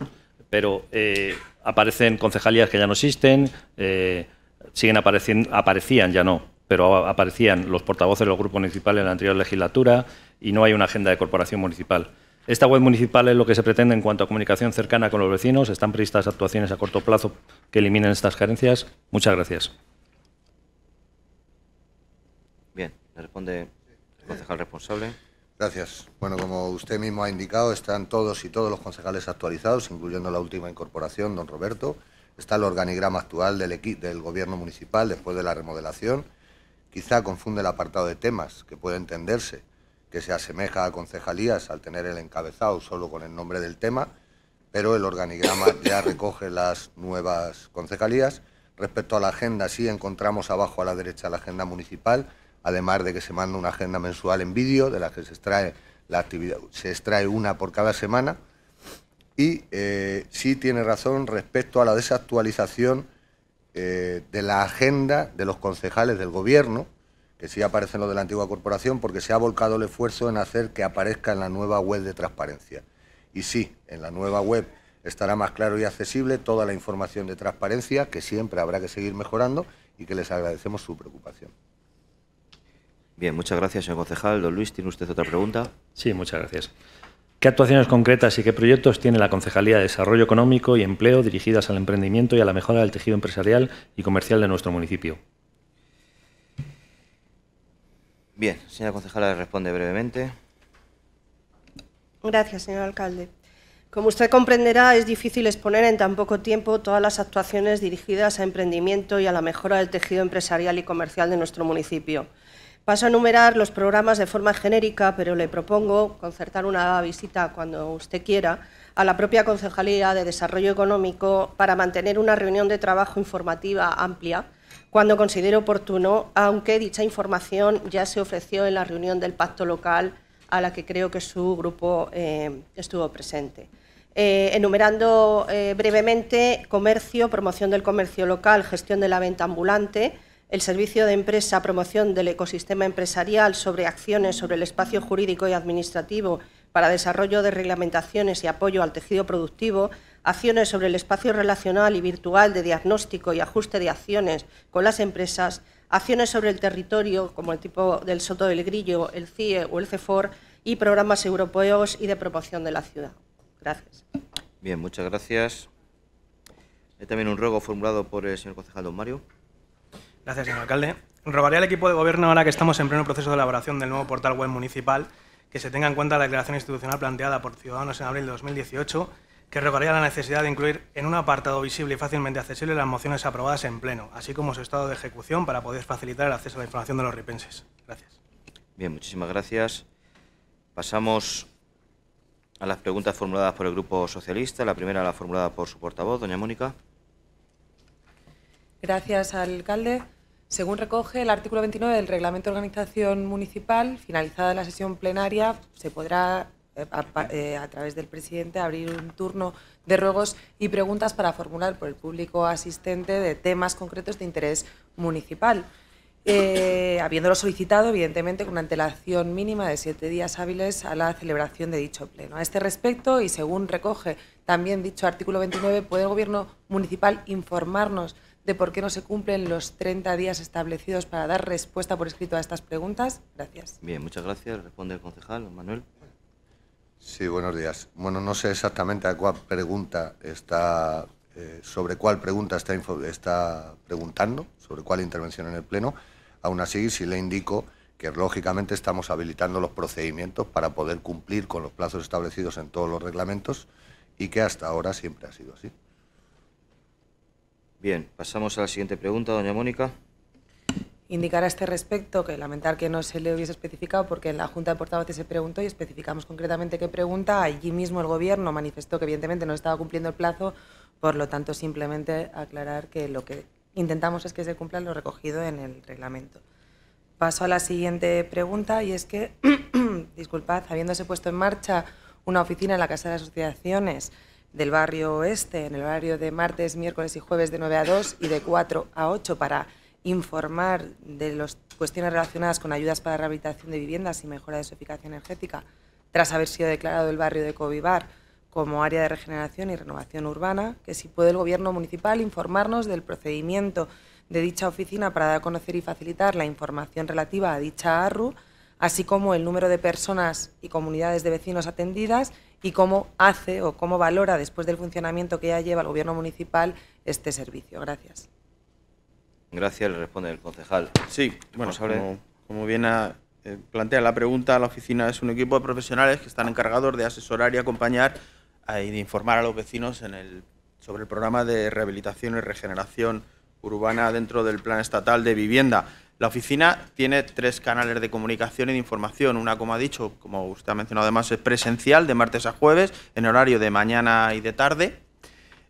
pero eh, aparecen concejalías que ya no existen, eh, siguen apareciendo, aparecían ya no, pero aparecían los portavoces de los grupos municipales en la anterior legislatura y no hay una agenda de corporación municipal. Esta web municipal es lo que se pretende en cuanto a comunicación cercana con los vecinos. Están previstas actuaciones a corto plazo que eliminen estas carencias. Muchas gracias. Bien, le responde el concejal responsable. Gracias. Bueno, como usted mismo ha indicado, están todos y todos los concejales actualizados, incluyendo la última incorporación, don Roberto. Está el organigrama actual del, del Gobierno municipal después de la remodelación. Quizá confunde el apartado de temas, que puede entenderse, que se asemeja a concejalías al tener el encabezado solo con el nombre del tema, pero el organigrama ya recoge las nuevas concejalías. Respecto a la agenda, sí encontramos abajo a la derecha la agenda municipal además de que se manda una agenda mensual en vídeo, de la que se extrae, la actividad, se extrae una por cada semana. Y eh, sí tiene razón respecto a la desactualización eh, de la agenda de los concejales del Gobierno, que sí aparecen los de la antigua corporación, porque se ha volcado el esfuerzo en hacer que aparezca en la nueva web de transparencia. Y sí, en la nueva web estará más claro y accesible toda la información de transparencia que siempre habrá que seguir mejorando y que les agradecemos su preocupación. Bien, muchas gracias, señor concejal. Don Luis, ¿tiene usted otra pregunta? Sí, muchas gracias. ¿Qué actuaciones concretas y qué proyectos tiene la Concejalía de Desarrollo Económico y Empleo dirigidas al emprendimiento y a la mejora del tejido empresarial y comercial de nuestro municipio? Bien, señora concejala, responde brevemente. Gracias, señor alcalde. Como usted comprenderá, es difícil exponer en tan poco tiempo todas las actuaciones dirigidas a emprendimiento y a la mejora del tejido empresarial y comercial de nuestro municipio. Paso a enumerar los programas de forma genérica, pero le propongo concertar una visita cuando usted quiera a la propia Concejalía de Desarrollo Económico para mantener una reunión de trabajo informativa amplia cuando considere oportuno, aunque dicha información ya se ofreció en la reunión del pacto local a la que creo que su grupo eh, estuvo presente. Eh, enumerando eh, brevemente comercio, promoción del comercio local, gestión de la venta ambulante, el Servicio de Empresa Promoción del Ecosistema Empresarial sobre acciones sobre el espacio jurídico y administrativo para desarrollo de reglamentaciones y apoyo al tejido productivo, acciones sobre el espacio relacional y virtual de diagnóstico y ajuste de acciones con las empresas, acciones sobre el territorio, como el tipo del Soto del Grillo, el CIE o el CEFOR, y programas europeos y de promoción de la ciudad. Gracias. Bien, muchas gracias. Hay también un ruego formulado por el señor concejal Don Mario. Gracias, señor alcalde. Rogaría al equipo de gobierno, ahora que estamos en pleno proceso de elaboración del nuevo portal web municipal, que se tenga en cuenta la declaración institucional planteada por Ciudadanos en abril de 2018, que rogaría la necesidad de incluir en un apartado visible y fácilmente accesible las mociones aprobadas en pleno, así como su estado de ejecución para poder facilitar el acceso a la información de los ripenses. Gracias. Bien, muchísimas gracias. Pasamos a las preguntas formuladas por el Grupo Socialista. La primera la formulada por su portavoz, doña Mónica. Gracias alcalde. Según recoge el artículo 29 del Reglamento de Organización Municipal, finalizada la sesión plenaria, se podrá, eh, eh, a, través del presidente, abrir un turno de ruegos y preguntas para formular por el público asistente de temas concretos de interés municipal. Eh, habiéndolo solicitado, evidentemente, con una antelación mínima de siete días hábiles a la celebración de dicho pleno. A este respecto, y según recoge también dicho artículo 29, puede el Gobierno municipal informarnos de por qué no se cumplen los 30 días establecidos para dar respuesta por escrito a estas preguntas. Gracias. Bien, muchas gracias. Responde el concejal, Manuel. Sí, buenos días. Bueno, no sé exactamente a cuál pregunta está, eh, sobre cuál pregunta está, está preguntando, sobre cuál intervención en el Pleno. Aún así, sí le indico que lógicamente estamos habilitando los procedimientos para poder cumplir con los plazos establecidos en todos los reglamentos y que hasta ahora siempre ha sido así. Bien, pasamos a la siguiente pregunta, doña Mónica. Indicar a este respecto que lamentar que no se le hubiese especificado porque en la Junta de Portavoces se preguntó y especificamos concretamente qué pregunta. Allí mismo el Gobierno manifestó que evidentemente no estaba cumpliendo el plazo, por lo tanto simplemente aclarar que lo que intentamos es que se cumpla lo recogido en el reglamento. Paso a la siguiente pregunta y es que, disculpad, habiéndose puesto en marcha una oficina en la Casa de Asociaciones, del barrio oeste, en el horario de martes, miércoles y jueves de 9 a 2 y de 4 a 8 para informar de las cuestiones relacionadas con ayudas para rehabilitación de viviendas y mejora de su eficacia energética, tras haber sido declarado el barrio de Covivar como área de regeneración y renovación urbana, que si puede el Gobierno municipal informarnos del procedimiento de dicha oficina para dar a conocer y facilitar la información relativa a dicha ARRU, así como el número de personas y comunidades de vecinos atendidas y cómo hace o cómo valora después del funcionamiento que ya lleva el Gobierno municipal este servicio. Gracias. Gracias, le responde el concejal. Sí, bueno, como, como bien ah, eh, plantea la pregunta, la oficina es un equipo de profesionales que están encargados de asesorar y acompañar y de informar a los vecinos sobre el programa de rehabilitación y regeneración urbana dentro del Plan Estatal de Vivienda. La oficina tiene tres canales de comunicación y de información. Una, como ha dicho, como usted ha mencionado además, es presencial de martes a jueves, en horario de mañana y de tarde.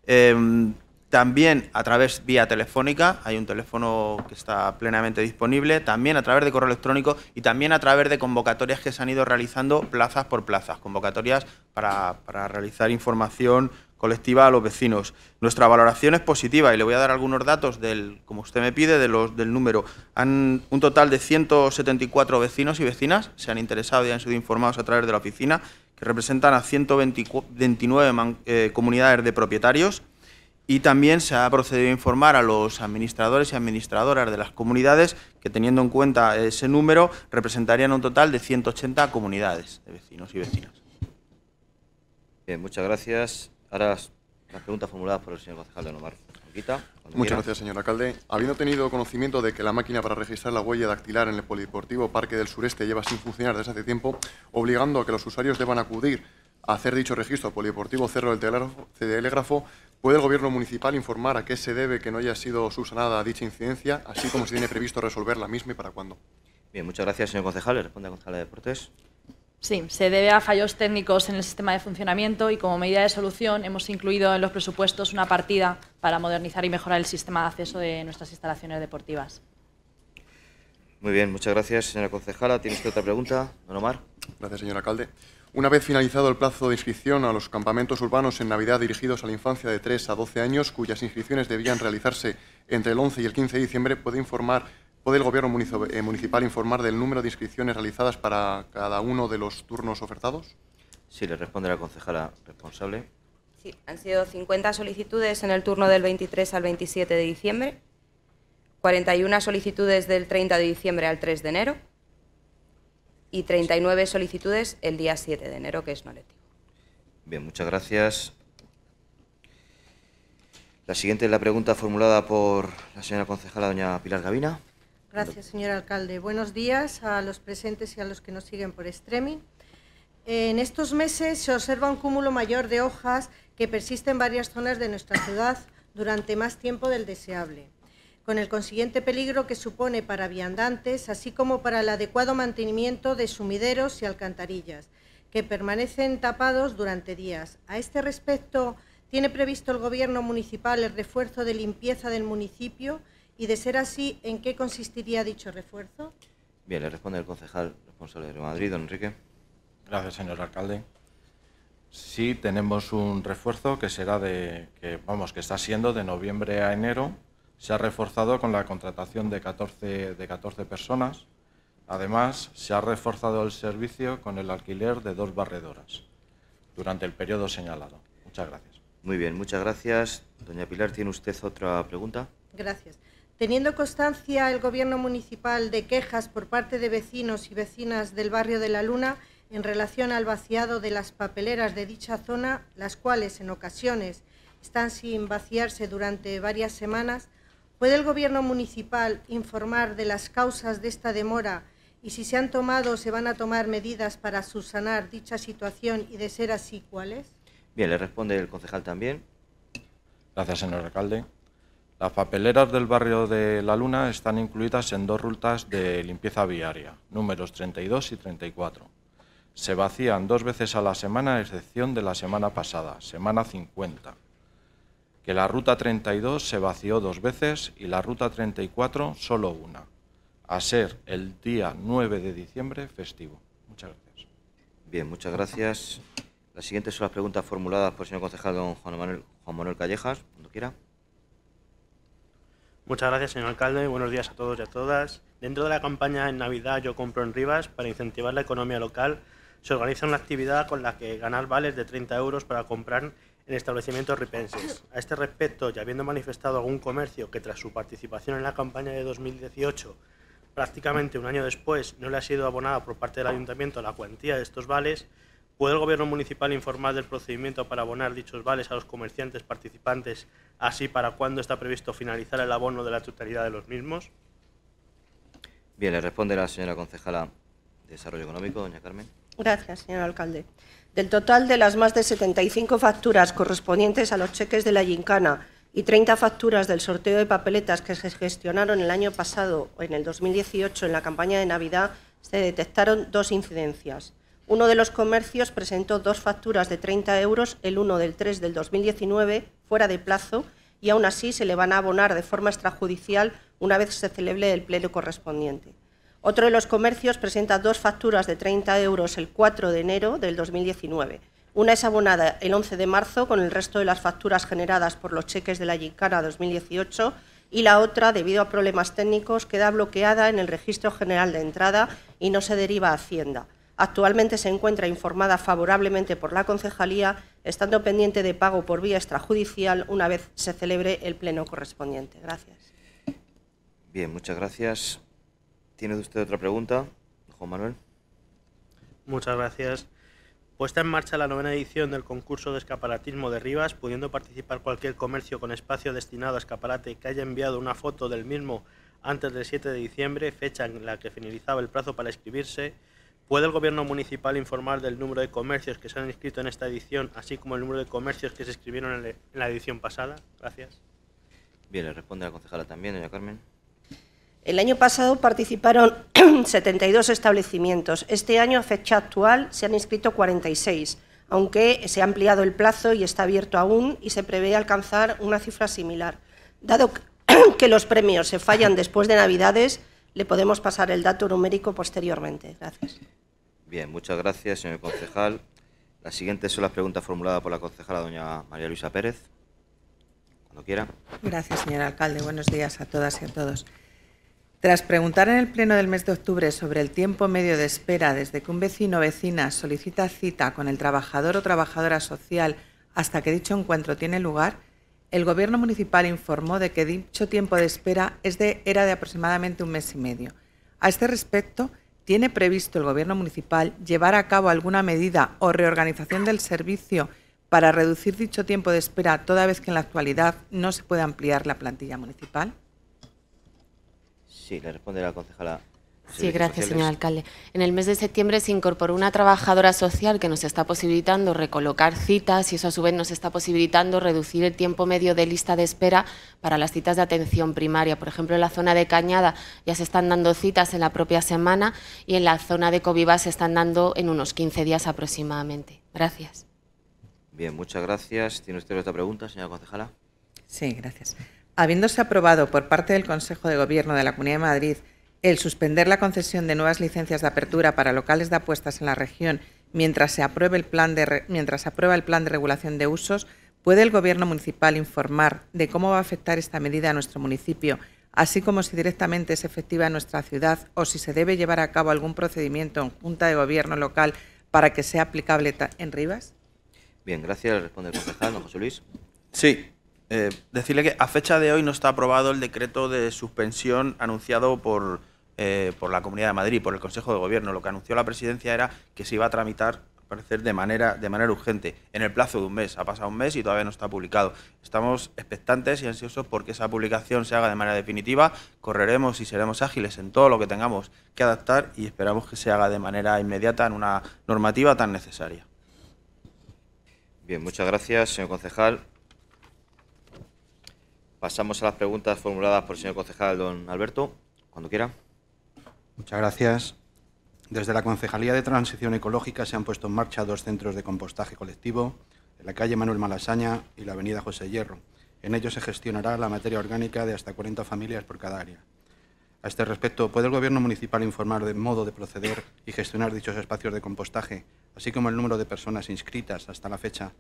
Em, también a través vía telefónica, hay un teléfono que está plenamente disponible, también a través de correo electrónico y también a través de convocatorias que se han ido realizando plazas por plazas, convocatorias para, para realizar información colectiva a los vecinos. Nuestra valoración es positiva y le voy a dar algunos datos del, como usted me pide, de los, del número. Han, un total de 174 vecinos y vecinas se han interesado y han sido informados a través de la oficina, que representan a 129 eh, comunidades de propietarios. Y también se ha procedido a informar a los administradores y administradoras de las comunidades que, teniendo en cuenta ese número, representarían un total de 180 comunidades de vecinos y vecinas. Bien, muchas gracias. Ahora las, preguntas formuladas por el señor concejal de Nomar. Muchas gracias, señor alcalde. Habiendo tenido conocimiento de que la máquina para registrar la huella dactilar en el Polideportivo Parque del Sureste lleva sin funcionar desde hace tiempo, obligando a que los usuarios deban acudir a hacer dicho registro al Polideportivo Cerro del Telégrafo, ¿puede el Gobierno municipal informar a qué se debe que no haya sido subsanada dicha incidencia, así como si tiene previsto resolver la misma y para cuándo? Bien, muchas gracias, señor concejal. Le responde el concejal de Deportes. Sí, se debe a fallos técnicos en el sistema de funcionamiento y como medida de solución hemos incluido en los presupuestos una partida para modernizar y mejorar el sistema de acceso de nuestras instalaciones deportivas. Muy bien, muchas gracias, señora concejala. ¿Tiene usted otra pregunta, don Omar? Gracias, señor alcalde. Una vez finalizado el plazo de inscripción a los campamentos urbanos en Navidad dirigidos a la infancia de 3 a 12 años, cuyas inscripciones debían realizarse entre el 11 y el 15 de diciembre, puede informar puede el Gobierno eh, municipal informar del número de inscripciones realizadas para cada uno de los turnos ofertados? Sí, le responde la concejala responsable. Sí, han sido 50 solicitudes en el turno del 23 al 27 de diciembre, 41 solicitudes del 30 de diciembre al 3 de enero y 39 solicitudes el día 7 de enero, que es no Bien, muchas gracias. La siguiente es la pregunta formulada por la señora concejala doña Pilar Gavina. Gracias, señor alcalde. Buenos días a los presentes y a los que nos siguen por streaming. En estos meses se observa un cúmulo mayor de hojas que persiste en varias zonas de nuestra ciudad durante más tiempo del deseable, con el consiguiente peligro que supone para viandantes, así como para el adecuado mantenimiento de sumideros y alcantarillas, que permanecen tapados durante días. A este respecto, ¿tiene previsto el Gobierno municipal el refuerzo de limpieza del municipio? Y de ser así, ¿en qué consistiría dicho refuerzo? Bien, le responde el concejal responsable de Madrid, don Enrique. Gracias, señor alcalde. Sí, tenemos un refuerzo que será de, que, vamos, que está siendo de noviembre a enero. Se ha reforzado con la contratación de 14, de 14 personas. Además, se ha reforzado el servicio con el alquiler de dos barredoras durante el periodo señalado. Muchas gracias. Muy bien, muchas gracias. Doña Pilar, ¿tiene usted otra pregunta? Gracias. Teniendo constancia el Gobierno municipal de quejas por parte de vecinos y vecinas del barrio de La Luna en relación al vaciado de las papeleras de dicha zona, las cuales en ocasiones están sin vaciarse durante varias semanas, ¿puede el Gobierno municipal informar de las causas de esta demora y si se han tomado o se van a tomar medidas para subsanar dicha situación y de ser así cuáles? Bien, le responde el concejal también. Gracias, señor alcalde. Las papeleras del barrio de La Luna están incluidas en dos rutas de limpieza viaria, números 32 y 34. Se vacían dos veces a la semana, a excepción de la semana pasada, semana 50, que la ruta 32 se vació dos veces y la ruta 34 solo una, a ser el día 9 de diciembre festivo. Muchas gracias. Bien, muchas gracias. Las siguientes son las preguntas formuladas por el señor concejal don Juan Manuel, Juan Manuel Callejas, cuando quiera. Muchas gracias, señor alcalde. Buenos días a todos y a todas. Dentro de la campaña en Navidad Yo compro en Rivas, para incentivar la economía local, se organiza una actividad con la que ganar vales de 30 euros para comprar en establecimientos ripenses. A este respecto, ya habiendo manifestado algún comercio que tras su participación en la campaña de 2018, prácticamente un año después, no le ha sido abonada por parte del ayuntamiento la cuantía de estos vales, ¿Puede el Gobierno municipal informar del procedimiento para abonar dichos vales a los comerciantes participantes, así para cuándo está previsto finalizar el abono de la totalidad de los mismos? Bien, le responde la señora concejala de Desarrollo Económico, doña Carmen. Gracias, señor alcalde. Del total de las más de 75 facturas correspondientes a los cheques de la Gincana y 30 facturas del sorteo de papeletas que se gestionaron el año pasado, en el 2018, en la campaña de Navidad, se detectaron dos incidencias. Uno de los comercios presentó dos facturas de 30 euros el 1 del 3 del 2019 fuera de plazo y aún así se le van a abonar de forma extrajudicial una vez se celebre el pleno correspondiente. Otro de los comercios presenta dos facturas de 30 euros el 4 de enero del 2019. Una es abonada el 11 de marzo con el resto de las facturas generadas por los cheques de la Gincana 2018 y la otra, debido a problemas técnicos, queda bloqueada en el Registro General de Entrada y no se deriva a Hacienda actualmente se encuentra informada favorablemente por la concejalía, estando pendiente de pago por vía extrajudicial una vez se celebre el pleno correspondiente. Gracias. Bien, muchas gracias. ¿Tiene usted otra pregunta, Juan Manuel? Muchas gracias. Puesta en marcha la novena edición del concurso de escaparatismo de Rivas, pudiendo participar cualquier comercio con espacio destinado a escaparate que haya enviado una foto del mismo antes del 7 de diciembre, fecha en la que finalizaba el plazo para inscribirse, ¿Puede el gobierno municipal informar del número de comercios que se han inscrito en esta edición, así como el número de comercios que se inscribieron en, la edición pasada? Gracias. Bien, le responde la concejala también, doña Carmen. El año pasado participaron 72 establecimientos. Este año, a fecha actual, se han inscrito 46, aunque se ha ampliado el plazo y está abierto aún y se prevé alcanzar una cifra similar. Dado que los premios se fallan después de Navidades, le podemos pasar el dato numérico posteriormente. Gracias. Bien, muchas gracias, señor concejal. Las siguientes son las preguntas formuladas por la concejala doña María Luisa Pérez. Cuando quiera. Gracias, señor alcalde. Buenos días a todas y a todos. Tras preguntar en el Pleno del mes de octubre sobre el tiempo medio de espera desde que un vecino o vecina solicita cita con el trabajador o trabajadora social hasta que dicho encuentro tiene lugar, el Gobierno municipal informó de que dicho tiempo de espera era de aproximadamente un mes y medio. A este respecto, ¿Tiene previsto el Gobierno municipal llevar a cabo alguna medida o reorganización del servicio para reducir dicho tiempo de espera, toda vez que en la actualidad no se puede ampliar la plantilla municipal? Sí, le responde la concejala Sí, gracias, señor alcalde. En el mes de septiembre se incorporó una trabajadora social que nos está posibilitando recolocar citas y eso a su vez nos está posibilitando reducir el tiempo medio de lista de espera para las citas de atención primaria. Por ejemplo, en la zona de Cañada ya se están dando citas en la propia semana y en la zona de Coviva se están dando en unos 15 días aproximadamente. Gracias. Bien, muchas gracias. ¿Tiene usted otra pregunta, señora concejala? Sí, gracias. Habiéndose aprobado por parte del Consejo de Gobierno de la Comunidad de Madrid el suspender la concesión de nuevas licencias de apertura para locales de apuestas en la región mientras se apruebe el plan de, mientras se aprueba el plan de regulación de usos, ¿puede el Gobierno municipal informar de cómo va a afectar esta medida a nuestro municipio, así como si directamente es efectiva en nuestra ciudad o si se debe llevar a cabo algún procedimiento en Junta de Gobierno local para que sea aplicable en Rivas? Bien, gracias. Responde el concejal, don José Luis. Sí, eh, decirle que a fecha de hoy no está aprobado el decreto de suspensión anunciado por eh, por la Comunidad de Madrid, por el Consejo de Gobierno. Lo que anunció la presidencia era que se iba a tramitar, parecer, de manera, de manera urgente, en el plazo de un mes. Ha pasado un mes y todavía no está publicado. Estamos expectantes y ansiosos porque esa publicación se haga de manera definitiva. Correremos y seremos ágiles en todo lo que tengamos que adaptar y esperamos que se haga de manera inmediata en una normativa tan necesaria. Bien, muchas gracias, señor concejal. Pasamos a las preguntas formuladas por el señor concejal, don Alberto, cuando quiera. Muchas gracias. Desde la Concejalía de Transición Ecológica se han puesto en marcha dos centros de compostaje colectivo en la calle Manuel Malasaña y la avenida José Hierro. En ellos se gestionará la materia orgánica de hasta 40 familias por cada área. A este respecto, ¿puede el Gobierno municipal informar del modo de proceder y gestionar dichos espacios de compostaje, así como el número de personas inscritas hasta la fecha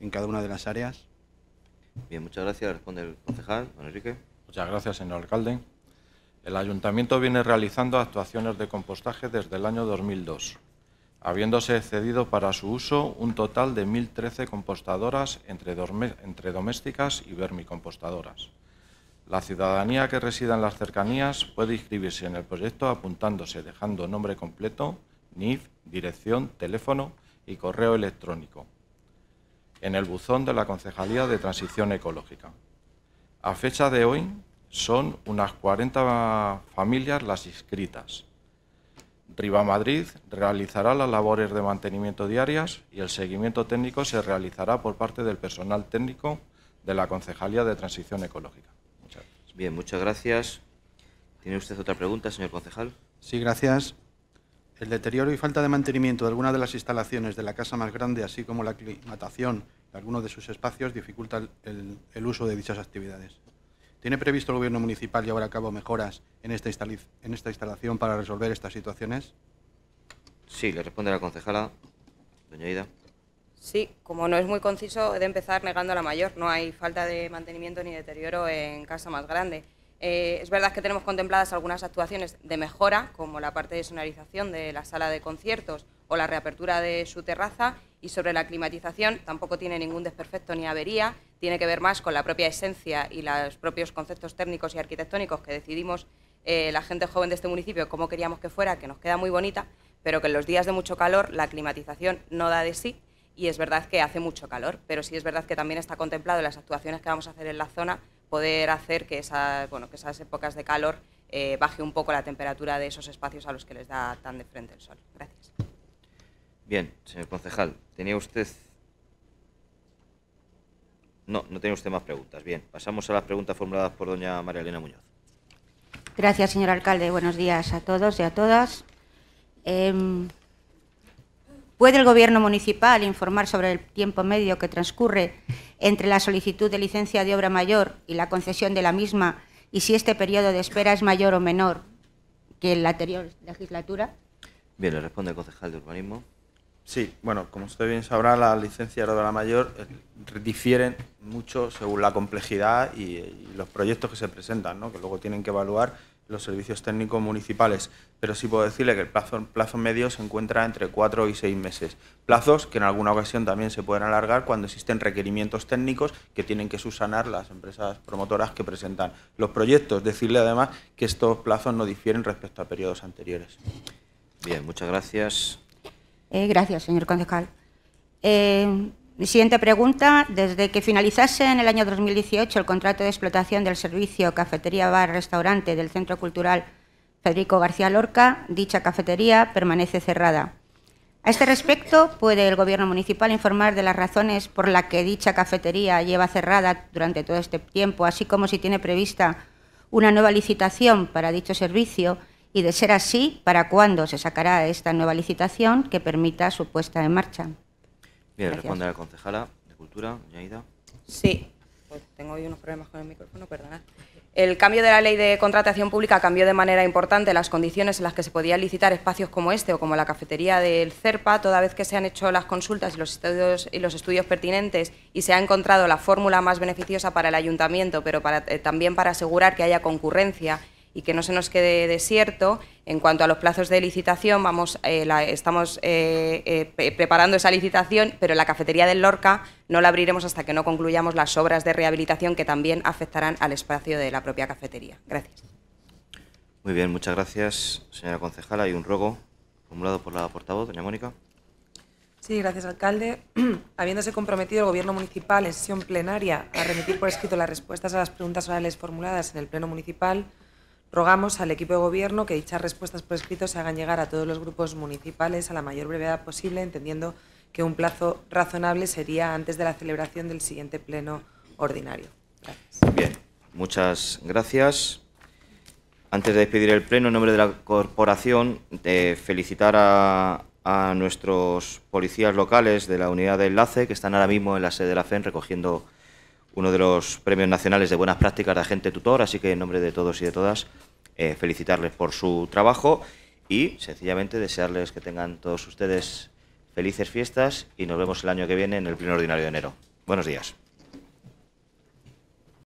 en cada una de las áreas? Bien, muchas gracias. Responde el concejal, don Enrique. Muchas gracias, señor alcalde. El Ayuntamiento viene realizando actuaciones de compostaje desde el año 2002, habiéndose cedido para su uso un total de 1.013 compostadoras entre, entre domésticas y vermicompostadoras. La ciudadanía que resida en las cercanías puede inscribirse en el proyecto apuntándose dejando nombre completo, NIF, dirección, teléfono y correo electrónico en el buzón de la Concejalía de Transición Ecológica. A fecha de hoy, son unas 40 familias las inscritas. Riva Madrid realizará las labores de mantenimiento diarias y el seguimiento técnico se realizará por parte del personal técnico de la Concejalía de Transición Ecológica. Muchas gracias. Bien, muchas gracias. ¿Tiene usted otra pregunta, señor concejal? Sí, gracias. El deterioro y falta de mantenimiento de algunas de las instalaciones de la casa más grande, así como la aclimatación de algunos de sus espacios, dificulta el uso de dichas actividades. ¿Tiene previsto el Gobierno municipal llevar a cabo mejoras en esta, instalación para resolver estas situaciones? Sí, le responde la concejala, doña Ida. Sí, como no es muy conciso, he de empezar negando a la mayor. No hay falta de mantenimiento ni deterioro en casa más grande. Eh, es verdad que tenemos contempladas algunas actuaciones de mejora, como la parte de sonarización de la sala de conciertos o la reapertura de su terraza y sobre la climatización tampoco tiene ningún desperfecto ni avería, tiene que ver más con la propia esencia y los propios conceptos técnicos y arquitectónicos que decidimos eh, la gente joven de este municipio cómo queríamos que fuera, que nos queda muy bonita, pero que en los días de mucho calor la climatización no da de sí y es verdad que hace mucho calor, pero sí es verdad que también está contemplado en las actuaciones que vamos a hacer en la zona poder hacer que esas, que épocas de calor eh, baje un poco la temperatura de esos espacios a los que les da tan de frente el sol. Gracias. Bien, señor concejal, tenía usted... No, no tenía usted más preguntas. Bien, pasamos a las preguntas formuladas por doña María Elena Muñoz. Gracias, señor alcalde. Buenos días a todos y a todas. Em, ¿Puede el Gobierno municipal informar sobre el tiempo medio que transcurre entre la solicitud de licencia de obra mayor y la concesión de la misma y si este periodo de espera es mayor o menor que en la anterior legislatura? Bien, le responde el concejal de urbanismo. Sí, bueno, como usted bien sabrá, las licencias de la mayor eh, difieren mucho según la complejidad y, los proyectos que se presentan, ¿no? que luego tienen que evaluar los servicios técnicos municipales. Pero sí puedo decirle que el plazo, plazo medio se encuentra entre cuatro y seis meses. Plazos que en alguna ocasión también se pueden alargar cuando existen requerimientos técnicos que tienen que subsanar las empresas promotoras que presentan los proyectos. Decirle además que estos plazos no difieren respecto a periodos anteriores. Bien, muchas gracias. Eh, gracias, señor concejal. Mi eh, siguiente pregunta. Desde que finalizase en el año 2018 el contrato de explotación del servicio Cafetería Bar Restaurante del Centro Cultural Federico García Lorca, dicha cafetería permanece cerrada. A este respecto, ¿puede el Gobierno municipal informar de las razones por las que dicha cafetería lleva cerrada durante todo este tiempo, así como si tiene prevista una nueva licitación para dicho servicio? Y de ser así, ¿para cuándo se sacará esta nueva licitación que permita su puesta en marcha? Bien, responde la concejala de Cultura, Yaida. Sí, pues tengo hoy unos problemas con el micrófono, perdonad. El cambio de la ley de contratación pública cambió de manera importante las condiciones en las que se podía licitar espacios como este o como la cafetería del CERPA, toda vez que se han hecho las consultas y los estudios, y los estudios pertinentes y se ha encontrado la fórmula más beneficiosa para el ayuntamiento, pero para, eh, también para asegurar que haya concurrencia y que no se nos quede desierto. En cuanto a los plazos de licitación, vamos, eh, estamos eh, eh, preparando esa licitación, pero la cafetería del Lorca no la abriremos hasta que no concluyamos las obras de rehabilitación que también afectarán al espacio de la propia cafetería. Gracias. Muy bien, muchas gracias, señora concejala. Hay un ruego formulado por la portavoz, doña Mónica. Sí, gracias, alcalde. Habiéndose comprometido el Gobierno municipal en sesión plenaria a remitir por escrito las respuestas a las preguntas orales formuladas en el Pleno municipal, Rogamos al equipo de gobierno que dichas respuestas por escrito se hagan llegar a todos los grupos municipales a la mayor brevedad posible, entendiendo que un plazo razonable sería antes de la celebración del siguiente pleno ordinario. Gracias. Bien, muchas gracias. Antes de despedir el pleno, en nombre de la corporación, de eh, felicitar a, a nuestros policías locales de la unidad de enlace que están ahora mismo en la sede de la FEN recogiendo uno de los premios nacionales de buenas prácticas de agente tutor, así que en nombre de todos y de todas, eh, felicitarles por su trabajo y sencillamente desearles que tengan todos ustedes felices fiestas y nos vemos el año que viene en el pleno ordinario de enero. Buenos días.